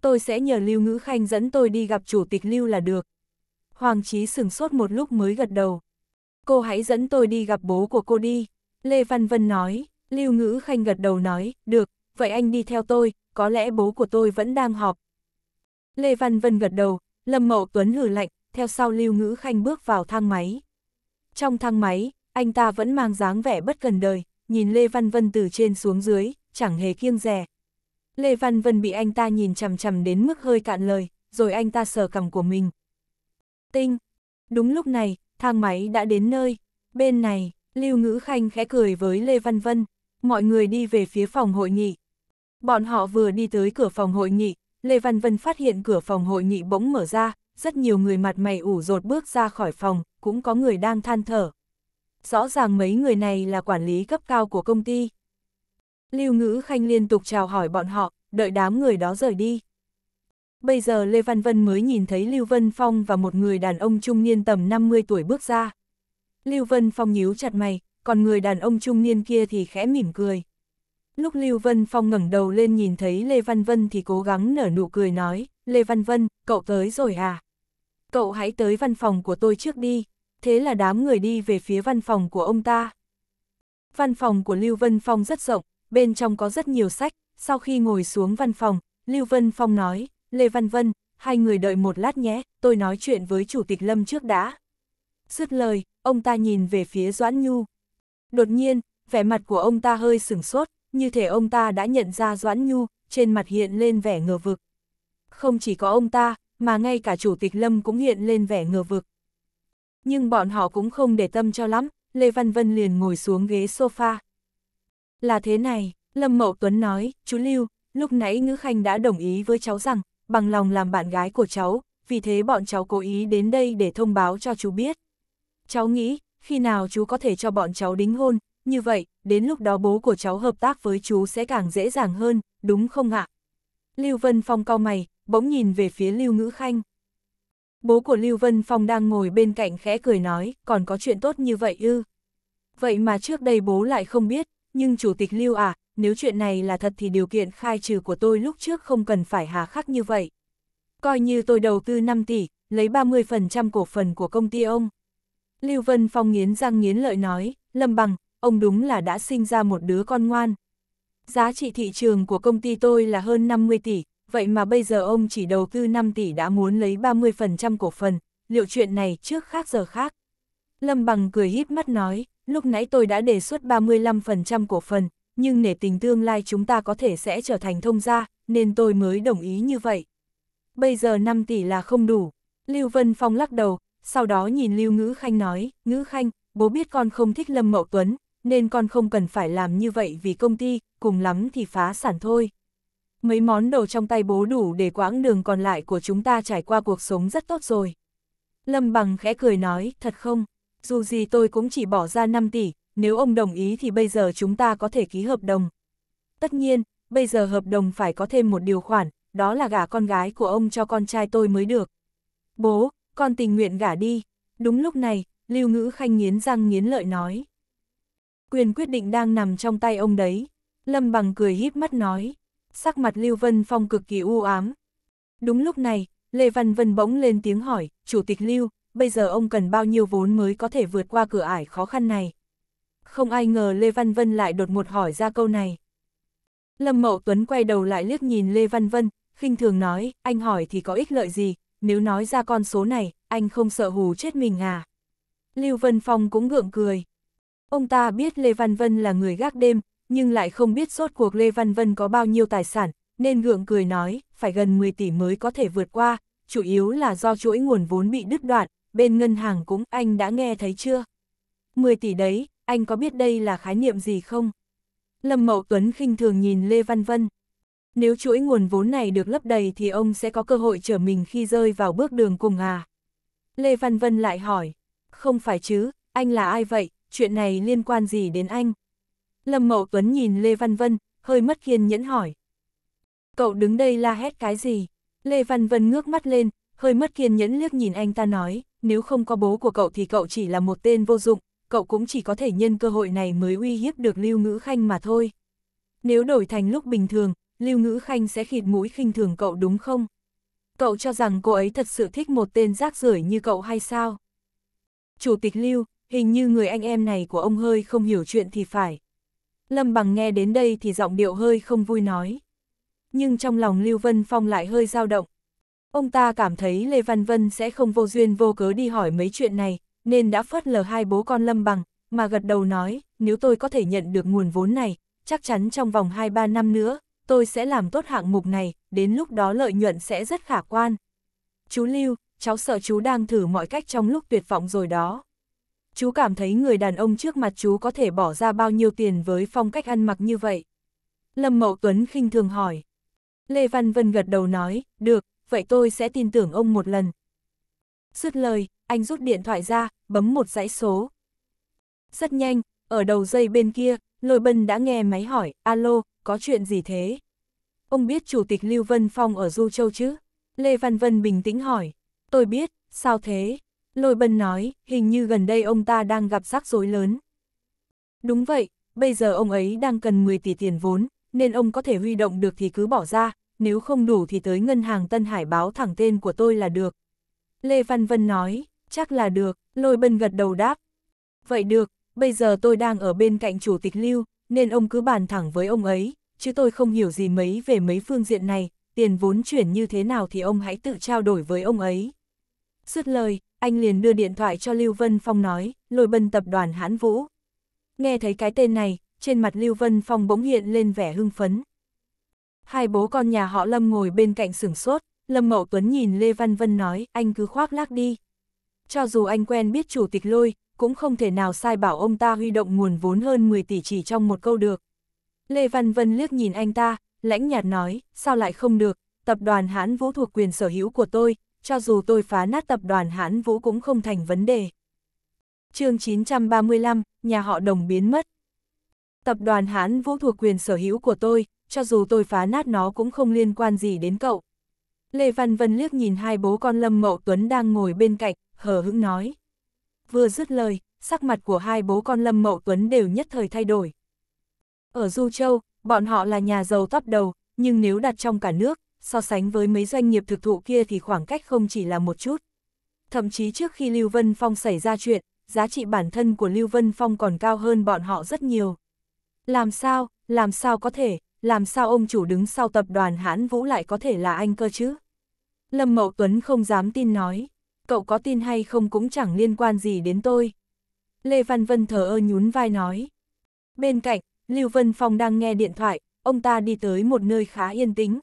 tôi sẽ nhờ Lưu Ngữ Khanh dẫn tôi đi gặp chủ tịch Lưu là được. Hoàng Chí sửng sốt một lúc mới gật đầu. Cô hãy dẫn tôi đi gặp bố của cô đi. Lê Văn Vân nói, Lưu Ngữ Khanh gật đầu nói, được, vậy anh đi theo tôi, có lẽ bố của tôi vẫn đang họp. Lê Văn Vân gật đầu, Lâm Mậu Tuấn hử lạnh, theo sau Lưu Ngữ Khanh bước vào thang máy. Trong thang máy, anh ta vẫn mang dáng vẻ bất gần đời, nhìn Lê Văn Vân từ trên xuống dưới, chẳng hề kiêng rè, Lê Văn Vân bị anh ta nhìn chằm chằm đến mức hơi cạn lời, rồi anh ta sờ cằm của mình. Tinh! Đúng lúc này, thang máy đã đến nơi. Bên này, Lưu Ngữ Khanh khẽ cười với Lê Văn Vân. Mọi người đi về phía phòng hội nghị. Bọn họ vừa đi tới cửa phòng hội nghị, Lê Văn Vân phát hiện cửa phòng hội nghị bỗng mở ra, rất nhiều người mặt mày ủ rột bước ra khỏi phòng, cũng có người đang than thở. Rõ ràng mấy người này là quản lý cấp cao của công ty. Lưu Ngữ Khanh liên tục chào hỏi bọn họ, đợi đám người đó rời đi. Bây giờ Lê Văn Vân mới nhìn thấy Lưu Vân Phong và một người đàn ông trung niên tầm 50 tuổi bước ra. Lưu Vân Phong nhíu chặt mày, còn người đàn ông trung niên kia thì khẽ mỉm cười. Lúc Lưu Vân Phong ngẩng đầu lên nhìn thấy Lê Văn Vân thì cố gắng nở nụ cười nói, Lê Văn Vân, cậu tới rồi à? Cậu hãy tới văn phòng của tôi trước đi, thế là đám người đi về phía văn phòng của ông ta. Văn phòng của Lưu Vân Phong rất rộng, bên trong có rất nhiều sách, sau khi ngồi xuống văn phòng, Lưu Vân Phong nói, Lê Văn Vân, hai người đợi một lát nhé, tôi nói chuyện với Chủ tịch Lâm trước đã. Dứt lời, ông ta nhìn về phía Doãn Nhu. Đột nhiên, vẻ mặt của ông ta hơi sửng sốt, như thể ông ta đã nhận ra Doãn Nhu, trên mặt hiện lên vẻ ngờ vực. Không chỉ có ông ta, mà ngay cả Chủ tịch Lâm cũng hiện lên vẻ ngờ vực. Nhưng bọn họ cũng không để tâm cho lắm, Lê Văn Vân liền ngồi xuống ghế sofa, là thế này, Lâm Mậu Tuấn nói, chú Lưu, lúc nãy Ngữ Khanh đã đồng ý với cháu rằng, bằng lòng làm bạn gái của cháu, vì thế bọn cháu cố ý đến đây để thông báo cho chú biết. Cháu nghĩ, khi nào chú có thể cho bọn cháu đính hôn, như vậy, đến lúc đó bố của cháu hợp tác với chú sẽ càng dễ dàng hơn, đúng không ạ? Lưu Vân Phong cau mày, bỗng nhìn về phía Lưu Ngữ Khanh. Bố của Lưu Vân Phong đang ngồi bên cạnh khẽ cười nói, còn có chuyện tốt như vậy ư. Vậy mà trước đây bố lại không biết, nhưng Chủ tịch Lưu à, nếu chuyện này là thật thì điều kiện khai trừ của tôi lúc trước không cần phải hà khắc như vậy. Coi như tôi đầu tư 5 tỷ, lấy 30% cổ phần của công ty ông. Lưu Vân Phong nghiến răng nghiến lợi nói, Lâm Bằng, ông đúng là đã sinh ra một đứa con ngoan. Giá trị thị trường của công ty tôi là hơn 50 tỷ, vậy mà bây giờ ông chỉ đầu tư 5 tỷ đã muốn lấy 30% cổ phần, liệu chuyện này trước khác giờ khác. Lâm Bằng cười híp mắt nói, lúc nãy tôi đã đề xuất 35% cổ phần, nhưng nể tình tương lai chúng ta có thể sẽ trở thành thông gia, nên tôi mới đồng ý như vậy. Bây giờ 5 tỷ là không đủ. Lưu Vân Phong lắc đầu, sau đó nhìn Lưu Ngữ Khanh nói, Ngữ Khanh, bố biết con không thích Lâm Mậu Tuấn, nên con không cần phải làm như vậy vì công ty, cùng lắm thì phá sản thôi. Mấy món đồ trong tay bố đủ để quãng đường còn lại của chúng ta trải qua cuộc sống rất tốt rồi. Lâm Bằng khẽ cười nói, thật không? dù gì tôi cũng chỉ bỏ ra 5 tỷ, nếu ông đồng ý thì bây giờ chúng ta có thể ký hợp đồng. Tất nhiên, bây giờ hợp đồng phải có thêm một điều khoản, đó là gả con gái của ông cho con trai tôi mới được. Bố, con tình nguyện gả đi. Đúng lúc này, Lưu Ngữ Khanh nghiến răng nghiến lợi nói. Quyền quyết định đang nằm trong tay ông đấy. Lâm Bằng cười híp mắt nói. Sắc mặt Lưu Vân Phong cực kỳ u ám. Đúng lúc này, Lê Văn Vân bỗng lên tiếng hỏi, Chủ tịch Lưu, bây giờ ông cần bao nhiêu vốn mới có thể vượt qua cửa ải khó khăn này. Không ai ngờ Lê Văn Vân lại đột ngột hỏi ra câu này. Lâm Mậu Tuấn quay đầu lại liếc nhìn Lê Văn Vân, khinh thường nói, anh hỏi thì có ích lợi gì, nếu nói ra con số này, anh không sợ hù chết mình à. Lưu Vân Phong cũng gượng cười. Ông ta biết Lê Văn Vân là người gác đêm, nhưng lại không biết sốt cuộc Lê Văn Vân có bao nhiêu tài sản, nên gượng cười nói, phải gần 10 tỷ mới có thể vượt qua, chủ yếu là do chuỗi nguồn vốn bị đứt đoạn, bên ngân hàng cũng, anh đã nghe thấy chưa? 10 tỷ đấy, anh có biết đây là khái niệm gì không? Lâm Mậu Tuấn khinh thường nhìn Lê Văn Vân. Nếu chuỗi nguồn vốn này được lấp đầy thì ông sẽ có cơ hội trở mình khi rơi vào bước đường cùng à? Lê Văn Vân lại hỏi, không phải chứ, anh là ai vậy, chuyện này liên quan gì đến anh? Lâm Mậu Tuấn nhìn Lê Văn Vân, hơi mất kiên nhẫn hỏi. Cậu đứng đây la hét cái gì? Lê Văn Vân ngước mắt lên, hơi mất kiên nhẫn liếc nhìn anh ta nói nếu không có bố của cậu thì cậu chỉ là một tên vô dụng, cậu cũng chỉ có thể nhân cơ hội này mới uy hiếp được Lưu Ngữ Khanh mà thôi. Nếu đổi thành lúc bình thường, Lưu Ngữ Khanh sẽ khịt mũi khinh thường cậu đúng không? Cậu cho rằng cô ấy thật sự thích một tên rác rưởi như cậu hay sao? Chủ tịch Lưu, hình như người anh em này của ông hơi không hiểu chuyện thì phải. Lâm Bằng nghe đến đây thì giọng điệu hơi không vui nói. Nhưng trong lòng Lưu Vân Phong lại hơi dao động, Ông ta cảm thấy Lê Văn Vân sẽ không vô duyên vô cớ đi hỏi mấy chuyện này, nên đã phớt lờ hai bố con Lâm Bằng, mà gật đầu nói, nếu tôi có thể nhận được nguồn vốn này, chắc chắn trong vòng 2-3 năm nữa, tôi sẽ làm tốt hạng mục này, đến lúc đó lợi nhuận sẽ rất khả quan. Chú Lưu, cháu sợ chú đang thử mọi cách trong lúc tuyệt vọng rồi đó. Chú cảm thấy người đàn ông trước mặt chú có thể bỏ ra bao nhiêu tiền với phong cách ăn mặc như vậy? Lâm Mậu Tuấn khinh thường hỏi. Lê Văn Vân gật đầu nói, được, vậy tôi sẽ tin tưởng ông một lần. Dứt lời, anh rút điện thoại ra, bấm một dãy số. Rất nhanh, ở đầu dây bên kia, Lôi Bân đã nghe máy hỏi, alo, có chuyện gì thế? Ông biết Chủ tịch Lưu Vân Phong ở Du Châu chứ? Lê Văn Vân bình tĩnh hỏi, tôi biết, sao thế? Lôi Bân nói, hình như gần đây ông ta đang gặp rắc rối lớn. Đúng vậy, bây giờ ông ấy đang cần 10 tỷ tiền vốn, nên ông có thể huy động được thì cứ bỏ ra, nếu không đủ thì tới ngân hàng Tân Hải báo thẳng tên của tôi là được. Lê Văn Vân nói, chắc là được, lôi bân gật đầu đáp. Vậy được, bây giờ tôi đang ở bên cạnh chủ tịch Lưu, nên ông cứ bàn thẳng với ông ấy, chứ tôi không hiểu gì mấy về mấy phương diện này, tiền vốn chuyển như thế nào thì ông hãy tự trao đổi với ông ấy. Dứt lời, anh liền đưa điện thoại cho Lưu Vân Phong nói, lôi bân tập đoàn Hán vũ. Nghe thấy cái tên này, trên mặt Lưu Vân Phong bỗng hiện lên vẻ hưng phấn. Hai bố con nhà họ Lâm ngồi bên cạnh sửng sốt, Lâm Mậu Tuấn nhìn Lê Văn Vân nói, anh cứ khoác lác đi. Cho dù anh quen biết chủ tịch lôi, cũng không thể nào sai bảo ông ta huy động nguồn vốn hơn 10 tỷ chỉ trong một câu được. Lê Văn Vân liếc nhìn anh ta, lãnh nhạt nói, sao lại không được, tập đoàn hãn vũ thuộc quyền sở hữu của tôi, cho dù tôi phá nát tập đoàn hãn vũ cũng không thành vấn đề. chương 935, nhà họ đồng biến mất. Tập đoàn hãn vũ thuộc quyền sở hữu của tôi, cho dù tôi phá nát nó cũng không liên quan gì đến cậu. Lê Văn Vân liếc nhìn hai bố con Lâm Mậu Tuấn đang ngồi bên cạnh, hờ hững nói. Vừa dứt lời, sắc mặt của hai bố con Lâm Mậu Tuấn đều nhất thời thay đổi. Ở Du Châu, bọn họ là nhà giàu top đầu, nhưng nếu đặt trong cả nước, so sánh với mấy doanh nghiệp thực thụ kia thì khoảng cách không chỉ là một chút. Thậm chí trước khi Lưu Vân Phong xảy ra chuyện, giá trị bản thân của Lưu Vân Phong còn cao hơn bọn họ rất nhiều. Làm sao, làm sao có thể, làm sao ông chủ đứng sau tập đoàn hãn vũ lại có thể là anh cơ chứ? Lâm Mậu Tuấn không dám tin nói, cậu có tin hay không cũng chẳng liên quan gì đến tôi. Lê Văn Vân thờ ơ nhún vai nói. Bên cạnh, Lưu Vân Phong đang nghe điện thoại, ông ta đi tới một nơi khá yên tĩnh.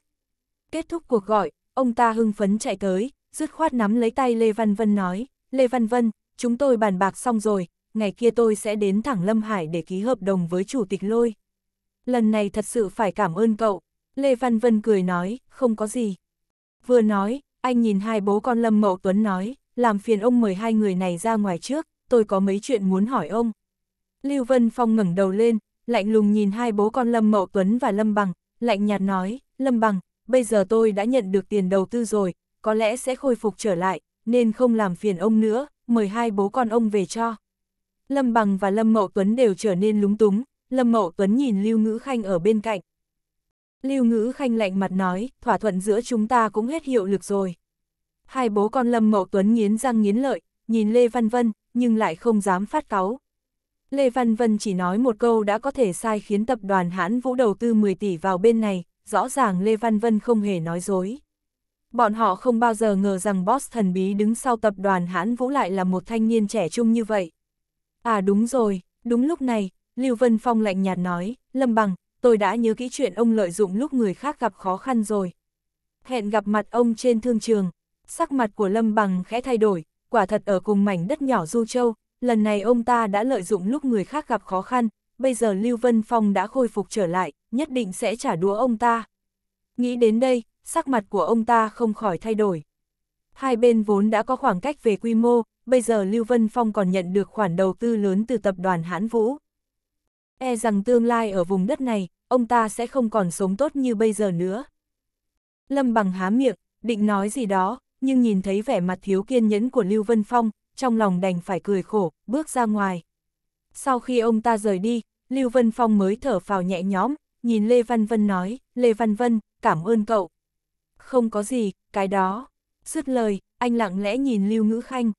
Kết thúc cuộc gọi, ông ta hưng phấn chạy tới, dứt khoát nắm lấy tay Lê Văn Vân nói, Lê Văn Vân, chúng tôi bàn bạc xong rồi, ngày kia tôi sẽ đến thẳng Lâm Hải để ký hợp đồng với chủ tịch Lôi lần này thật sự phải cảm ơn cậu. Lê Văn Vân cười nói, không có gì. Vừa nói, anh nhìn hai bố con Lâm Mậu Tuấn nói, làm phiền ông mời hai người này ra ngoài trước, tôi có mấy chuyện muốn hỏi ông. Lưu Vân Phong ngẩng đầu lên, lạnh lùng nhìn hai bố con Lâm Mậu Tuấn và Lâm Bằng, lạnh nhạt nói, Lâm Bằng, bây giờ tôi đã nhận được tiền đầu tư rồi, có lẽ sẽ khôi phục trở lại, nên không làm phiền ông nữa, mời hai bố con ông về cho. Lâm Bằng và Lâm Mậu Tuấn đều trở nên lúng túng, Lâm Mậu Tuấn nhìn Lưu Ngữ Khanh ở bên cạnh. Lưu Ngữ Khanh lạnh mặt nói, thỏa thuận giữa chúng ta cũng hết hiệu lực rồi. Hai bố con Lâm Mậu Tuấn nghiến răng nghiến lợi, nhìn Lê Văn Vân, nhưng lại không dám phát cáu. Lê Văn Vân chỉ nói một câu đã có thể sai khiến tập đoàn hãn vũ đầu tư 10 tỷ vào bên này, rõ ràng Lê Văn Vân không hề nói dối. Bọn họ không bao giờ ngờ rằng boss thần bí đứng sau tập đoàn hãn vũ lại là một thanh niên trẻ trung như vậy. À đúng rồi, đúng lúc này, Lưu Vân Phong lạnh nhạt nói, Lâm Bằng, tôi đã nhớ kỹ chuyện ông lợi dụng lúc người khác gặp khó khăn rồi. Hẹn gặp mặt ông trên thương trường, sắc mặt của Lâm Bằng khẽ thay đổi, quả thật ở cùng mảnh đất nhỏ Du Châu, lần này ông ta đã lợi dụng lúc người khác gặp khó khăn, bây giờ Lưu Vân Phong đã khôi phục trở lại, nhất định sẽ trả đũa ông ta. Nghĩ đến đây, sắc mặt của ông ta không khỏi thay đổi. Hai bên vốn đã có khoảng cách về quy mô, bây giờ Lưu Vân Phong còn nhận được khoản đầu tư lớn từ tập đoàn Hãn Vũ e rằng tương lai ở vùng đất này, ông ta sẽ không còn sống tốt như bây giờ nữa. Lâm bằng há miệng, định nói gì đó, nhưng nhìn thấy vẻ mặt thiếu kiên nhẫn của Lưu Vân Phong, trong lòng đành phải cười khổ, bước ra ngoài. Sau khi ông ta rời đi, Lưu Vân Phong mới thở phào nhẹ nhõm, nhìn Lê Văn Vân nói, Lê Văn Vân, cảm ơn cậu. Không có gì, cái đó. Dứt lời, anh lặng lẽ nhìn Lưu Ngữ Khanh.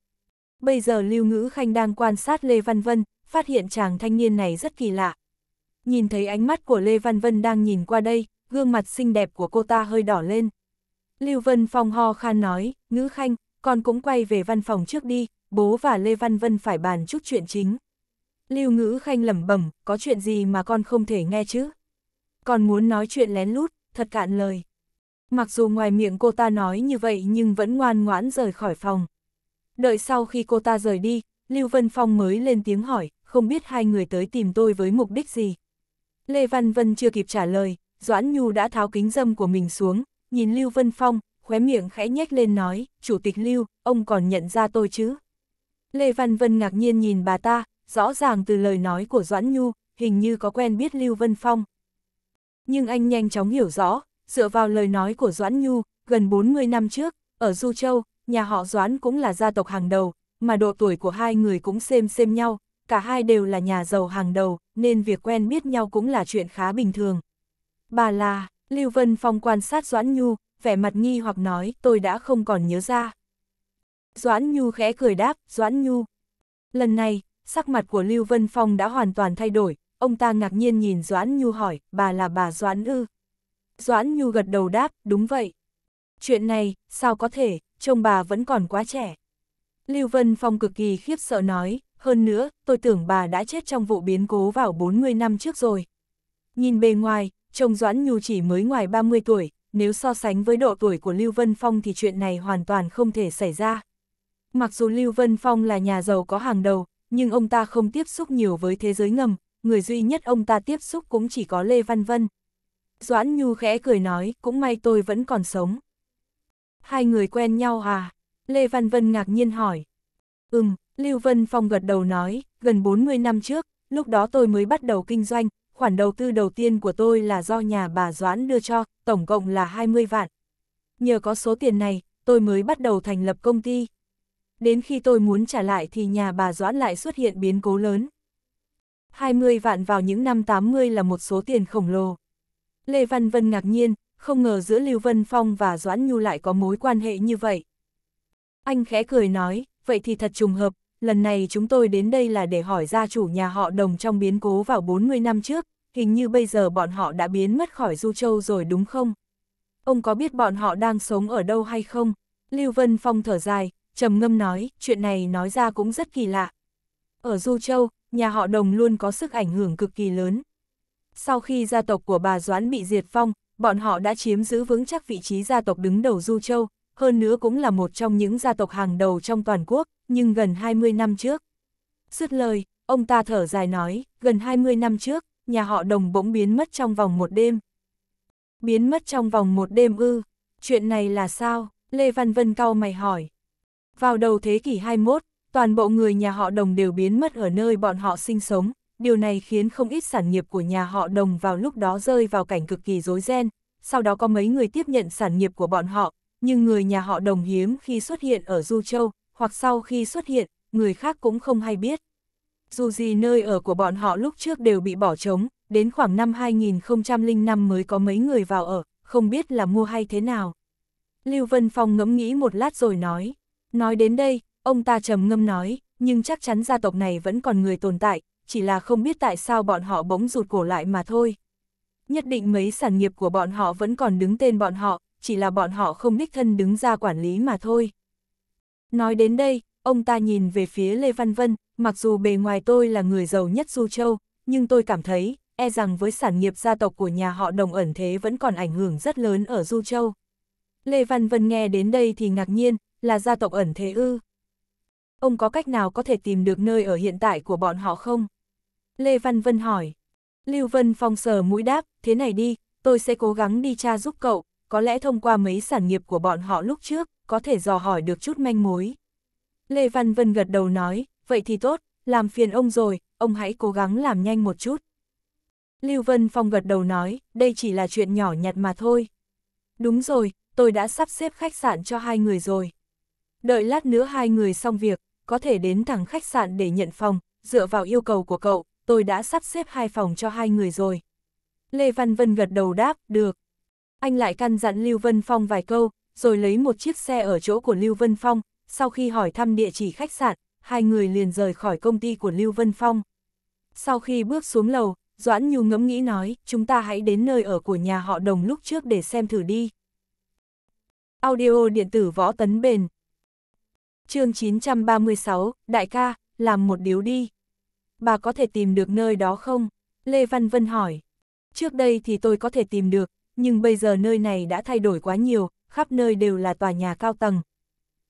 Bây giờ Lưu Ngữ Khanh đang quan sát Lê Văn Vân, phát hiện chàng thanh niên này rất kỳ lạ. Nhìn thấy ánh mắt của Lê Văn Vân đang nhìn qua đây, gương mặt xinh đẹp của cô ta hơi đỏ lên. Lưu Vân Phong ho khan nói, ngữ khanh, con cũng quay về văn phòng trước đi, bố và Lê Văn Vân phải bàn chút chuyện chính. Lưu ngữ khanh lẩm bẩm, có chuyện gì mà con không thể nghe chứ? Con muốn nói chuyện lén lút, thật cạn lời. Mặc dù ngoài miệng cô ta nói như vậy nhưng vẫn ngoan ngoãn rời khỏi phòng. Đợi sau khi cô ta rời đi, Lưu Vân Phong mới lên tiếng hỏi, không biết hai người tới tìm tôi với mục đích gì. Lê Văn Vân chưa kịp trả lời, Doãn Nhu đã tháo kính dâm của mình xuống, nhìn Lưu Vân Phong, khóe miệng khẽ nhếch lên nói, Chủ tịch Lưu, ông còn nhận ra tôi chứ? Lê Văn Vân ngạc nhiên nhìn bà ta, rõ ràng từ lời nói của Doãn Nhu, hình như có quen biết Lưu Vân Phong. Nhưng anh nhanh chóng hiểu rõ, dựa vào lời nói của Doãn Nhu, gần 40 năm trước, ở Du Châu, nhà họ Doãn cũng là gia tộc hàng đầu, mà độ tuổi của hai người cũng xem xem nhau, cả hai đều là nhà giàu hàng đầu, nên việc quen biết nhau cũng là chuyện khá bình thường. Bà là, Lưu Vân Phong quan sát Doãn Nhu, vẻ mặt nghi hoặc nói, tôi đã không còn nhớ ra. Doãn Nhu khẽ cười đáp, Doãn Nhu. Lần này, sắc mặt của Lưu Vân Phong đã hoàn toàn thay đổi, ông ta ngạc nhiên nhìn Doãn Nhu hỏi, bà là bà Doãn ư. Doãn Nhu gật đầu đáp, đúng vậy. Chuyện này, sao có thể, trông bà vẫn còn quá trẻ. Lưu Vân Phong cực kỳ khiếp sợ nói, hơn nữa, tôi tưởng bà đã chết trong vụ biến cố vào 40 năm trước rồi. Nhìn bề ngoài, chồng Doãn Nhu chỉ mới ngoài 30 tuổi, nếu so sánh với độ tuổi của Lưu Vân Phong thì chuyện này hoàn toàn không thể xảy ra. Mặc dù Lưu Vân Phong là nhà giàu có hàng đầu, nhưng ông ta không tiếp xúc nhiều với thế giới ngầm, người duy nhất ông ta tiếp xúc cũng chỉ có Lê Văn Vân. Doãn Nhu khẽ cười nói, cũng may tôi vẫn còn sống. Hai người quen nhau à? Lê Văn Vân ngạc nhiên hỏi. Ừm, Lưu Vân Phong gật đầu nói, gần 40 năm trước, lúc đó tôi mới bắt đầu kinh doanh, khoản đầu tư đầu tiên của tôi là do nhà bà Doãn đưa cho, tổng cộng là 20 vạn. Nhờ có số tiền này, tôi mới bắt đầu thành lập công ty. Đến khi tôi muốn trả lại thì nhà bà Doãn lại xuất hiện biến cố lớn. 20 vạn vào những năm 80 là một số tiền khổng lồ. Lê Văn Vân ngạc nhiên, không ngờ giữa Lưu Vân Phong và Doãn Nhu lại có mối quan hệ như vậy. Anh khẽ cười nói, vậy thì thật trùng hợp, lần này chúng tôi đến đây là để hỏi gia chủ nhà họ đồng trong biến cố vào 40 năm trước, hình như bây giờ bọn họ đã biến mất khỏi Du Châu rồi đúng không? Ông có biết bọn họ đang sống ở đâu hay không? Lưu Vân Phong thở dài, trầm ngâm nói, chuyện này nói ra cũng rất kỳ lạ. Ở Du Châu, nhà họ đồng luôn có sức ảnh hưởng cực kỳ lớn. Sau khi gia tộc của bà Doãn bị diệt phong, bọn họ đã chiếm giữ vững chắc vị trí gia tộc đứng đầu Du Châu, hơn nữa cũng là một trong những gia tộc hàng đầu trong toàn quốc, nhưng gần 20 năm trước. Dứt lời, ông ta thở dài nói, gần 20 năm trước, nhà họ đồng bỗng biến mất trong vòng một đêm. Biến mất trong vòng một đêm ư, chuyện này là sao? Lê Văn Vân cau mày hỏi. Vào đầu thế kỷ 21, toàn bộ người nhà họ đồng đều biến mất ở nơi bọn họ sinh sống, điều này khiến không ít sản nghiệp của nhà họ đồng vào lúc đó rơi vào cảnh cực kỳ rối ren, sau đó có mấy người tiếp nhận sản nghiệp của bọn họ, nhưng người nhà họ đồng hiếm khi xuất hiện ở Du Châu, hoặc sau khi xuất hiện, người khác cũng không hay biết. Dù gì nơi ở của bọn họ lúc trước đều bị bỏ trống, đến khoảng năm 2005 mới có mấy người vào ở, không biết là mua hay thế nào. Lưu Vân Phong ngẫm nghĩ một lát rồi nói. Nói đến đây, ông ta trầm ngâm nói, nhưng chắc chắn gia tộc này vẫn còn người tồn tại, chỉ là không biết tại sao bọn họ bỗng rụt cổ lại mà thôi. Nhất định mấy sản nghiệp của bọn họ vẫn còn đứng tên bọn họ, chỉ là bọn họ không đích thân đứng ra quản lý mà thôi. Nói đến đây, ông ta nhìn về phía Lê Văn Vân, mặc dù bề ngoài tôi là người giàu nhất Du Châu, nhưng tôi cảm thấy, e rằng với sản nghiệp gia tộc của nhà họ đồng ẩn thế vẫn còn ảnh hưởng rất lớn ở Du Châu. Lê Văn Vân nghe đến đây thì ngạc nhiên, là gia tộc ẩn thế ư. Ông có cách nào có thể tìm được nơi ở hiện tại của bọn họ không? Lê Văn Vân hỏi. Lưu Vân Phong sờ mũi đáp, thế này đi, tôi sẽ cố gắng đi tra giúp cậu, có lẽ thông qua mấy sản nghiệp của bọn họ lúc trước, có thể dò hỏi được chút manh mối. Lê Văn Vân gật đầu nói, vậy thì tốt, làm phiền ông rồi, ông hãy cố gắng làm nhanh một chút. Lưu Vân Phong gật đầu nói, đây chỉ là chuyện nhỏ nhặt mà thôi. Đúng rồi, tôi đã sắp xếp khách sạn cho hai người rồi. Đợi lát nữa hai người xong việc, có thể đến thẳng khách sạn để nhận phòng, dựa vào yêu cầu của cậu, tôi đã sắp xếp hai phòng cho hai người rồi. Lê Văn Vân gật đầu đáp, được, anh lại căn dặn Lưu Vân Phong vài câu, rồi lấy một chiếc xe ở chỗ của Lưu Vân Phong, sau khi hỏi thăm địa chỉ khách sạn, hai người liền rời khỏi công ty của Lưu Vân Phong. Sau khi bước xuống lầu, Doãn Nhu ngẫm nghĩ nói, chúng ta hãy đến nơi ở của nhà họ đồng lúc trước để xem thử đi. Audio điện tử võ tấn bền chương 936, đại ca, làm một điếu đi. Bà có thể tìm được nơi đó không? Lê Văn Vân hỏi. Trước đây thì tôi có thể tìm được, nhưng bây giờ nơi này đã thay đổi quá nhiều, khắp nơi đều là tòa nhà cao tầng.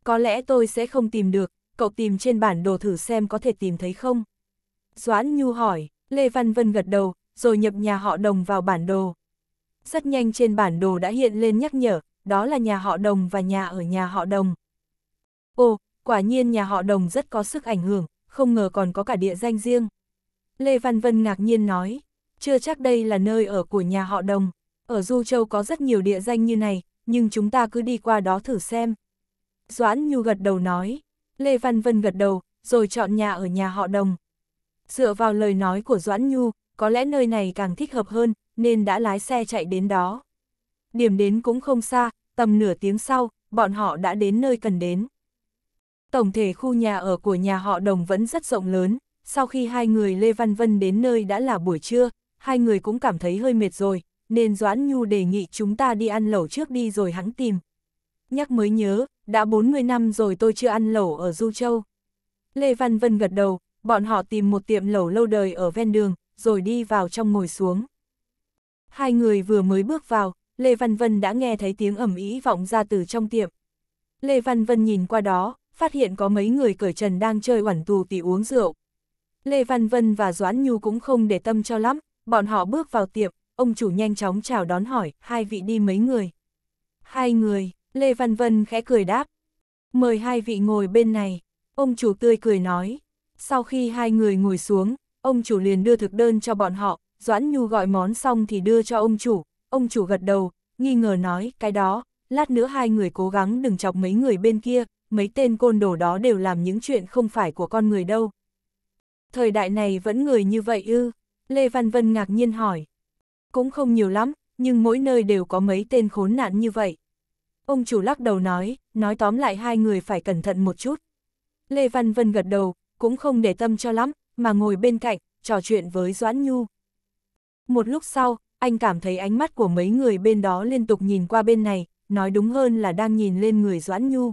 Có lẽ tôi sẽ không tìm được, cậu tìm trên bản đồ thử xem có thể tìm thấy không. Doãn Nhu hỏi, Lê Văn Vân gật đầu, rồi nhập nhà họ đồng vào bản đồ. Rất nhanh trên bản đồ đã hiện lên nhắc nhở, đó là nhà họ đồng và nhà ở nhà họ đồng. Ồ, quả nhiên nhà họ đồng rất có sức ảnh hưởng, không ngờ còn có cả địa danh riêng. Lê Văn Vân ngạc nhiên nói, chưa chắc đây là nơi ở của nhà họ đồng ở Du Châu có rất nhiều địa danh như này, nhưng chúng ta cứ đi qua đó thử xem. Doãn Nhu gật đầu nói, Lê Văn Vân gật đầu, rồi chọn nhà ở nhà họ đồng. Dựa vào lời nói của Doãn Nhu, có lẽ nơi này càng thích hợp hơn, nên đã lái xe chạy đến đó. Điểm đến cũng không xa, tầm nửa tiếng sau, bọn họ đã đến nơi cần đến. Tổng thể khu nhà ở của nhà họ đồng vẫn rất rộng lớn, sau khi hai người Lê Văn Vân đến nơi đã là buổi trưa, hai người cũng cảm thấy hơi mệt rồi, nên Doãn Nhu đề nghị chúng ta đi ăn lẩu trước đi rồi hắn tìm. Nhắc mới nhớ, đã 40 năm rồi tôi chưa ăn lẩu ở Du Châu. Lê Văn Vân gật đầu, bọn họ tìm một tiệm lẩu lâu đời ở ven đường, rồi đi vào trong ngồi xuống. Hai người vừa mới bước vào, Lê Văn Vân đã nghe thấy tiếng ẩm ý vọng ra từ trong tiệm. Lê Văn Vân nhìn qua đó, phát hiện có mấy người cởi trần đang chơi quẩn tù tỉ uống rượu. Lê Văn Vân và Doãn Nhu cũng không để tâm cho lắm, bọn họ bước vào tiệm, ông chủ nhanh chóng chào đón hỏi, hai vị đi mấy người? Hai người, Lê Văn Vân khẽ cười đáp. Mời hai vị ngồi bên này, ông chủ tươi cười nói. Sau khi hai người ngồi xuống, ông chủ liền đưa thực đơn cho bọn họ, Doãn Nhu gọi món xong thì đưa cho ông chủ, ông chủ gật đầu, nghi ngờ nói, cái đó, lát nữa hai người cố gắng đừng chọc mấy người bên kia, mấy tên côn đồ đó đều làm những chuyện không phải của con người đâu. Thời đại này vẫn người như vậy ư? Lê Văn Vân ngạc nhiên hỏi cũng không nhiều lắm, nhưng mỗi nơi đều có mấy tên khốn nạn như vậy. Ông chủ lắc đầu nói, nói tóm lại hai người phải cẩn thận một chút. Lê Văn Vân gật đầu, cũng không để tâm cho lắm, mà ngồi bên cạnh, trò chuyện với Doãn Nhu. Một lúc sau, anh cảm thấy ánh mắt của mấy người bên đó liên tục nhìn qua bên này, nói đúng hơn là đang nhìn lên người Doãn Nhu.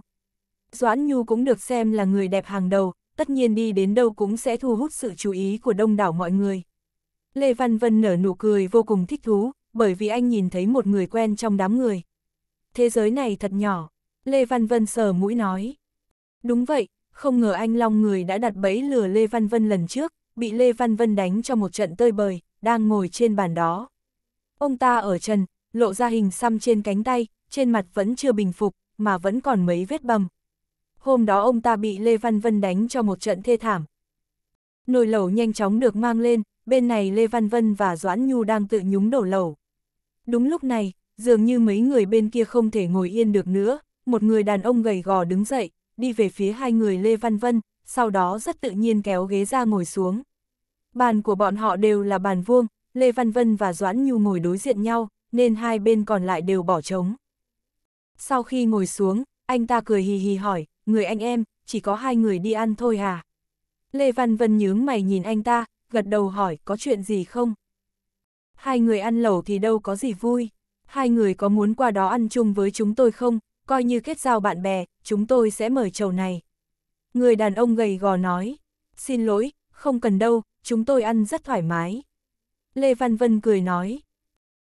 Doãn Nhu cũng được xem là người đẹp hàng đầu, tất nhiên đi đến đâu cũng sẽ thu hút sự chú ý của đông đảo mọi người. Lê Văn Vân nở nụ cười vô cùng thích thú, bởi vì anh nhìn thấy một người quen trong đám người. Thế giới này thật nhỏ, Lê Văn Vân sờ mũi nói. Đúng vậy, không ngờ anh Long người đã đặt bẫy lừa Lê Văn Vân lần trước, bị Lê Văn Vân đánh cho một trận tơi bời, đang ngồi trên bàn đó. Ông ta ở trần, lộ ra hình xăm trên cánh tay, trên mặt vẫn chưa bình phục, mà vẫn còn mấy vết bầm. Hôm đó ông ta bị Lê Văn Vân đánh cho một trận thê thảm. Nồi lẩu nhanh chóng được mang lên, bên này Lê Văn Vân và Doãn Nhu đang tự nhúng đổ lầu. Đúng lúc này, dường như mấy người bên kia không thể ngồi yên được nữa, một người đàn ông gầy gò đứng dậy, đi về phía hai người Lê Văn Vân, sau đó rất tự nhiên kéo ghế ra ngồi xuống. Bàn của bọn họ đều là bàn vuông, Lê Văn Vân và Doãn Nhu ngồi đối diện nhau, nên hai bên còn lại đều bỏ trống. Sau khi ngồi xuống, anh ta cười hì hì hỏi, người anh em, chỉ có hai người đi ăn thôi hả? Lê Văn Vân nhướng mày nhìn anh ta, gật đầu hỏi có chuyện gì không. Hai người ăn lẩu thì đâu có gì vui, hai người có muốn qua đó ăn chung với chúng tôi không, coi như kết giao bạn bè, chúng tôi sẽ mời chầu này. Người đàn ông gầy gò nói, xin lỗi, không cần đâu, chúng tôi ăn rất thoải mái. Lê Văn Vân cười nói.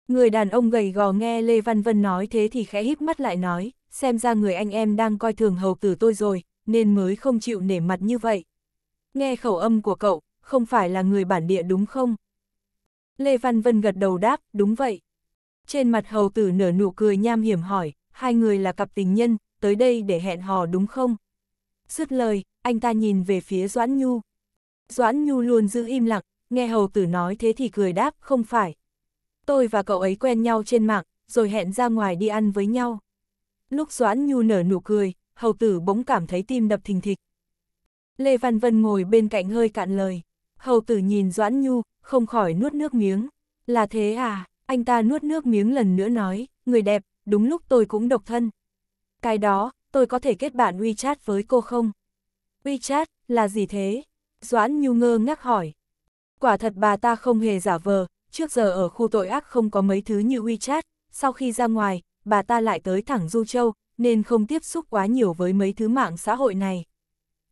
Người đàn ông gầy gò nghe Lê Văn Vân nói thế thì khẽ híp mắt lại nói, xem ra người anh em đang coi thường hầu tử tôi rồi, nên mới không chịu nể mặt như vậy. Nghe khẩu âm của cậu, không phải là người bản địa đúng không? Lê Văn Vân gật đầu đáp, đúng vậy. Trên mặt hầu tử nở nụ cười nham hiểm hỏi, hai người là cặp tình nhân, tới đây để hẹn hò đúng không? Dứt lời, anh ta nhìn về phía Doãn Nhu. Doãn Nhu luôn giữ im lặng, nghe hầu tử nói thế thì cười đáp, không phải. Tôi và cậu ấy quen nhau trên mạng, rồi hẹn ra ngoài đi ăn với nhau. Lúc Doãn Nhu nở nụ cười, hầu tử bỗng cảm thấy tim đập thình thịch. Lê Văn Vân ngồi bên cạnh hơi cạn lời. Hầu tử nhìn Doãn Nhu, không khỏi nuốt nước miếng. Là thế à, anh ta nuốt nước miếng lần nữa nói, người đẹp, đúng lúc tôi cũng độc thân. Cái đó, tôi có thể kết bạn WeChat với cô không? WeChat, là gì thế? Doãn Nhu ngơ ngác hỏi. Quả thật bà ta không hề giả vờ, trước giờ ở khu tội ác không có mấy thứ như WeChat, sau khi ra ngoài, bà ta lại tới thẳng Du Châu, nên không tiếp xúc quá nhiều với mấy thứ mạng xã hội này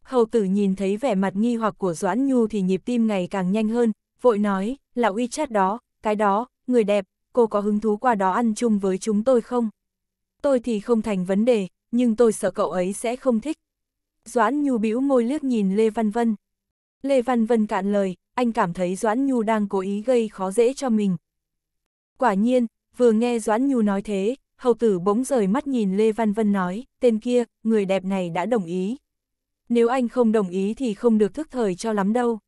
hầu tử nhìn thấy vẻ mặt nghi hoặc của Doãn Nhu thì nhịp tim ngày càng nhanh hơn, vội nói, là chát đó, cái đó, người đẹp, cô có hứng thú qua đó ăn chung với chúng tôi không? Tôi thì không thành vấn đề, nhưng tôi sợ cậu ấy sẽ không thích. Doãn Nhu bĩu môi liếc nhìn Lê Văn Vân. Lê Văn Vân cạn lời, anh cảm thấy Doãn Nhu đang cố ý gây khó dễ cho mình. Quả nhiên, vừa nghe Doãn Nhu nói thế, hầu tử bỗng rời mắt nhìn Lê Văn Vân nói, tên kia, người đẹp này đã đồng ý nếu anh không đồng ý thì không được thức thời cho lắm đâu.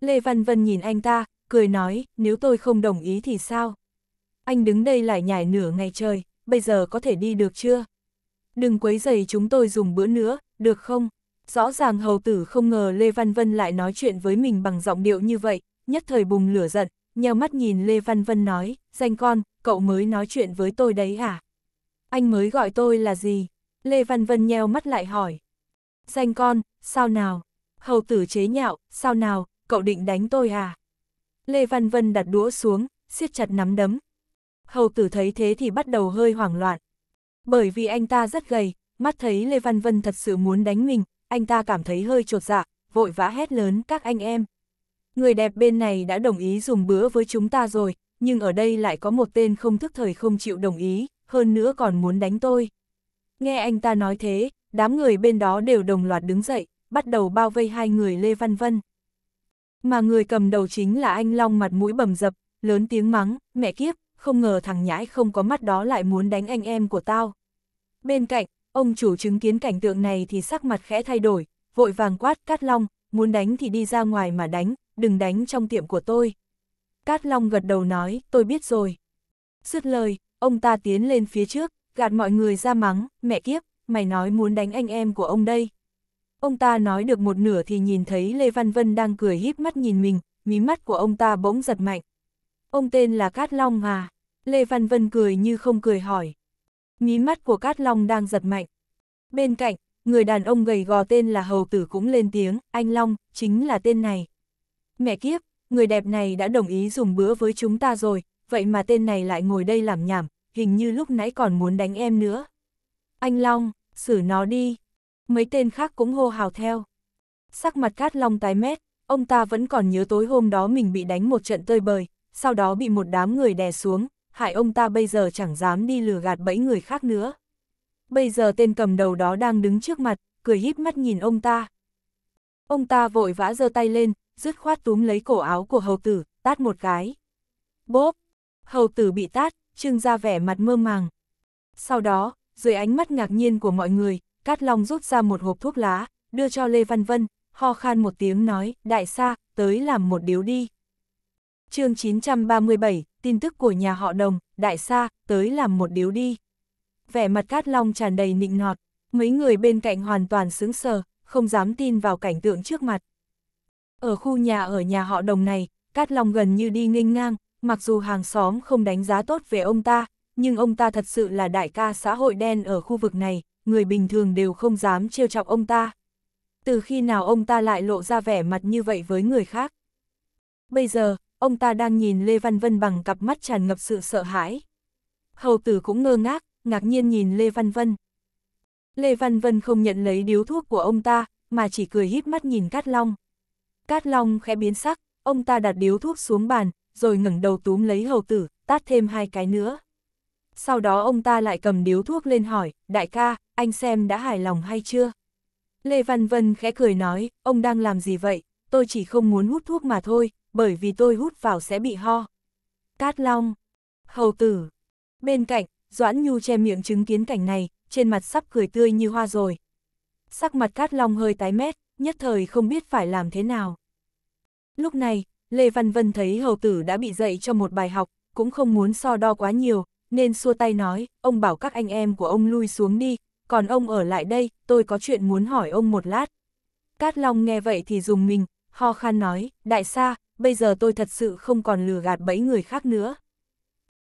Lê Văn Vân nhìn anh ta, cười nói, nếu tôi không đồng ý thì sao? Anh đứng đây lại nhảy nửa ngày trời, bây giờ có thể đi được chưa? Đừng quấy giày chúng tôi dùng bữa nữa, được không? Rõ ràng hầu tử không ngờ Lê Văn Vân lại nói chuyện với mình bằng giọng điệu như vậy, nhất thời bùng lửa giận, nheo mắt nhìn Lê Văn Vân nói, danh con, cậu mới nói chuyện với tôi đấy hả? Anh mới gọi tôi là gì? Lê Văn Vân nheo mắt lại hỏi danh con, sao nào? Hầu tử chế nhạo, sao nào, cậu định đánh tôi à? Lê Văn Vân đặt đũa xuống, siết chặt nắm đấm. Hầu tử thấy thế thì bắt đầu hơi hoảng loạn. Bởi vì anh ta rất gầy, mắt thấy Lê Văn Vân thật sự muốn đánh mình, anh ta cảm thấy hơi trột dạ, vội vã hét lớn các anh em. Người đẹp bên này đã đồng ý dùng bữa với chúng ta rồi, nhưng ở đây lại có một tên không thức thời không chịu đồng ý, hơn nữa còn muốn đánh tôi. Nghe anh ta nói thế, đám người bên đó đều đồng loạt đứng dậy, bắt đầu bao vây hai người Lê Văn Vân. Mà người cầm đầu chính là anh Long mặt mũi bầm dập, lớn tiếng mắng, mẹ kiếp, không ngờ thằng nhãi không có mắt đó lại muốn đánh anh em của tao. Bên cạnh, ông chủ chứng kiến cảnh tượng này thì sắc mặt khẽ thay đổi, vội vàng quát Cát Long, muốn đánh thì đi ra ngoài mà đánh, đừng đánh trong tiệm của tôi. Cát Long gật đầu nói, tôi biết rồi. Dứt lời, ông ta tiến lên phía trước, gạt mọi người ra mắng, mẹ kiếp, mày nói muốn đánh anh em của ông đây. Ông ta nói được một nửa thì nhìn thấy Lê Văn Vân đang cười híp mắt nhìn mình, mí mắt của ông ta bỗng giật mạnh. Ông tên là Cát Long à? Lê Văn Vân cười như không cười hỏi. Mí mắt của Cát Long đang giật mạnh. Bên cạnh, người đàn ông gầy gò tên là Hầu Tử cũng lên tiếng, anh Long, chính là tên này. Mẹ kiếp, người đẹp này đã đồng ý dùng bữa với chúng ta rồi, vậy mà tên này lại ngồi đây làm nhảm, hình như lúc nãy còn muốn đánh em nữa. Anh Long, xử nó đi. Mấy tên khác cũng hô hào theo. Sắc mặt Cát Long tái mét, ông ta vẫn còn nhớ tối hôm đó mình bị đánh một trận tơi bời, sau đó bị một đám người đè xuống, hại ông ta bây giờ chẳng dám đi lừa gạt bẫy người khác nữa. Bây giờ tên cầm đầu đó đang đứng trước mặt, cười híp mắt nhìn ông ta. Ông ta vội vã giơ tay lên, dứt khoát túm lấy cổ áo của hầu tử, tát một cái. Bốp! Hầu tử bị tát, trưng ra vẻ mặt mơ màng. Sau đó, dưới ánh mắt ngạc nhiên của mọi người, Cát Long rút ra một hộp thuốc lá, đưa cho Lê Văn Vân, ho khan một tiếng nói, đại sa, tới làm một điếu đi. chương 937, tin tức của nhà họ đồng, đại sa, tới làm một điếu đi. Vẻ mặt Cát Long tràn đầy nịnh nọt, mấy người bên cạnh hoàn toàn sững sờ, không dám tin vào cảnh tượng trước mặt. Ở khu nhà ở nhà họ đồng này, Cát Long gần như đi nghênh ngang, mặc dù hàng xóm không đánh giá tốt về ông ta, nhưng ông ta thật sự là đại ca xã hội đen ở khu vực này, người bình thường đều không dám trêu chọc ông ta. Từ khi nào ông ta lại lộ ra vẻ mặt như vậy với người khác? Bây giờ, ông ta đang nhìn Lê Văn Vân bằng cặp mắt tràn ngập sự sợ hãi. Hầu tử cũng ngơ ngác, ngạc nhiên nhìn Lê Văn Vân. Lê Văn Vân không nhận lấy điếu thuốc của ông ta, mà chỉ cười híp mắt nhìn Cát Long. Cát Long khẽ biến sắc, ông ta đặt điếu thuốc xuống bàn, rồi ngẩng đầu túm lấy hầu tử, tát thêm hai cái nữa sau đó ông ta lại cầm điếu thuốc lên hỏi, đại ca, anh xem đã hài lòng hay chưa? Lê Văn Vân khẽ cười nói, ông đang làm gì vậy, tôi chỉ không muốn hút thuốc mà thôi, bởi vì tôi hút vào sẽ bị ho. Cát Long, Hầu Tử, bên cạnh, Doãn Nhu che miệng chứng kiến cảnh này, trên mặt sắp cười tươi như hoa rồi. Sắc mặt Cát Long hơi tái mét, nhất thời không biết phải làm thế nào. Lúc này, Lê Văn Vân thấy Hầu Tử đã bị dạy cho một bài học, cũng không muốn so đo quá nhiều, nên xua tay nói, ông bảo các anh em của ông lui xuống đi, còn ông ở lại đây, tôi có chuyện muốn hỏi ông một lát. Cát Long nghe vậy thì dùng mình, ho khan nói, đại sa, bây giờ tôi thật sự không còn lừa gạt bẫy người khác nữa.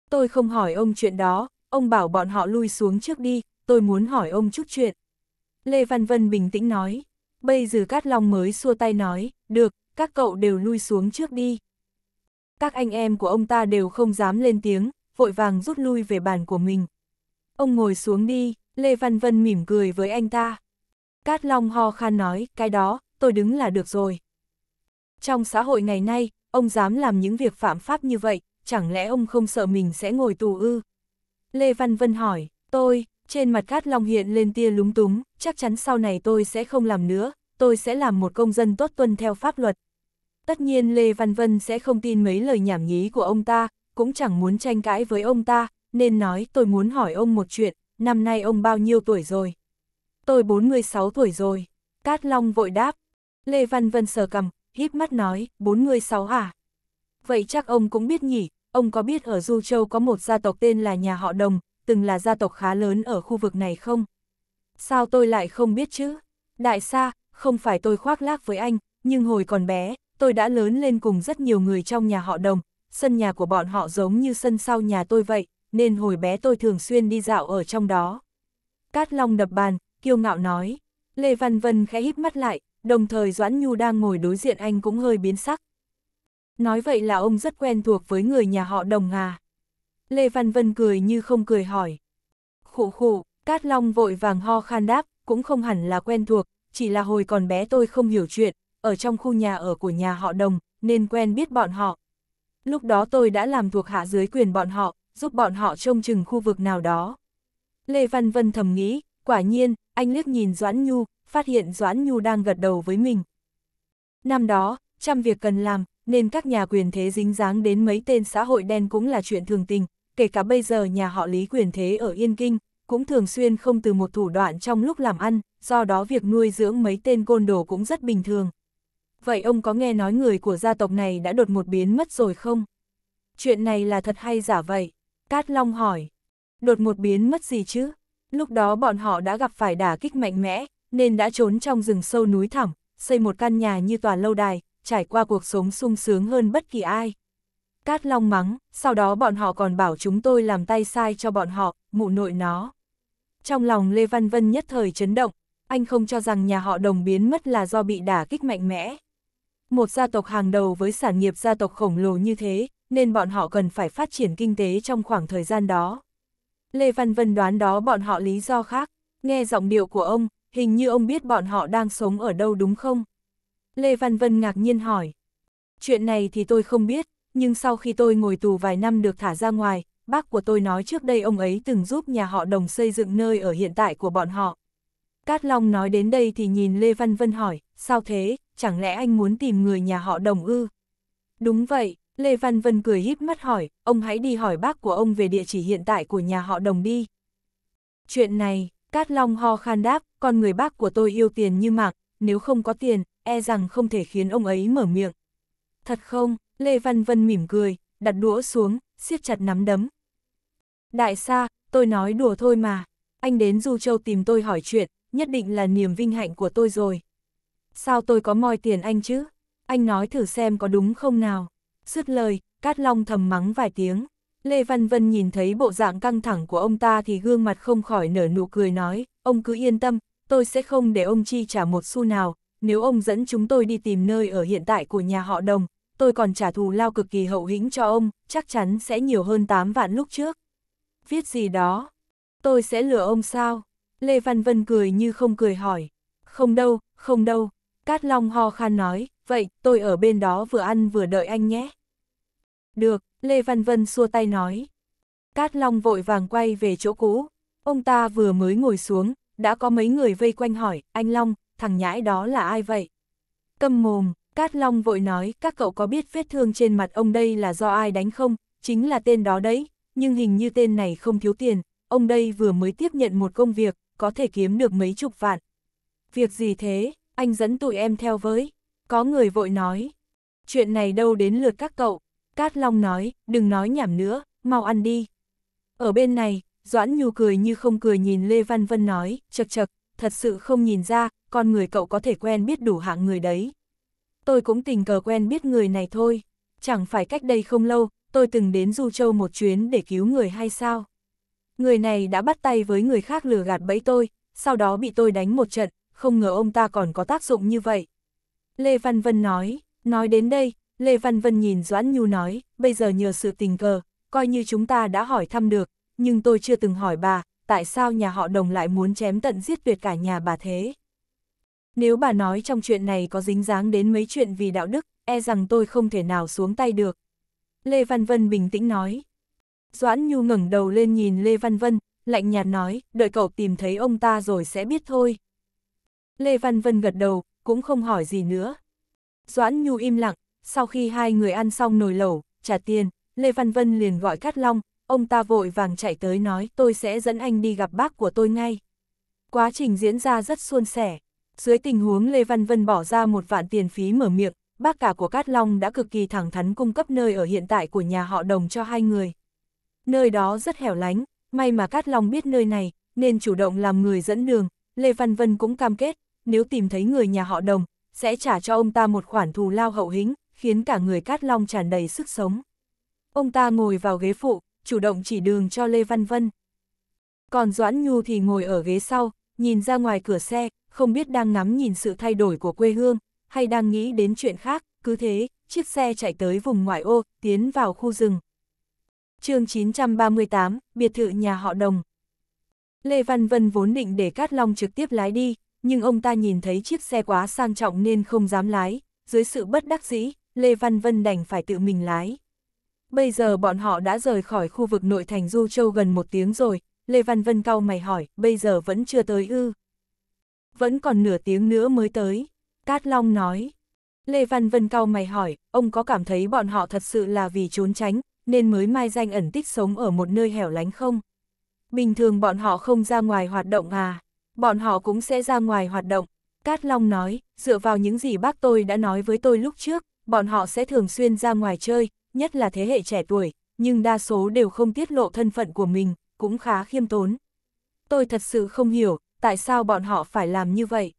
Tôi không hỏi ông chuyện đó, ông bảo bọn họ lui xuống trước đi, tôi muốn hỏi ông chút chuyện. Lê Văn Vân bình tĩnh nói, bây giờ Cát Long mới xua tay nói, được, các cậu đều lui xuống trước đi. Các anh em của ông ta đều không dám lên tiếng, vội vàng rút lui về bàn của mình. Ông ngồi xuống đi, Lê Văn Vân mỉm cười với anh ta. Cát Long ho khan nói, cái đó, tôi đứng là được rồi. Trong xã hội ngày nay, ông dám làm những việc phạm pháp như vậy, chẳng lẽ ông không sợ mình sẽ ngồi tù ư? Lê Văn Vân hỏi, tôi, trên mặt Cát Long hiện lên tia lúng túng, chắc chắn sau này tôi sẽ không làm nữa, tôi sẽ làm một công dân tốt tuân theo pháp luật. Tất nhiên Lê Văn Vân sẽ không tin mấy lời nhảm nhí của ông ta, cũng chẳng muốn tranh cãi với ông ta, nên nói tôi muốn hỏi ông một chuyện, năm nay ông bao nhiêu tuổi rồi? Tôi 46 tuổi rồi. Cát Long vội đáp. Lê Văn Vân sờ cầm, híp mắt nói, 46 à? Vậy chắc ông cũng biết nhỉ, ông có biết ở Du Châu có một gia tộc tên là nhà họ Đồng, từng là gia tộc khá lớn ở khu vực này không? Sao tôi lại không biết chứ? Đại sa, không phải tôi khoác lác với anh, nhưng hồi còn bé, tôi đã lớn lên cùng rất nhiều người trong nhà họ Đồng, sân nhà của bọn họ giống như sân sau nhà tôi vậy, nên hồi bé tôi thường xuyên đi dạo ở trong đó. Cát Long đập bàn, kiêu ngạo nói. Lê Văn Vân khẽ híp mắt lại, đồng thời Doãn Nhu đang ngồi đối diện anh cũng hơi biến sắc. Nói vậy là ông rất quen thuộc với người nhà họ đồng à. Lê Văn Vân cười như không cười hỏi. Khụ khụ, Cát Long vội vàng ho khan đáp, cũng không hẳn là quen thuộc, chỉ là hồi còn bé tôi không hiểu chuyện, ở trong khu nhà ở của nhà họ đồng, nên quen biết bọn họ, lúc đó tôi đã làm thuộc hạ dưới quyền bọn họ, giúp bọn họ trông chừng khu vực nào đó. Lê Văn Vân thầm nghĩ, quả nhiên, anh liếc nhìn Doãn Nhu, phát hiện Doãn Nhu đang gật đầu với mình. Năm đó, trăm việc cần làm, nên các nhà quyền thế dính dáng đến mấy tên xã hội đen cũng là chuyện thường tình, kể cả bây giờ nhà họ Lý quyền thế ở Yên Kinh, cũng thường xuyên không từ một thủ đoạn trong lúc làm ăn, do đó việc nuôi dưỡng mấy tên côn đồ cũng rất bình thường vậy ông có nghe nói người của gia tộc này đã đột một biến mất rồi không? Chuyện này là thật hay giả vậy? Cát Long hỏi. Đột một biến mất gì chứ? Lúc đó bọn họ đã gặp phải đả kích mạnh mẽ, nên đã trốn trong rừng sâu núi thẳm, xây một căn nhà như tòa lâu đài, trải qua cuộc sống sung sướng hơn bất kỳ ai. Cát Long mắng, sau đó bọn họ còn bảo chúng tôi làm tay sai cho bọn họ, mụ nội nó. Trong lòng Lê Văn Vân nhất thời chấn động, anh không cho rằng nhà họ đồng biến mất là do bị đả kích mạnh mẽ. Một gia tộc hàng đầu với sản nghiệp gia tộc khổng lồ như thế, nên bọn họ cần phải phát triển kinh tế trong khoảng thời gian đó. Lê Văn Vân đoán đó bọn họ lý do khác, nghe giọng điệu của ông, hình như ông biết bọn họ đang sống ở đâu đúng không? Lê Văn Vân ngạc nhiên hỏi. Chuyện này thì tôi không biết, nhưng sau khi tôi ngồi tù vài năm được thả ra ngoài, bác của tôi nói trước đây ông ấy từng giúp nhà họ đồng xây dựng nơi ở hiện tại của bọn họ. Cát Long nói đến đây thì nhìn Lê Văn Vân hỏi, sao thế, chẳng lẽ anh muốn tìm người nhà họ đồng ư? Đúng vậy, Lê Văn Vân cười híp mắt hỏi, ông hãy đi hỏi bác của ông về địa chỉ hiện tại của nhà họ đồng đi. Chuyện này, Cát Long ho khan đáp, con người bác của tôi yêu tiền như mạc, nếu không có tiền, e rằng không thể khiến ông ấy mở miệng. Thật không, Lê Văn Vân mỉm cười, đặt đũa xuống, siết chặt nắm đấm. Đại sa, tôi nói đùa thôi mà, anh đến Du Châu tìm tôi hỏi chuyện, nhất định là niềm vinh hạnh của tôi rồi sao tôi có moi tiền anh chứ? Anh nói thử xem có đúng không nào? Dứt lời, Cát Long thầm mắng vài tiếng. Lê Văn Vân nhìn thấy bộ dạng căng thẳng của ông ta thì gương mặt không khỏi nở nụ cười nói, ông cứ yên tâm, tôi sẽ không để ông chi trả một xu nào, nếu ông dẫn chúng tôi đi tìm nơi ở hiện tại của nhà họ đồng, tôi còn trả thù lao cực kỳ hậu hĩnh cho ông, chắc chắn sẽ nhiều hơn 8 vạn lúc trước. Viết gì đó? Tôi sẽ lừa ông sao? Lê Văn Vân cười như không cười hỏi. Không đâu, không đâu, Cát Long ho khan nói, vậy, tôi ở bên đó vừa ăn vừa đợi anh nhé. Được, Lê Văn Vân xua tay nói. Cát Long vội vàng quay về chỗ cũ, ông ta vừa mới ngồi xuống, đã có mấy người vây quanh hỏi, anh Long, thằng nhãi đó là ai vậy? Câm mồm, Cát Long vội nói, các cậu có biết vết thương trên mặt ông đây là do ai đánh không? Chính là tên đó đấy, nhưng hình như tên này không thiếu tiền, ông đây vừa mới tiếp nhận một công việc, có thể kiếm được mấy chục vạn. Việc gì thế? anh dẫn tụi em theo với. Có người vội nói. Chuyện này đâu đến lượt các cậu. Cát Long nói, đừng nói nhảm nữa, mau ăn đi. Ở bên này, Doãn Nhu cười như không cười nhìn Lê Văn Vân nói, chật chật, thật sự không nhìn ra, con người cậu có thể quen biết đủ hạng người đấy. Tôi cũng tình cờ quen biết người này thôi. Chẳng phải cách đây không lâu, tôi từng đến Du Châu một chuyến để cứu người hay sao? Người này đã bắt tay với người khác lừa gạt bẫy tôi, sau đó bị tôi đánh một trận, không ngờ ông ta còn có tác dụng như vậy. Lê Văn Vân nói, nói đến đây, Lê Văn Vân nhìn Doãn Nhu nói, bây giờ nhờ sự tình cờ, coi như chúng ta đã hỏi thăm được, nhưng tôi chưa từng hỏi bà, tại sao nhà họ đồng lại muốn chém tận giết tuyệt cả nhà bà thế? Nếu bà nói trong chuyện này có dính dáng đến mấy chuyện vì đạo đức, e rằng tôi không thể nào xuống tay được. Lê Văn Vân bình tĩnh nói. Doãn Nhu ngẩng đầu lên nhìn Lê Văn Vân, lạnh nhạt nói, đợi cậu tìm thấy ông ta rồi sẽ biết thôi. Lê Văn Vân gật đầu, cũng không hỏi gì nữa. Doãn Nhu im lặng, sau khi hai người ăn xong nồi lẩu, trả tiền, Lê Văn Vân liền gọi Cát Long, ông ta vội vàng chạy tới nói tôi sẽ dẫn anh đi gặp bác của tôi ngay. Quá trình diễn ra rất suôn sẻ. Dưới tình huống Lê Văn Vân bỏ ra một vạn tiền phí mở miệng, bác cả của Cát Long đã cực kỳ thẳng thắn cung cấp nơi ở hiện tại của nhà họ đồng cho hai người. Nơi đó rất hẻo lánh, may mà Cát Long biết nơi này, nên chủ động làm người dẫn đường, Lê Văn Vân cũng cam kết, nếu tìm thấy người nhà họ đồng, sẽ trả cho ông ta một khoản thù lao hậu hĩnh, khiến cả người Cát Long tràn đầy sức sống. Ông ta ngồi vào ghế phụ, chủ động chỉ đường cho Lê Văn Vân. Còn Doãn Nhu thì ngồi ở ghế sau, nhìn ra ngoài cửa xe, không biết đang ngắm nhìn sự thay đổi của quê hương, hay đang nghĩ đến chuyện khác, cứ thế, chiếc xe chạy tới vùng ngoại ô, tiến vào khu rừng. chương 938, biệt thự nhà họ Đồng. Lê Văn Vân vốn định để Cát Long trực tiếp lái đi, nhưng ông ta nhìn thấy chiếc xe quá sang trọng nên không dám lái, dưới sự bất đắc dĩ, Lê Văn Vân đành phải tự mình lái. Bây giờ bọn họ đã rời khỏi khu vực nội thành Du Châu gần một tiếng rồi, Lê Văn Vân cau mày hỏi, bây giờ vẫn chưa tới ư. Vẫn còn nửa tiếng nữa mới tới, Cát Long nói. Lê Văn Vân cau mày hỏi, ông có cảm thấy bọn họ thật sự là vì trốn tránh, nên mới mai danh ẩn tích sống ở một nơi hẻo lánh không? Bình thường bọn họ không ra ngoài hoạt động à? bọn họ cũng sẽ ra ngoài hoạt động. Cát Long nói, dựa vào những gì bác tôi đã nói với tôi lúc trước, bọn họ sẽ thường xuyên ra ngoài chơi, nhất là thế hệ trẻ tuổi, nhưng đa số đều không tiết lộ thân phận của mình, cũng khá khiêm tốn. Tôi thật sự không hiểu, tại sao bọn họ phải làm như vậy.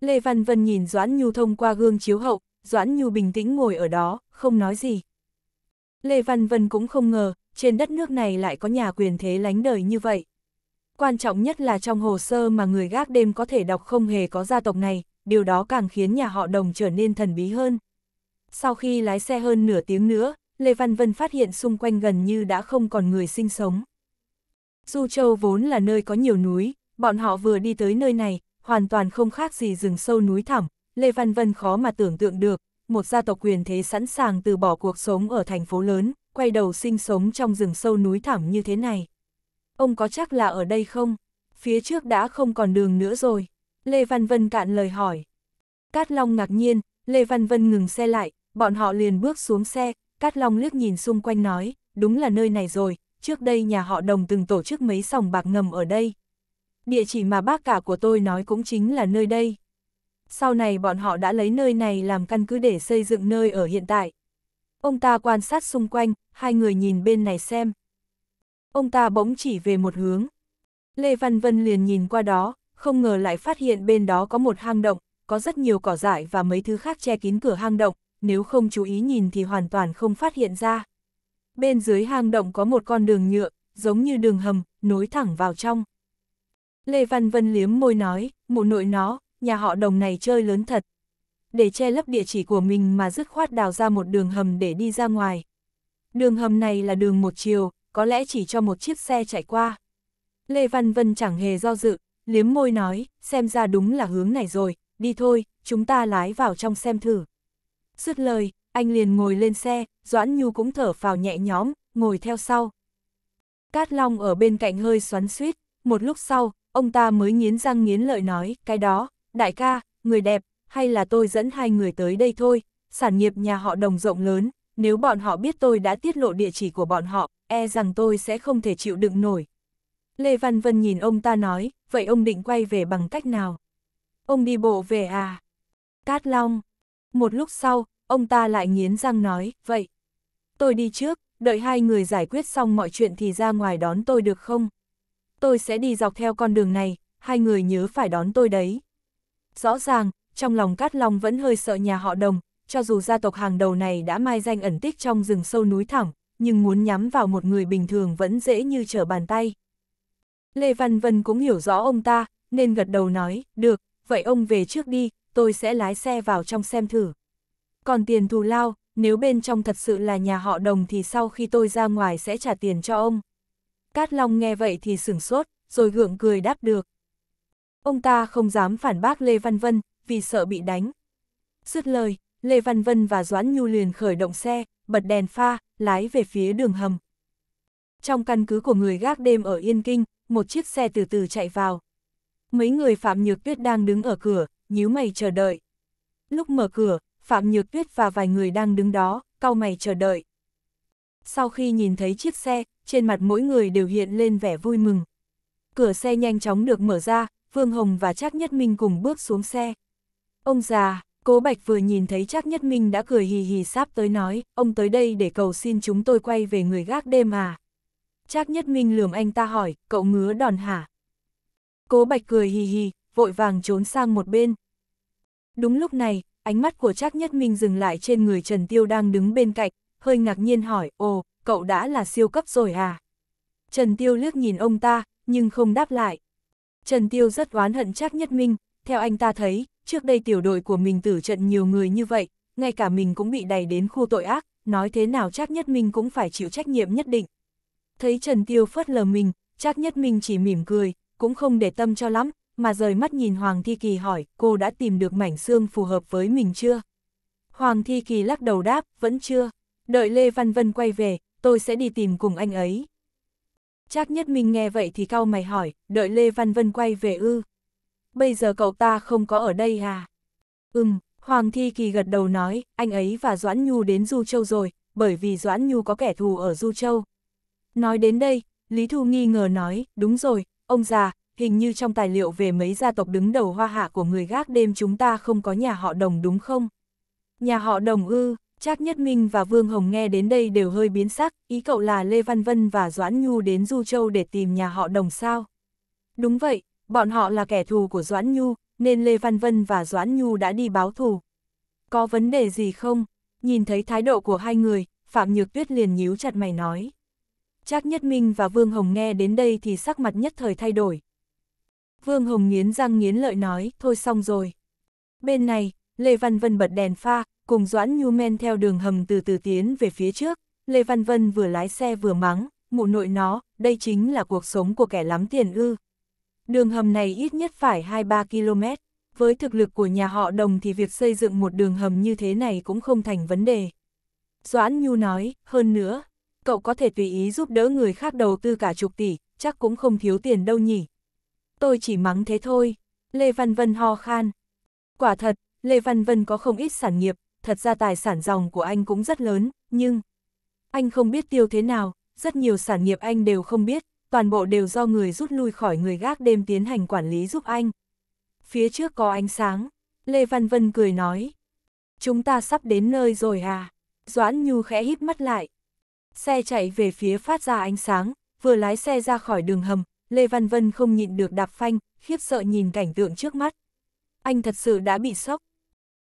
Lê Văn Vân nhìn Doãn Nhu thông qua gương chiếu hậu, Doãn Nhu bình tĩnh ngồi ở đó, không nói gì. Lê Văn Vân cũng không ngờ, trên đất nước này lại có nhà quyền thế lánh đời như vậy quan trọng nhất là trong hồ sơ mà người gác đêm có thể đọc không hề có gia tộc này, điều đó càng khiến nhà họ đồng trở nên thần bí hơn. Sau khi lái xe hơn nửa tiếng nữa, Lê Văn Vân phát hiện xung quanh gần như đã không còn người sinh sống. Du Châu vốn là nơi có nhiều núi, bọn họ vừa đi tới nơi này, hoàn toàn không khác gì rừng sâu núi thẳm, Lê Văn Vân khó mà tưởng tượng được, một gia tộc quyền thế sẵn sàng từ bỏ cuộc sống ở thành phố lớn, quay đầu sinh sống trong rừng sâu núi thẳm như thế này ông có chắc là ở đây không? Phía trước đã không còn đường nữa rồi. Lê Văn Vân cạn lời hỏi. Cát Long ngạc nhiên, Lê Văn Vân ngừng xe lại, bọn họ liền bước xuống xe, Cát Long liếc nhìn xung quanh nói, đúng là nơi này rồi, trước đây nhà họ đồng từng tổ chức mấy sòng bạc ngầm ở đây. Địa chỉ mà bác cả của tôi nói cũng chính là nơi đây. Sau này bọn họ đã lấy nơi này làm căn cứ để xây dựng nơi ở hiện tại. Ông ta quan sát xung quanh, hai người nhìn bên này xem ông ta bỗng chỉ về một hướng. Lê Văn Vân liền nhìn qua đó, không ngờ lại phát hiện bên đó có một hang động, có rất nhiều cỏ dại và mấy thứ khác che kín cửa hang động, nếu không chú ý nhìn thì hoàn toàn không phát hiện ra. Bên dưới hang động có một con đường nhựa, giống như đường hầm, nối thẳng vào trong. Lê Văn Vân liếm môi nói, mụ nội nó, nhà họ đồng này chơi lớn thật. Để che lấp địa chỉ của mình mà dứt khoát đào ra một đường hầm để đi ra ngoài. Đường hầm này là đường một chiều, có lẽ chỉ cho một chiếc xe chạy qua. Lê Văn Vân chẳng hề do dự, liếm môi nói, xem ra đúng là hướng này rồi, đi thôi, chúng ta lái vào trong xem thử. Dứt lời, anh liền ngồi lên xe, Doãn Nhu cũng thở phào nhẹ nhõm, ngồi theo sau. Cát Long ở bên cạnh hơi xoắn suýt, một lúc sau, ông ta mới nghiến răng nghiến lợi nói, cái đó, đại ca, người đẹp, hay là tôi dẫn hai người tới đây thôi, sản nghiệp nhà họ đồng rộng lớn, nếu bọn họ biết tôi đã tiết lộ địa chỉ của bọn họ, e rằng tôi sẽ không thể chịu đựng nổi. Lê Văn Vân nhìn ông ta nói, vậy ông định quay về bằng cách nào? Ông đi bộ về à? Cát Long. Một lúc sau, ông ta lại nghiến răng nói, vậy. Tôi đi trước, đợi hai người giải quyết xong mọi chuyện thì ra ngoài đón tôi được không? Tôi sẽ đi dọc theo con đường này, hai người nhớ phải đón tôi đấy. Rõ ràng, trong lòng Cát Long vẫn hơi sợ nhà họ đồng, cho dù gia tộc hàng đầu này đã mai danh ẩn tích trong rừng sâu núi thẳm, nhưng muốn nhắm vào một người bình thường vẫn dễ như trở bàn tay. Lê Văn Vân cũng hiểu rõ ông ta, nên gật đầu nói, được, vậy ông về trước đi, tôi sẽ lái xe vào trong xem thử. Còn tiền thù lao, nếu bên trong thật sự là nhà họ đồng thì sau khi tôi ra ngoài sẽ trả tiền cho ông. Cát Long nghe vậy thì sửng sốt, rồi gượng cười đáp được. Ông ta không dám phản bác Lê Văn Vân, vì sợ bị đánh. Dứt lời, Lê Văn Vân và Doãn Nhu liền khởi động xe, bật đèn pha, lái về phía đường hầm. Trong căn cứ của người gác đêm ở Yên Kinh, một chiếc xe từ từ chạy vào. Mấy người Phạm Nhược Tuyết đang đứng ở cửa, nhíu mày chờ đợi. Lúc mở cửa, Phạm Nhược Tuyết và vài người đang đứng đó, cau mày chờ đợi. Sau khi nhìn thấy chiếc xe, trên mặt mỗi người đều hiện lên vẻ vui mừng. Cửa xe nhanh chóng được mở ra, Vương Hồng và Trác Nhất Minh cùng bước xuống xe. Ông già, Cố Bạch vừa nhìn thấy Trác Nhất Minh đã cười hì hì sắp tới nói, ông tới đây để cầu xin chúng tôi quay về người gác đêm à. Trác Nhất Minh lườm anh ta hỏi, cậu ngứa đòn hả? Cố Bạch cười hì hì, vội vàng trốn sang một bên. Đúng lúc này, ánh mắt của Trác Nhất Minh dừng lại trên người Trần Tiêu đang đứng bên cạnh, hơi ngạc nhiên hỏi, ồ, cậu đã là siêu cấp rồi à? Trần Tiêu liếc nhìn ông ta, nhưng không đáp lại. Trần Tiêu rất oán hận Trác Nhất Minh, theo anh ta thấy, trước đây tiểu đội của mình tử trận nhiều người như vậy, ngay cả mình cũng bị đẩy đến khu tội ác, nói thế nào chắc nhất mình cũng phải chịu trách nhiệm nhất định. Thấy Trần Tiêu phớt lờ mình, chắc nhất mình chỉ mỉm cười, cũng không để tâm cho lắm, mà rời mắt nhìn Hoàng Thi Kỳ hỏi cô đã tìm được mảnh xương phù hợp với mình chưa? Hoàng Thi Kỳ lắc đầu đáp, vẫn chưa. Đợi Lê Văn Vân quay về, tôi sẽ đi tìm cùng anh ấy. Chắc nhất mình nghe vậy thì cau mày hỏi, đợi Lê Văn Vân quay về ư bây giờ cậu ta không có ở đây à? Ừm, Hoàng Thi Kỳ gật đầu nói, anh ấy và Doãn Nhu đến Du Châu rồi, bởi vì Doãn Nhu có kẻ thù ở Du Châu. Nói đến đây, Lý Thu nghi ngờ nói, đúng rồi, ông già, hình như trong tài liệu về mấy gia tộc đứng đầu hoa hạ của người gác đêm chúng ta không có nhà họ đồng đúng không? Nhà họ đồng ư, Trác Nhất Minh và Vương Hồng nghe đến đây đều hơi biến sắc, ý cậu là Lê Văn Vân và Doãn Nhu đến Du Châu để tìm nhà họ đồng sao? Đúng vậy, Bọn họ là kẻ thù của Doãn Nhu, nên Lê Văn Vân và Doãn Nhu đã đi báo thù. Có vấn đề gì không? Nhìn thấy thái độ của hai người, Phạm Nhược Tuyết liền nhíu chặt mày nói. Trác Nhất Minh và Vương Hồng nghe đến đây thì sắc mặt nhất thời thay đổi. Vương Hồng nghiến răng nghiến lợi nói, thôi xong rồi. Bên này, Lê Văn Vân bật đèn pha, cùng Doãn Nhu men theo đường hầm từ từ tiến về phía trước. Lê Văn Vân vừa lái xe vừa mắng, mụ nội nó, đây chính là cuộc sống của kẻ lắm tiền ư. Đường hầm này ít nhất phải 2-3 km, với thực lực của nhà họ đồng thì việc xây dựng một đường hầm như thế này cũng không thành vấn đề. Doãn Nhu nói, hơn nữa, cậu có thể tùy ý giúp đỡ người khác đầu tư cả chục tỷ, chắc cũng không thiếu tiền đâu nhỉ. Tôi chỉ mắng thế thôi, Lê Văn Vân ho khan. Quả thật, Lê Văn Vân có không ít sản nghiệp, thật ra tài sản dòng của anh cũng rất lớn, nhưng... Anh không biết tiêu thế nào, rất nhiều sản nghiệp anh đều không biết, toàn bộ đều do người rút lui khỏi người gác đêm tiến hành quản lý giúp anh. Phía trước có ánh sáng, Lê Văn Vân cười nói. Chúng ta sắp đến nơi rồi à? Doãn Nhu khẽ híp mắt lại. Xe chạy về phía phát ra ánh sáng, vừa lái xe ra khỏi đường hầm, Lê Văn Vân không nhịn được đạp phanh, khiếp sợ nhìn cảnh tượng trước mắt. Anh thật sự đã bị sốc.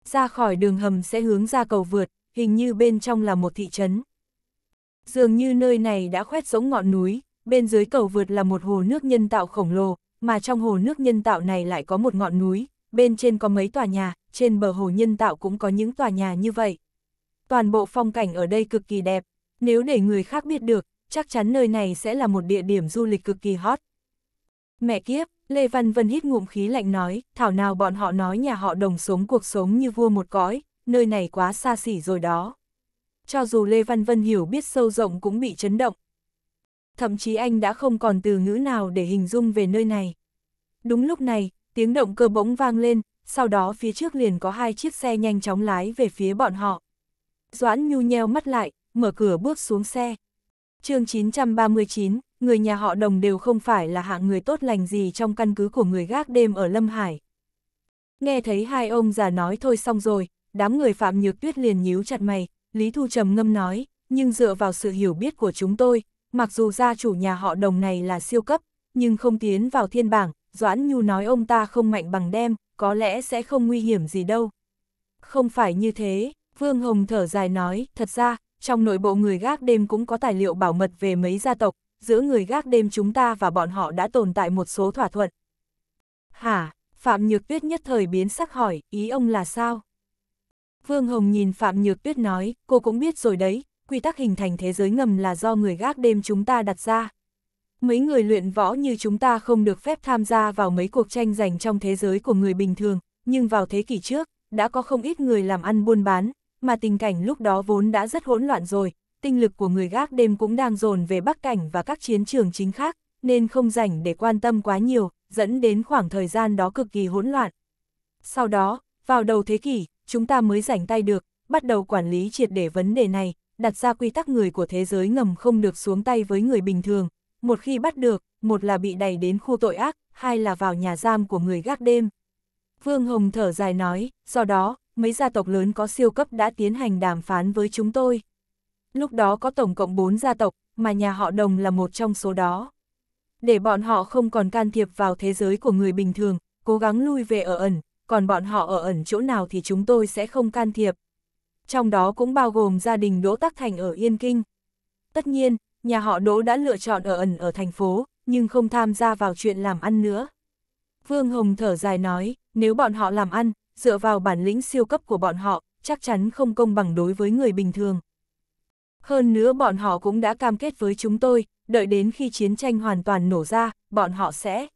Ra khỏi đường hầm sẽ hướng ra cầu vượt, hình như bên trong là một thị trấn. Dường như nơi này đã khoét giống ngọn núi, bên dưới cầu vượt là một hồ nước nhân tạo khổng lồ, mà trong hồ nước nhân tạo này lại có một ngọn núi, bên trên có mấy tòa nhà, trên bờ hồ nhân tạo cũng có những tòa nhà như vậy. Toàn bộ phong cảnh ở đây cực kỳ đẹp, nếu để người khác biết được, chắc chắn nơi này sẽ là một địa điểm du lịch cực kỳ hot. Mẹ kiếp, Lê Văn Vân hít ngụm khí lạnh nói, thảo nào bọn họ nói nhà họ đồng sống cuộc sống như vua một cõi, nơi này quá xa xỉ rồi đó. Cho dù Lê Văn Vân hiểu biết sâu rộng cũng bị chấn động, thậm chí anh đã không còn từ ngữ nào để hình dung về nơi này. Đúng lúc này, tiếng động cơ bỗng vang lên, sau đó phía trước liền có hai chiếc xe nhanh chóng lái về phía bọn họ. Doãn nhu nheo mắt lại, mở cửa bước xuống xe. chương 939, người nhà họ đồng đều không phải là hạng người tốt lành gì trong căn cứ của người gác đêm ở Lâm Hải. Nghe thấy hai ông già nói thôi xong rồi, đám người Phạm Nhược Tuyết liền nhíu chặt mày, Lý Thu trầm ngâm nói, nhưng dựa vào sự hiểu biết của chúng tôi, mặc dù gia chủ nhà họ đồng này là siêu cấp, nhưng không tiến vào thiên bảng, Doãn Nhu nói ông ta không mạnh bằng đem, có lẽ sẽ không nguy hiểm gì đâu. Không phải như thế, Vương Hồng thở dài nói, thật ra, trong nội bộ người gác đêm cũng có tài liệu bảo mật về mấy gia tộc, giữa người gác đêm chúng ta và bọn họ đã tồn tại một số thỏa thuận. Hả, Phạm Nhược Tuyết nhất thời biến sắc hỏi, ý ông là sao? Vương Hồng nhìn Phạm Nhược Tuyết nói, cô cũng biết rồi đấy, quy tắc hình thành thế giới ngầm là do người gác đêm chúng ta đặt ra. Mấy người luyện võ như chúng ta không được phép tham gia vào mấy cuộc tranh giành trong thế giới của người bình thường, nhưng vào thế kỷ trước, đã có không ít người làm ăn buôn bán, mà tình cảnh lúc đó vốn đã rất hỗn loạn rồi, tinh lực của người gác đêm cũng đang dồn về Bắc Cảnh và các chiến trường chính khác, nên không rảnh để quan tâm quá nhiều, dẫn đến khoảng thời gian đó cực kỳ hỗn loạn. Sau đó, vào đầu thế kỷ, chúng ta mới rảnh tay được, bắt đầu quản lý triệt để vấn đề này, đặt ra quy tắc người của thế giới ngầm không được xuống tay với người bình thường, một khi bắt được, một là bị đẩy đến khu tội ác, hai là vào nhà giam của người gác đêm. Vương Hồng thở dài nói, do đó, mấy gia tộc lớn có siêu cấp đã tiến hành đàm phán với chúng tôi. Lúc đó có tổng cộng 4 gia tộc, mà nhà họ Đồng là một trong số đó. Để bọn họ không còn can thiệp vào thế giới của người bình thường, cố gắng lui về ở ẩn, còn bọn họ ở ẩn chỗ nào thì chúng tôi sẽ không can thiệp trong đó cũng bao gồm gia đình Đỗ Tắc Thành ở Yên Kinh. Tất nhiên, nhà họ Đỗ đã lựa chọn ở ẩn ở thành phố, nhưng không tham gia vào chuyện làm ăn nữa. Vương Hồng thở dài nói, nếu bọn họ làm ăn, dựa vào bản lĩnh siêu cấp của bọn họ, chắc chắn không công bằng đối với người bình thường. Hơn nữa bọn họ cũng đã cam kết với chúng tôi, đợi đến khi chiến tranh hoàn toàn nổ ra, bọn họ sẽ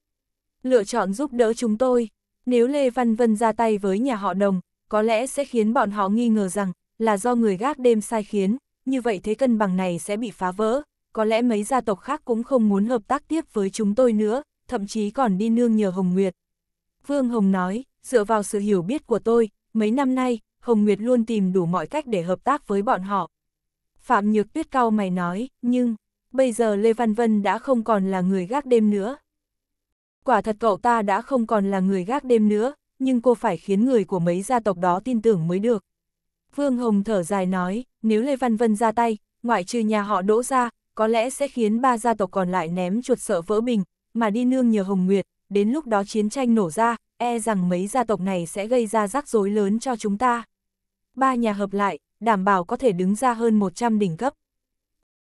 lựa chọn giúp đỡ chúng tôi. Nếu Lê Văn Vân ra tay với nhà họ đồng, có lẽ sẽ khiến bọn họ nghi ngờ rằng là do người gác đêm sai khiến, như vậy thế cân bằng này sẽ bị phá vỡ, có lẽ mấy gia tộc khác cũng không muốn hợp tác tiếp với chúng tôi nữa, thậm chí còn đi nương nhờ Hồng Nguyệt. Vương Hồng nói, dựa vào sự hiểu biết của tôi, mấy năm nay, Hồng Nguyệt luôn tìm đủ mọi cách để hợp tác với bọn họ. Phạm Nhược Tuyết cao mày nói, nhưng, bây giờ Lê Văn Vân đã không còn là người gác đêm nữa. Quả thật cậu ta đã không còn là người gác đêm nữa, nhưng cô phải khiến người của mấy gia tộc đó tin tưởng mới được. Vương Hồng thở dài nói, nếu Lê Văn Vân ra tay, ngoại trừ nhà họ đỗ ra, có lẽ sẽ khiến ba gia tộc còn lại ném chuột sợ vỡ bình, mà đi nương nhờ Hồng Nguyệt, đến lúc đó chiến tranh nổ ra, e rằng mấy gia tộc này sẽ gây ra rắc rối lớn cho chúng ta. Ba nhà hợp lại, đảm bảo có thể đứng ra hơn 100 đỉnh cấp.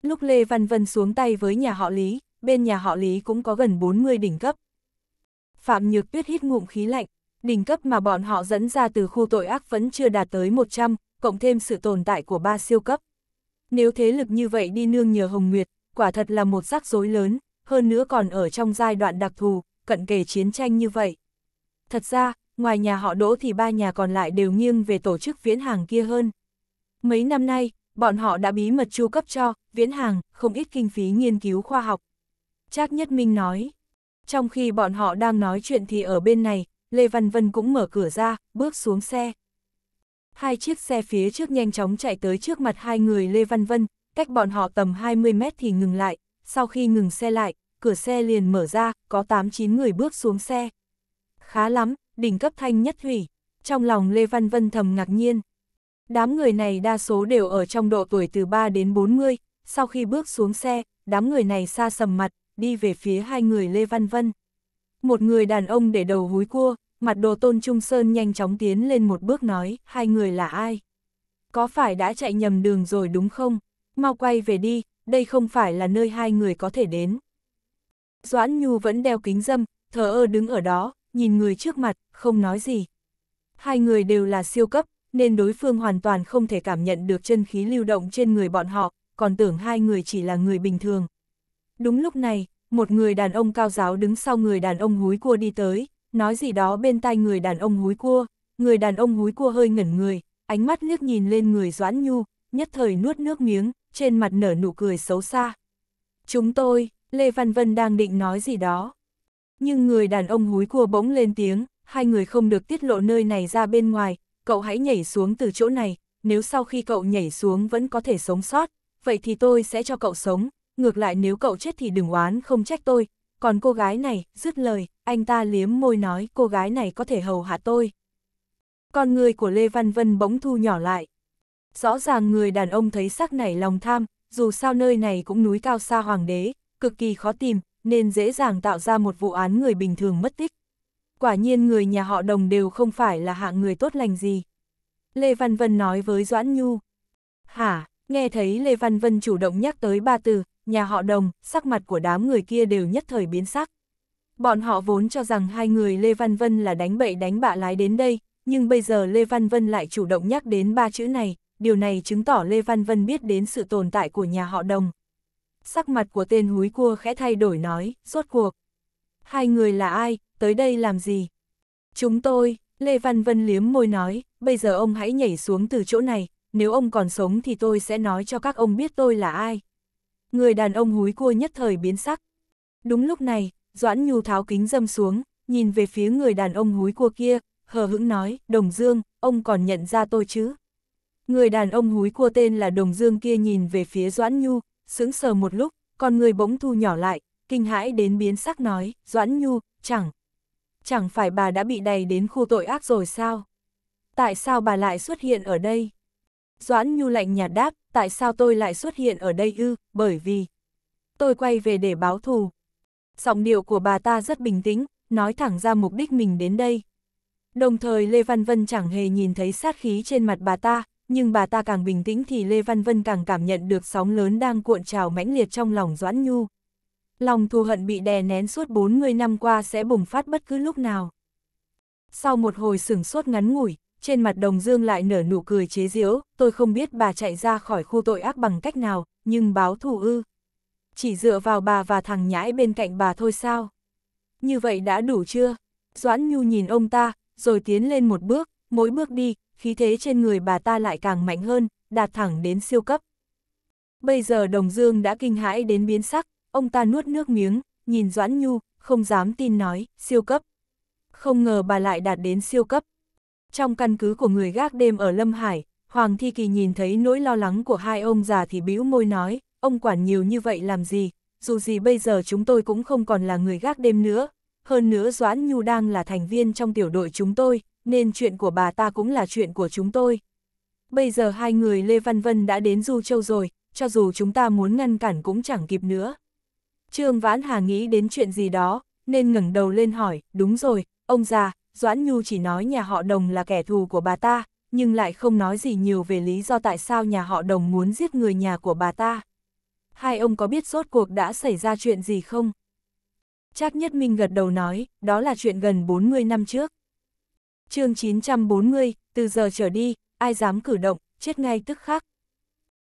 Lúc Lê Văn Vân xuống tay với nhà họ Lý, bên nhà họ Lý cũng có gần 40 đỉnh cấp. Phạm Nhược Tuyết hít ngụm khí lạnh, đỉnh cấp mà bọn họ dẫn ra từ khu tội ác vẫn chưa đạt tới 100, cộng thêm sự tồn tại của ba siêu cấp. Nếu thế lực như vậy đi nương nhờ Hồng Nguyệt, quả thật là một rắc rối lớn, hơn nữa còn ở trong giai đoạn đặc thù, cận kề chiến tranh như vậy. Thật ra, ngoài nhà họ đỗ thì ba nhà còn lại đều nghiêng về tổ chức viễn hàng kia hơn. Mấy năm nay, bọn họ đã bí mật chu cấp cho, viễn hàng, không ít kinh phí nghiên cứu khoa học. Trác Nhất Minh nói, trong khi bọn họ đang nói chuyện thì ở bên này, Lê Văn Vân cũng mở cửa ra, bước xuống xe. Hai chiếc xe phía trước nhanh chóng chạy tới trước mặt hai người Lê Văn Vân, cách bọn họ tầm 20 mét thì ngừng lại, sau khi ngừng xe lại, cửa xe liền mở ra, có 8-9 người bước xuống xe. Khá lắm, đỉnh cấp thanh nhất thủy, trong lòng Lê Văn Vân thầm ngạc nhiên. Đám người này đa số đều ở trong độ tuổi từ 3 đến 40, sau khi bước xuống xe, đám người này xa sầm mặt, đi về phía hai người Lê Văn Vân. Một người đàn ông để đầu húi cua, mặt đồ tôn trung sơn nhanh chóng tiến lên một bước nói, hai người là ai? Có phải đã chạy nhầm đường rồi đúng không? Mau quay về đi, đây không phải là nơi hai người có thể đến. Doãn Nhu vẫn đeo kính dâm, thờ ơ đứng ở đó, nhìn người trước mặt, không nói gì. Hai người đều là siêu cấp, nên đối phương hoàn toàn không thể cảm nhận được chân khí lưu động trên người bọn họ, còn tưởng hai người chỉ là người bình thường. Đúng lúc này, một người đàn ông cao giáo đứng sau người đàn ông húi cua đi tới, nói gì đó bên tai người đàn ông húi cua, người đàn ông húi cua hơi ngẩn người, ánh mắt liếc nhìn lên người Doãn Nhu, nhất thời nuốt nước miếng, trên mặt nở nụ cười xấu xa. Chúng tôi, Lê Văn Vân đang định nói gì đó. Nhưng người đàn ông húi cua bỗng lên tiếng, hai người không được tiết lộ nơi này ra bên ngoài, cậu hãy nhảy xuống từ chỗ này, nếu sau khi cậu nhảy xuống vẫn có thể sống sót, vậy thì tôi sẽ cho cậu sống, ngược lại nếu cậu chết thì đừng oán không trách tôi, còn cô gái này, dứt lời, anh ta liếm môi nói cô gái này có thể hầu hạ tôi. Con người của Lê Văn Vân bỗng thu nhỏ lại. Rõ ràng người đàn ông thấy sắc nảy lòng tham, dù sao nơi này cũng núi cao xa hoàng đế, cực kỳ khó tìm, nên dễ dàng tạo ra một vụ án người bình thường mất tích. Quả nhiên người nhà họ đồng đều không phải là hạng người tốt lành gì. Lê Văn Vân nói với Doãn Nhu. Hả, nghe thấy Lê Văn Vân chủ động nhắc tới ba từ, nhà họ đồng, sắc mặt của đám người kia đều nhất thời biến sắc. Bọn họ vốn cho rằng hai người Lê Văn Vân là đánh bậy đánh bạ lái đến đây, nhưng bây giờ Lê Văn Vân lại chủ động nhắc đến ba chữ này, điều này chứng tỏ Lê Văn Vân biết đến sự tồn tại của nhà họ đồng. Sắc mặt của tên húi cua khẽ thay đổi nói, rốt cuộc. Hai người là ai, tới đây làm gì? Chúng tôi, Lê Văn Vân liếm môi nói, bây giờ ông hãy nhảy xuống từ chỗ này, nếu ông còn sống thì tôi sẽ nói cho các ông biết tôi là ai người đàn ông húi cua nhất thời biến sắc. Đúng lúc này, Doãn Nhu tháo kính dâm xuống, nhìn về phía người đàn ông húi cua kia, hờ hững nói, Đồng Dương, ông còn nhận ra tôi chứ? Người đàn ông húi cua tên là Đồng Dương kia nhìn về phía Doãn Nhu, sững sờ một lúc, còn người bỗng thu nhỏ lại, kinh hãi đến biến sắc nói, Doãn Nhu, chẳng. Chẳng phải bà đã bị đầy đến khu tội ác rồi sao? Tại sao bà lại xuất hiện ở đây? Doãn Nhu lạnh nhạt đáp, tại sao tôi lại xuất hiện ở đây ư, bởi vì tôi quay về để báo thù. Giọng điệu của bà ta rất bình tĩnh, nói thẳng ra mục đích mình đến đây. Đồng thời Lê Văn Vân chẳng hề nhìn thấy sát khí trên mặt bà ta, nhưng bà ta càng bình tĩnh thì Lê Văn Vân càng cảm nhận được sóng lớn đang cuộn trào mãnh liệt trong lòng Doãn Nhu. Lòng thù hận bị đè nén suốt 40 năm qua sẽ bùng phát bất cứ lúc nào. Sau một hồi sửng sốt ngắn ngủi, trên mặt Đồng Dương lại nở nụ cười chế giễu, tôi không biết bà chạy ra khỏi khu tội ác bằng cách nào, nhưng báo thù ư. Chỉ dựa vào bà và thằng nhãi bên cạnh bà thôi sao? Như vậy đã đủ chưa? Doãn Nhu nhìn ông ta, rồi tiến lên một bước, mỗi bước đi, khí thế trên người bà ta lại càng mạnh hơn, đạt thẳng đến siêu cấp. Bây giờ Đồng Dương đã kinh hãi đến biến sắc, ông ta nuốt nước miếng, nhìn Doãn Nhu, không dám tin nói, siêu cấp. Không ngờ bà lại đạt đến siêu cấp trong căn cứ của người gác đêm ở Lâm Hải, Hoàng Thi Kỳ nhìn thấy nỗi lo lắng của hai ông già thì bĩu môi nói, ông quản nhiều như vậy làm gì, dù gì bây giờ chúng tôi cũng không còn là người gác đêm nữa. Hơn nữa Doãn Nhu đang là thành viên trong tiểu đội chúng tôi, nên chuyện của bà ta cũng là chuyện của chúng tôi. Bây giờ hai người Lê Văn Vân đã đến Du Châu rồi, cho dù chúng ta muốn ngăn cản cũng chẳng kịp nữa. Trương Vãn Hà nghĩ đến chuyện gì đó, nên ngẩng đầu lên hỏi, đúng rồi, ông già, Doãn Nhu chỉ nói nhà họ đồng là kẻ thù của bà ta, nhưng lại không nói gì nhiều về lý do tại sao nhà họ đồng muốn giết người nhà của bà ta. Hai ông có biết rốt cuộc đã xảy ra chuyện gì không? Trác Nhất Minh gật đầu nói, đó là chuyện gần 40 năm trước. chương 940, từ giờ trở đi, ai dám cử động, chết ngay tức khắc.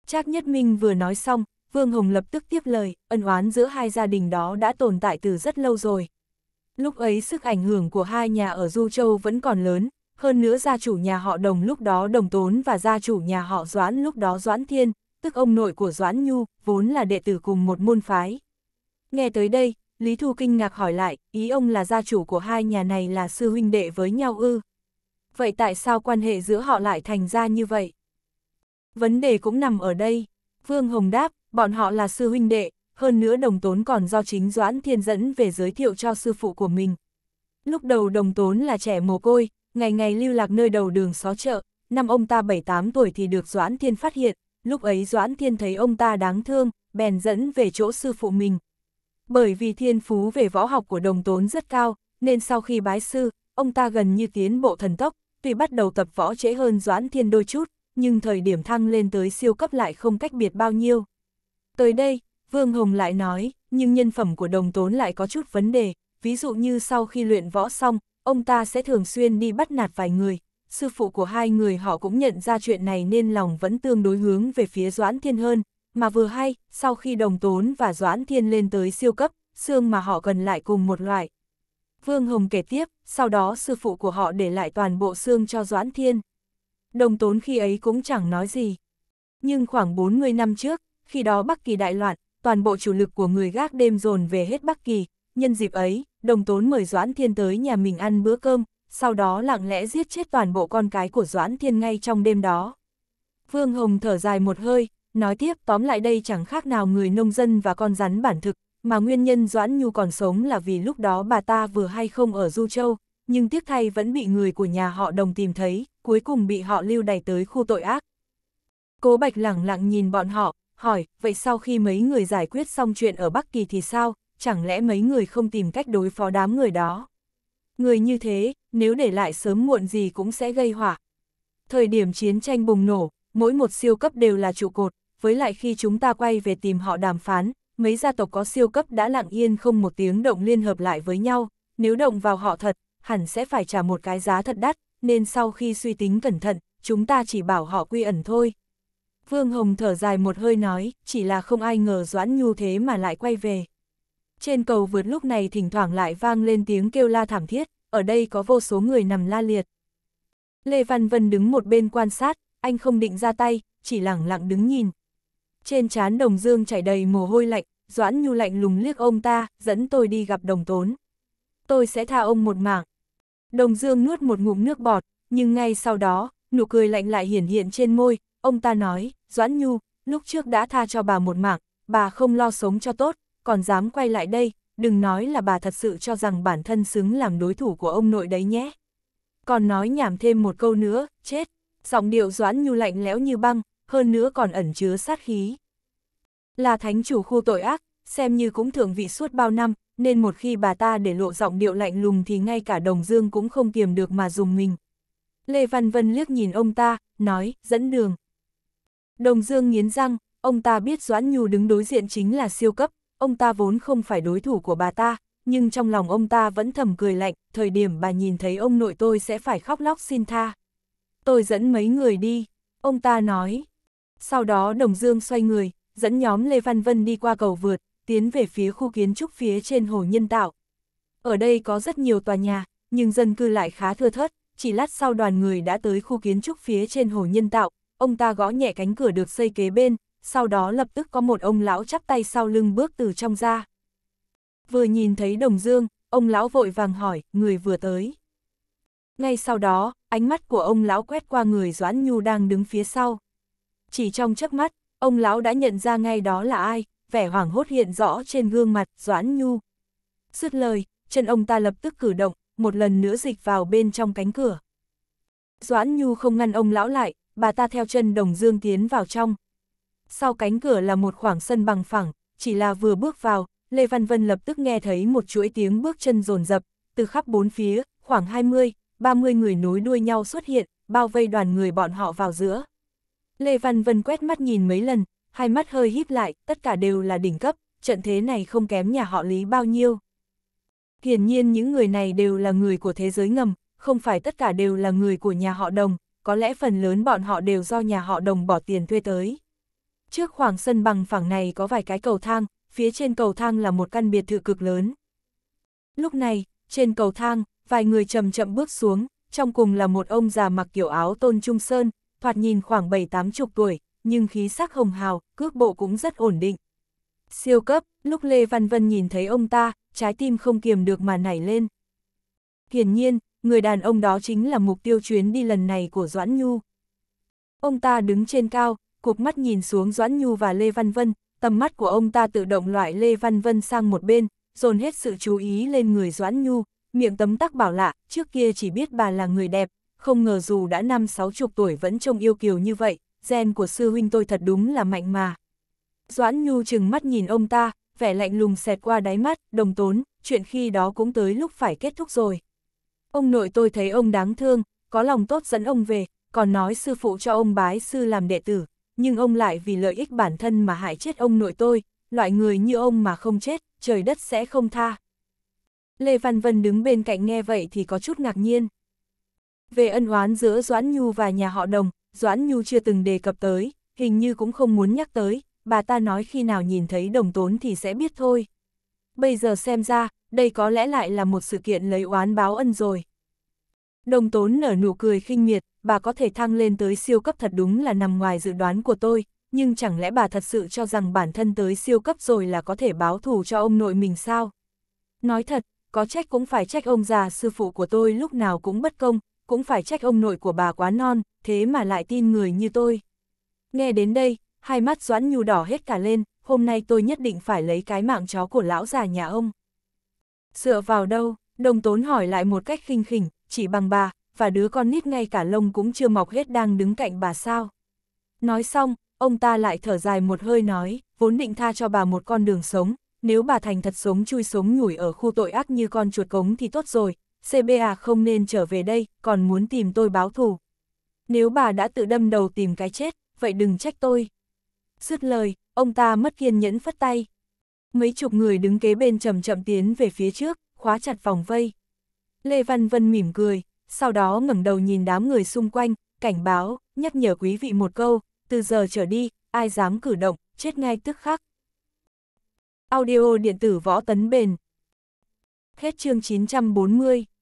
Trác Nhất Minh vừa nói xong, Vương Hồng lập tức tiếp lời, ân oán giữa hai gia đình đó đã tồn tại từ rất lâu rồi, Lúc ấy sức ảnh hưởng của hai nhà ở Du Châu vẫn còn lớn, hơn nữa gia chủ nhà họ Đồng lúc đó Đồng Tốn và gia chủ nhà họ Doãn lúc đó Doãn Thiên, tức ông nội của Doãn Nhu, vốn là đệ tử cùng một môn phái. Nghe tới đây, Lý Thu kinh ngạc hỏi lại, ý ông là gia chủ của hai nhà này là sư huynh đệ với nhau ư? Vậy tại sao quan hệ giữa họ lại thành ra như vậy? Vấn đề cũng nằm ở đây. Vương Hồng đáp, bọn họ là sư huynh đệ, hơn nữa đồng tốn còn do chính Doãn Thiên dẫn về giới thiệu cho sư phụ của mình. Lúc đầu đồng tốn là trẻ mồ côi, ngày ngày lưu lạc nơi đầu đường xó chợ, năm ông ta 7-8 tuổi thì được Doãn Thiên phát hiện, lúc ấy Doãn Thiên thấy ông ta đáng thương, bèn dẫn về chỗ sư phụ mình. Bởi vì thiên phú về võ học của đồng tốn rất cao, nên sau khi bái sư, ông ta gần như tiến bộ thần tốc, tuy bắt đầu tập võ trễ hơn Doãn Thiên đôi chút, nhưng thời điểm thăng lên tới siêu cấp lại không cách biệt bao nhiêu. Tới đây, Vương Hồng lại nói, nhưng nhân phẩm của đồng tốn lại có chút vấn đề, ví dụ như sau khi luyện võ xong, ông ta sẽ thường xuyên đi bắt nạt vài người. Sư phụ của hai người họ cũng nhận ra chuyện này nên lòng vẫn tương đối hướng về phía Doãn Thiên hơn, mà vừa hay, sau khi đồng tốn và Doãn Thiên lên tới siêu cấp, xương mà họ gần lại cùng một loại. Vương Hồng kể tiếp, sau đó sư phụ của họ để lại toàn bộ xương cho Doãn Thiên. Đồng tốn khi ấy cũng chẳng nói gì. Nhưng khoảng 40 năm trước, khi đó Bắc Kỳ đại loạn, toàn bộ chủ lực của người gác đêm dồn về hết Bắc Kỳ, nhân dịp ấy, đồng tốn mời Doãn Thiên tới nhà mình ăn bữa cơm, sau đó lặng lẽ giết chết toàn bộ con cái của Doãn Thiên ngay trong đêm đó. Vương Hồng thở dài một hơi, nói tiếp tóm lại đây chẳng khác nào người nông dân và con rắn bản thực, mà nguyên nhân Doãn Nhu còn sống là vì lúc đó bà ta vừa hay không ở Du Châu, nhưng tiếc thay vẫn bị người của nhà họ đồng tìm thấy, cuối cùng bị họ lưu đày tới khu tội ác. Cố Bạch lẳng lặng nhìn bọn họ, hỏi, vậy sau khi mấy người giải quyết xong chuyện ở Bắc Kỳ thì sao, chẳng lẽ mấy người không tìm cách đối phó đám người đó? Người như thế, nếu để lại sớm muộn gì cũng sẽ gây họa. Thời điểm chiến tranh bùng nổ, mỗi một siêu cấp đều là trụ cột, với lại khi chúng ta quay về tìm họ đàm phán, mấy gia tộc có siêu cấp đã lặng yên không một tiếng động liên hợp lại với nhau, nếu động vào họ thật, hẳn sẽ phải trả một cái giá thật đắt, nên sau khi suy tính cẩn thận, chúng ta chỉ bảo họ quy ẩn thôi. Vương Hồng thở dài một hơi nói, chỉ là không ai ngờ Doãn Nhu thế mà lại quay về. Trên cầu vượt lúc này thỉnh thoảng lại vang lên tiếng kêu la thảm thiết, ở đây có vô số người nằm la liệt. Lê Văn Vân đứng một bên quan sát, anh không định ra tay, chỉ lẳng lặng đứng nhìn. Trên trán đồng dương chảy đầy mồ hôi lạnh, Doãn Nhu lạnh lùng liếc ông ta, dẫn tôi đi gặp đồng tốn. Tôi sẽ tha ông một mạng. Đồng dương nuốt một ngụm nước bọt, nhưng ngay sau đó, nụ cười lạnh lại hiển hiện trên môi, Ông ta nói, Doãn Nhu, lúc trước đã tha cho bà một mạng, bà không lo sống cho tốt, còn dám quay lại đây, đừng nói là bà thật sự cho rằng bản thân xứng làm đối thủ của ông nội đấy nhé. Còn nói nhảm thêm một câu nữa, chết, giọng điệu Doãn Nhu lạnh lẽo như băng, hơn nữa còn ẩn chứa sát khí. Là thánh chủ khu tội ác, xem như cũng thượng vị suốt bao năm, nên một khi bà ta để lộ giọng điệu lạnh lùng thì ngay cả Đồng Dương cũng không kiềm được mà dùng mình. Lê Văn Vân liếc nhìn ông ta, nói, dẫn đường. Đồng Dương nghiến răng, ông ta biết Doãn Nhu đứng đối diện chính là siêu cấp, ông ta vốn không phải đối thủ của bà ta, nhưng trong lòng ông ta vẫn thầm cười lạnh, thời điểm bà nhìn thấy ông nội tôi sẽ phải khóc lóc xin tha. Tôi dẫn mấy người đi, ông ta nói. Sau đó Đồng Dương xoay người, dẫn nhóm Lê Văn Vân đi qua cầu vượt, tiến về phía khu kiến trúc phía trên hồ nhân tạo. Ở đây có rất nhiều tòa nhà, nhưng dân cư lại khá thưa thớt, chỉ lát sau đoàn người đã tới khu kiến trúc phía trên hồ nhân tạo, ông ta gõ nhẹ cánh cửa được xây kế bên, sau đó lập tức có một ông lão chắp tay sau lưng bước từ trong ra. Vừa nhìn thấy Đồng Dương, ông lão vội vàng hỏi, người vừa tới. Ngay sau đó, ánh mắt của ông lão quét qua người Doãn Nhu đang đứng phía sau. Chỉ trong chớp mắt, ông lão đã nhận ra ngay đó là ai, vẻ hoảng hốt hiện rõ trên gương mặt Doãn Nhu. Dứt lời, chân ông ta lập tức cử động, một lần nữa dịch vào bên trong cánh cửa. Doãn Nhu không ngăn ông lão lại, bà ta theo chân Đồng Dương tiến vào trong. Sau cánh cửa là một khoảng sân bằng phẳng, chỉ là vừa bước vào, Lê Văn Vân lập tức nghe thấy một chuỗi tiếng bước chân rồn rập, từ khắp bốn phía, khoảng 20, 30 người nối đuôi nhau xuất hiện, bao vây đoàn người bọn họ vào giữa. Lê Văn Vân quét mắt nhìn mấy lần, hai mắt hơi híp lại, tất cả đều là đỉnh cấp, trận thế này không kém nhà họ Lý bao nhiêu. Hiển nhiên những người này đều là người của thế giới ngầm, không phải tất cả đều là người của nhà họ Đồng, có lẽ phần lớn bọn họ đều do nhà họ đồng bỏ tiền thuê tới. Trước khoảng sân bằng phẳng này có vài cái cầu thang, phía trên cầu thang là một căn biệt thự cực lớn. Lúc này, trên cầu thang, vài người chậm chậm bước xuống, trong cùng là một ông già mặc kiểu áo tôn trung sơn, thoạt nhìn khoảng 7-8 chục tuổi, nhưng khí sắc hồng hào, cước bộ cũng rất ổn định. Siêu cấp, lúc Lê Văn Vân nhìn thấy ông ta, trái tim không kiềm được mà nảy lên. Hiển nhiên, người đàn ông đó chính là mục tiêu chuyến đi lần này của Doãn Nhu. Ông ta đứng trên cao, cục mắt nhìn xuống Doãn Nhu và Lê Văn Vân, tầm mắt của ông ta tự động loại Lê Văn Vân sang một bên, dồn hết sự chú ý lên người Doãn Nhu, miệng tấm tắc bảo lạ, trước kia chỉ biết bà là người đẹp, không ngờ dù đã năm sáu chục tuổi vẫn trông yêu kiều như vậy, gen của sư huynh tôi thật đúng là mạnh mà. Doãn Nhu chừng mắt nhìn ông ta, vẻ lạnh lùng xẹt qua đáy mắt, đồng tốn, chuyện khi đó cũng tới lúc phải kết thúc rồi. Ông nội tôi thấy ông đáng thương, có lòng tốt dẫn ông về, còn nói sư phụ cho ông bái sư làm đệ tử, nhưng ông lại vì lợi ích bản thân mà hại chết ông nội tôi, loại người như ông mà không chết, trời đất sẽ không tha. Lê Văn Vân đứng bên cạnh nghe vậy thì có chút ngạc nhiên. Về ân oán giữa Doãn Nhu và nhà họ đồng, Doãn Nhu chưa từng đề cập tới, hình như cũng không muốn nhắc tới, bà ta nói khi nào nhìn thấy đồng tốn thì sẽ biết thôi. Bây giờ xem ra, đây có lẽ lại là một sự kiện lấy oán báo ân rồi. Đồng tốn nở nụ cười khinh miệt, bà có thể thăng lên tới siêu cấp thật đúng là nằm ngoài dự đoán của tôi, nhưng chẳng lẽ bà thật sự cho rằng bản thân tới siêu cấp rồi là có thể báo thù cho ông nội mình sao? Nói thật, có trách cũng phải trách ông già sư phụ của tôi lúc nào cũng bất công, cũng phải trách ông nội của bà quá non, thế mà lại tin người như tôi. Nghe đến đây, hai mắt Doãn Nhu đỏ hết cả lên, hôm nay tôi nhất định phải lấy cái mạng chó của lão già nhà ông. Dựa vào đâu, đồng tốn hỏi lại một cách khinh khỉnh, chỉ bằng bà, và đứa con nít ngay cả lông cũng chưa mọc hết đang đứng cạnh bà sao. Nói xong, ông ta lại thở dài một hơi nói, vốn định tha cho bà một con đường sống, nếu bà thành thật sống chui sống nhủi ở khu tội ác như con chuột cống thì tốt rồi, CBA không nên trở về đây, còn muốn tìm tôi báo thù. Nếu bà đã tự đâm đầu tìm cái chết, vậy đừng trách tôi. Dứt lời, ông ta mất kiên nhẫn phất tay, Mấy chục người đứng kế bên chậm chậm tiến về phía trước, khóa chặt vòng vây. Lê Văn Vân mỉm cười, sau đó ngẩng đầu nhìn đám người xung quanh, cảnh báo, nhắc nhở quý vị một câu, từ giờ trở đi, ai dám cử động, chết ngay tức khắc. Audio điện tử võ tấn bền. Hết chương 940.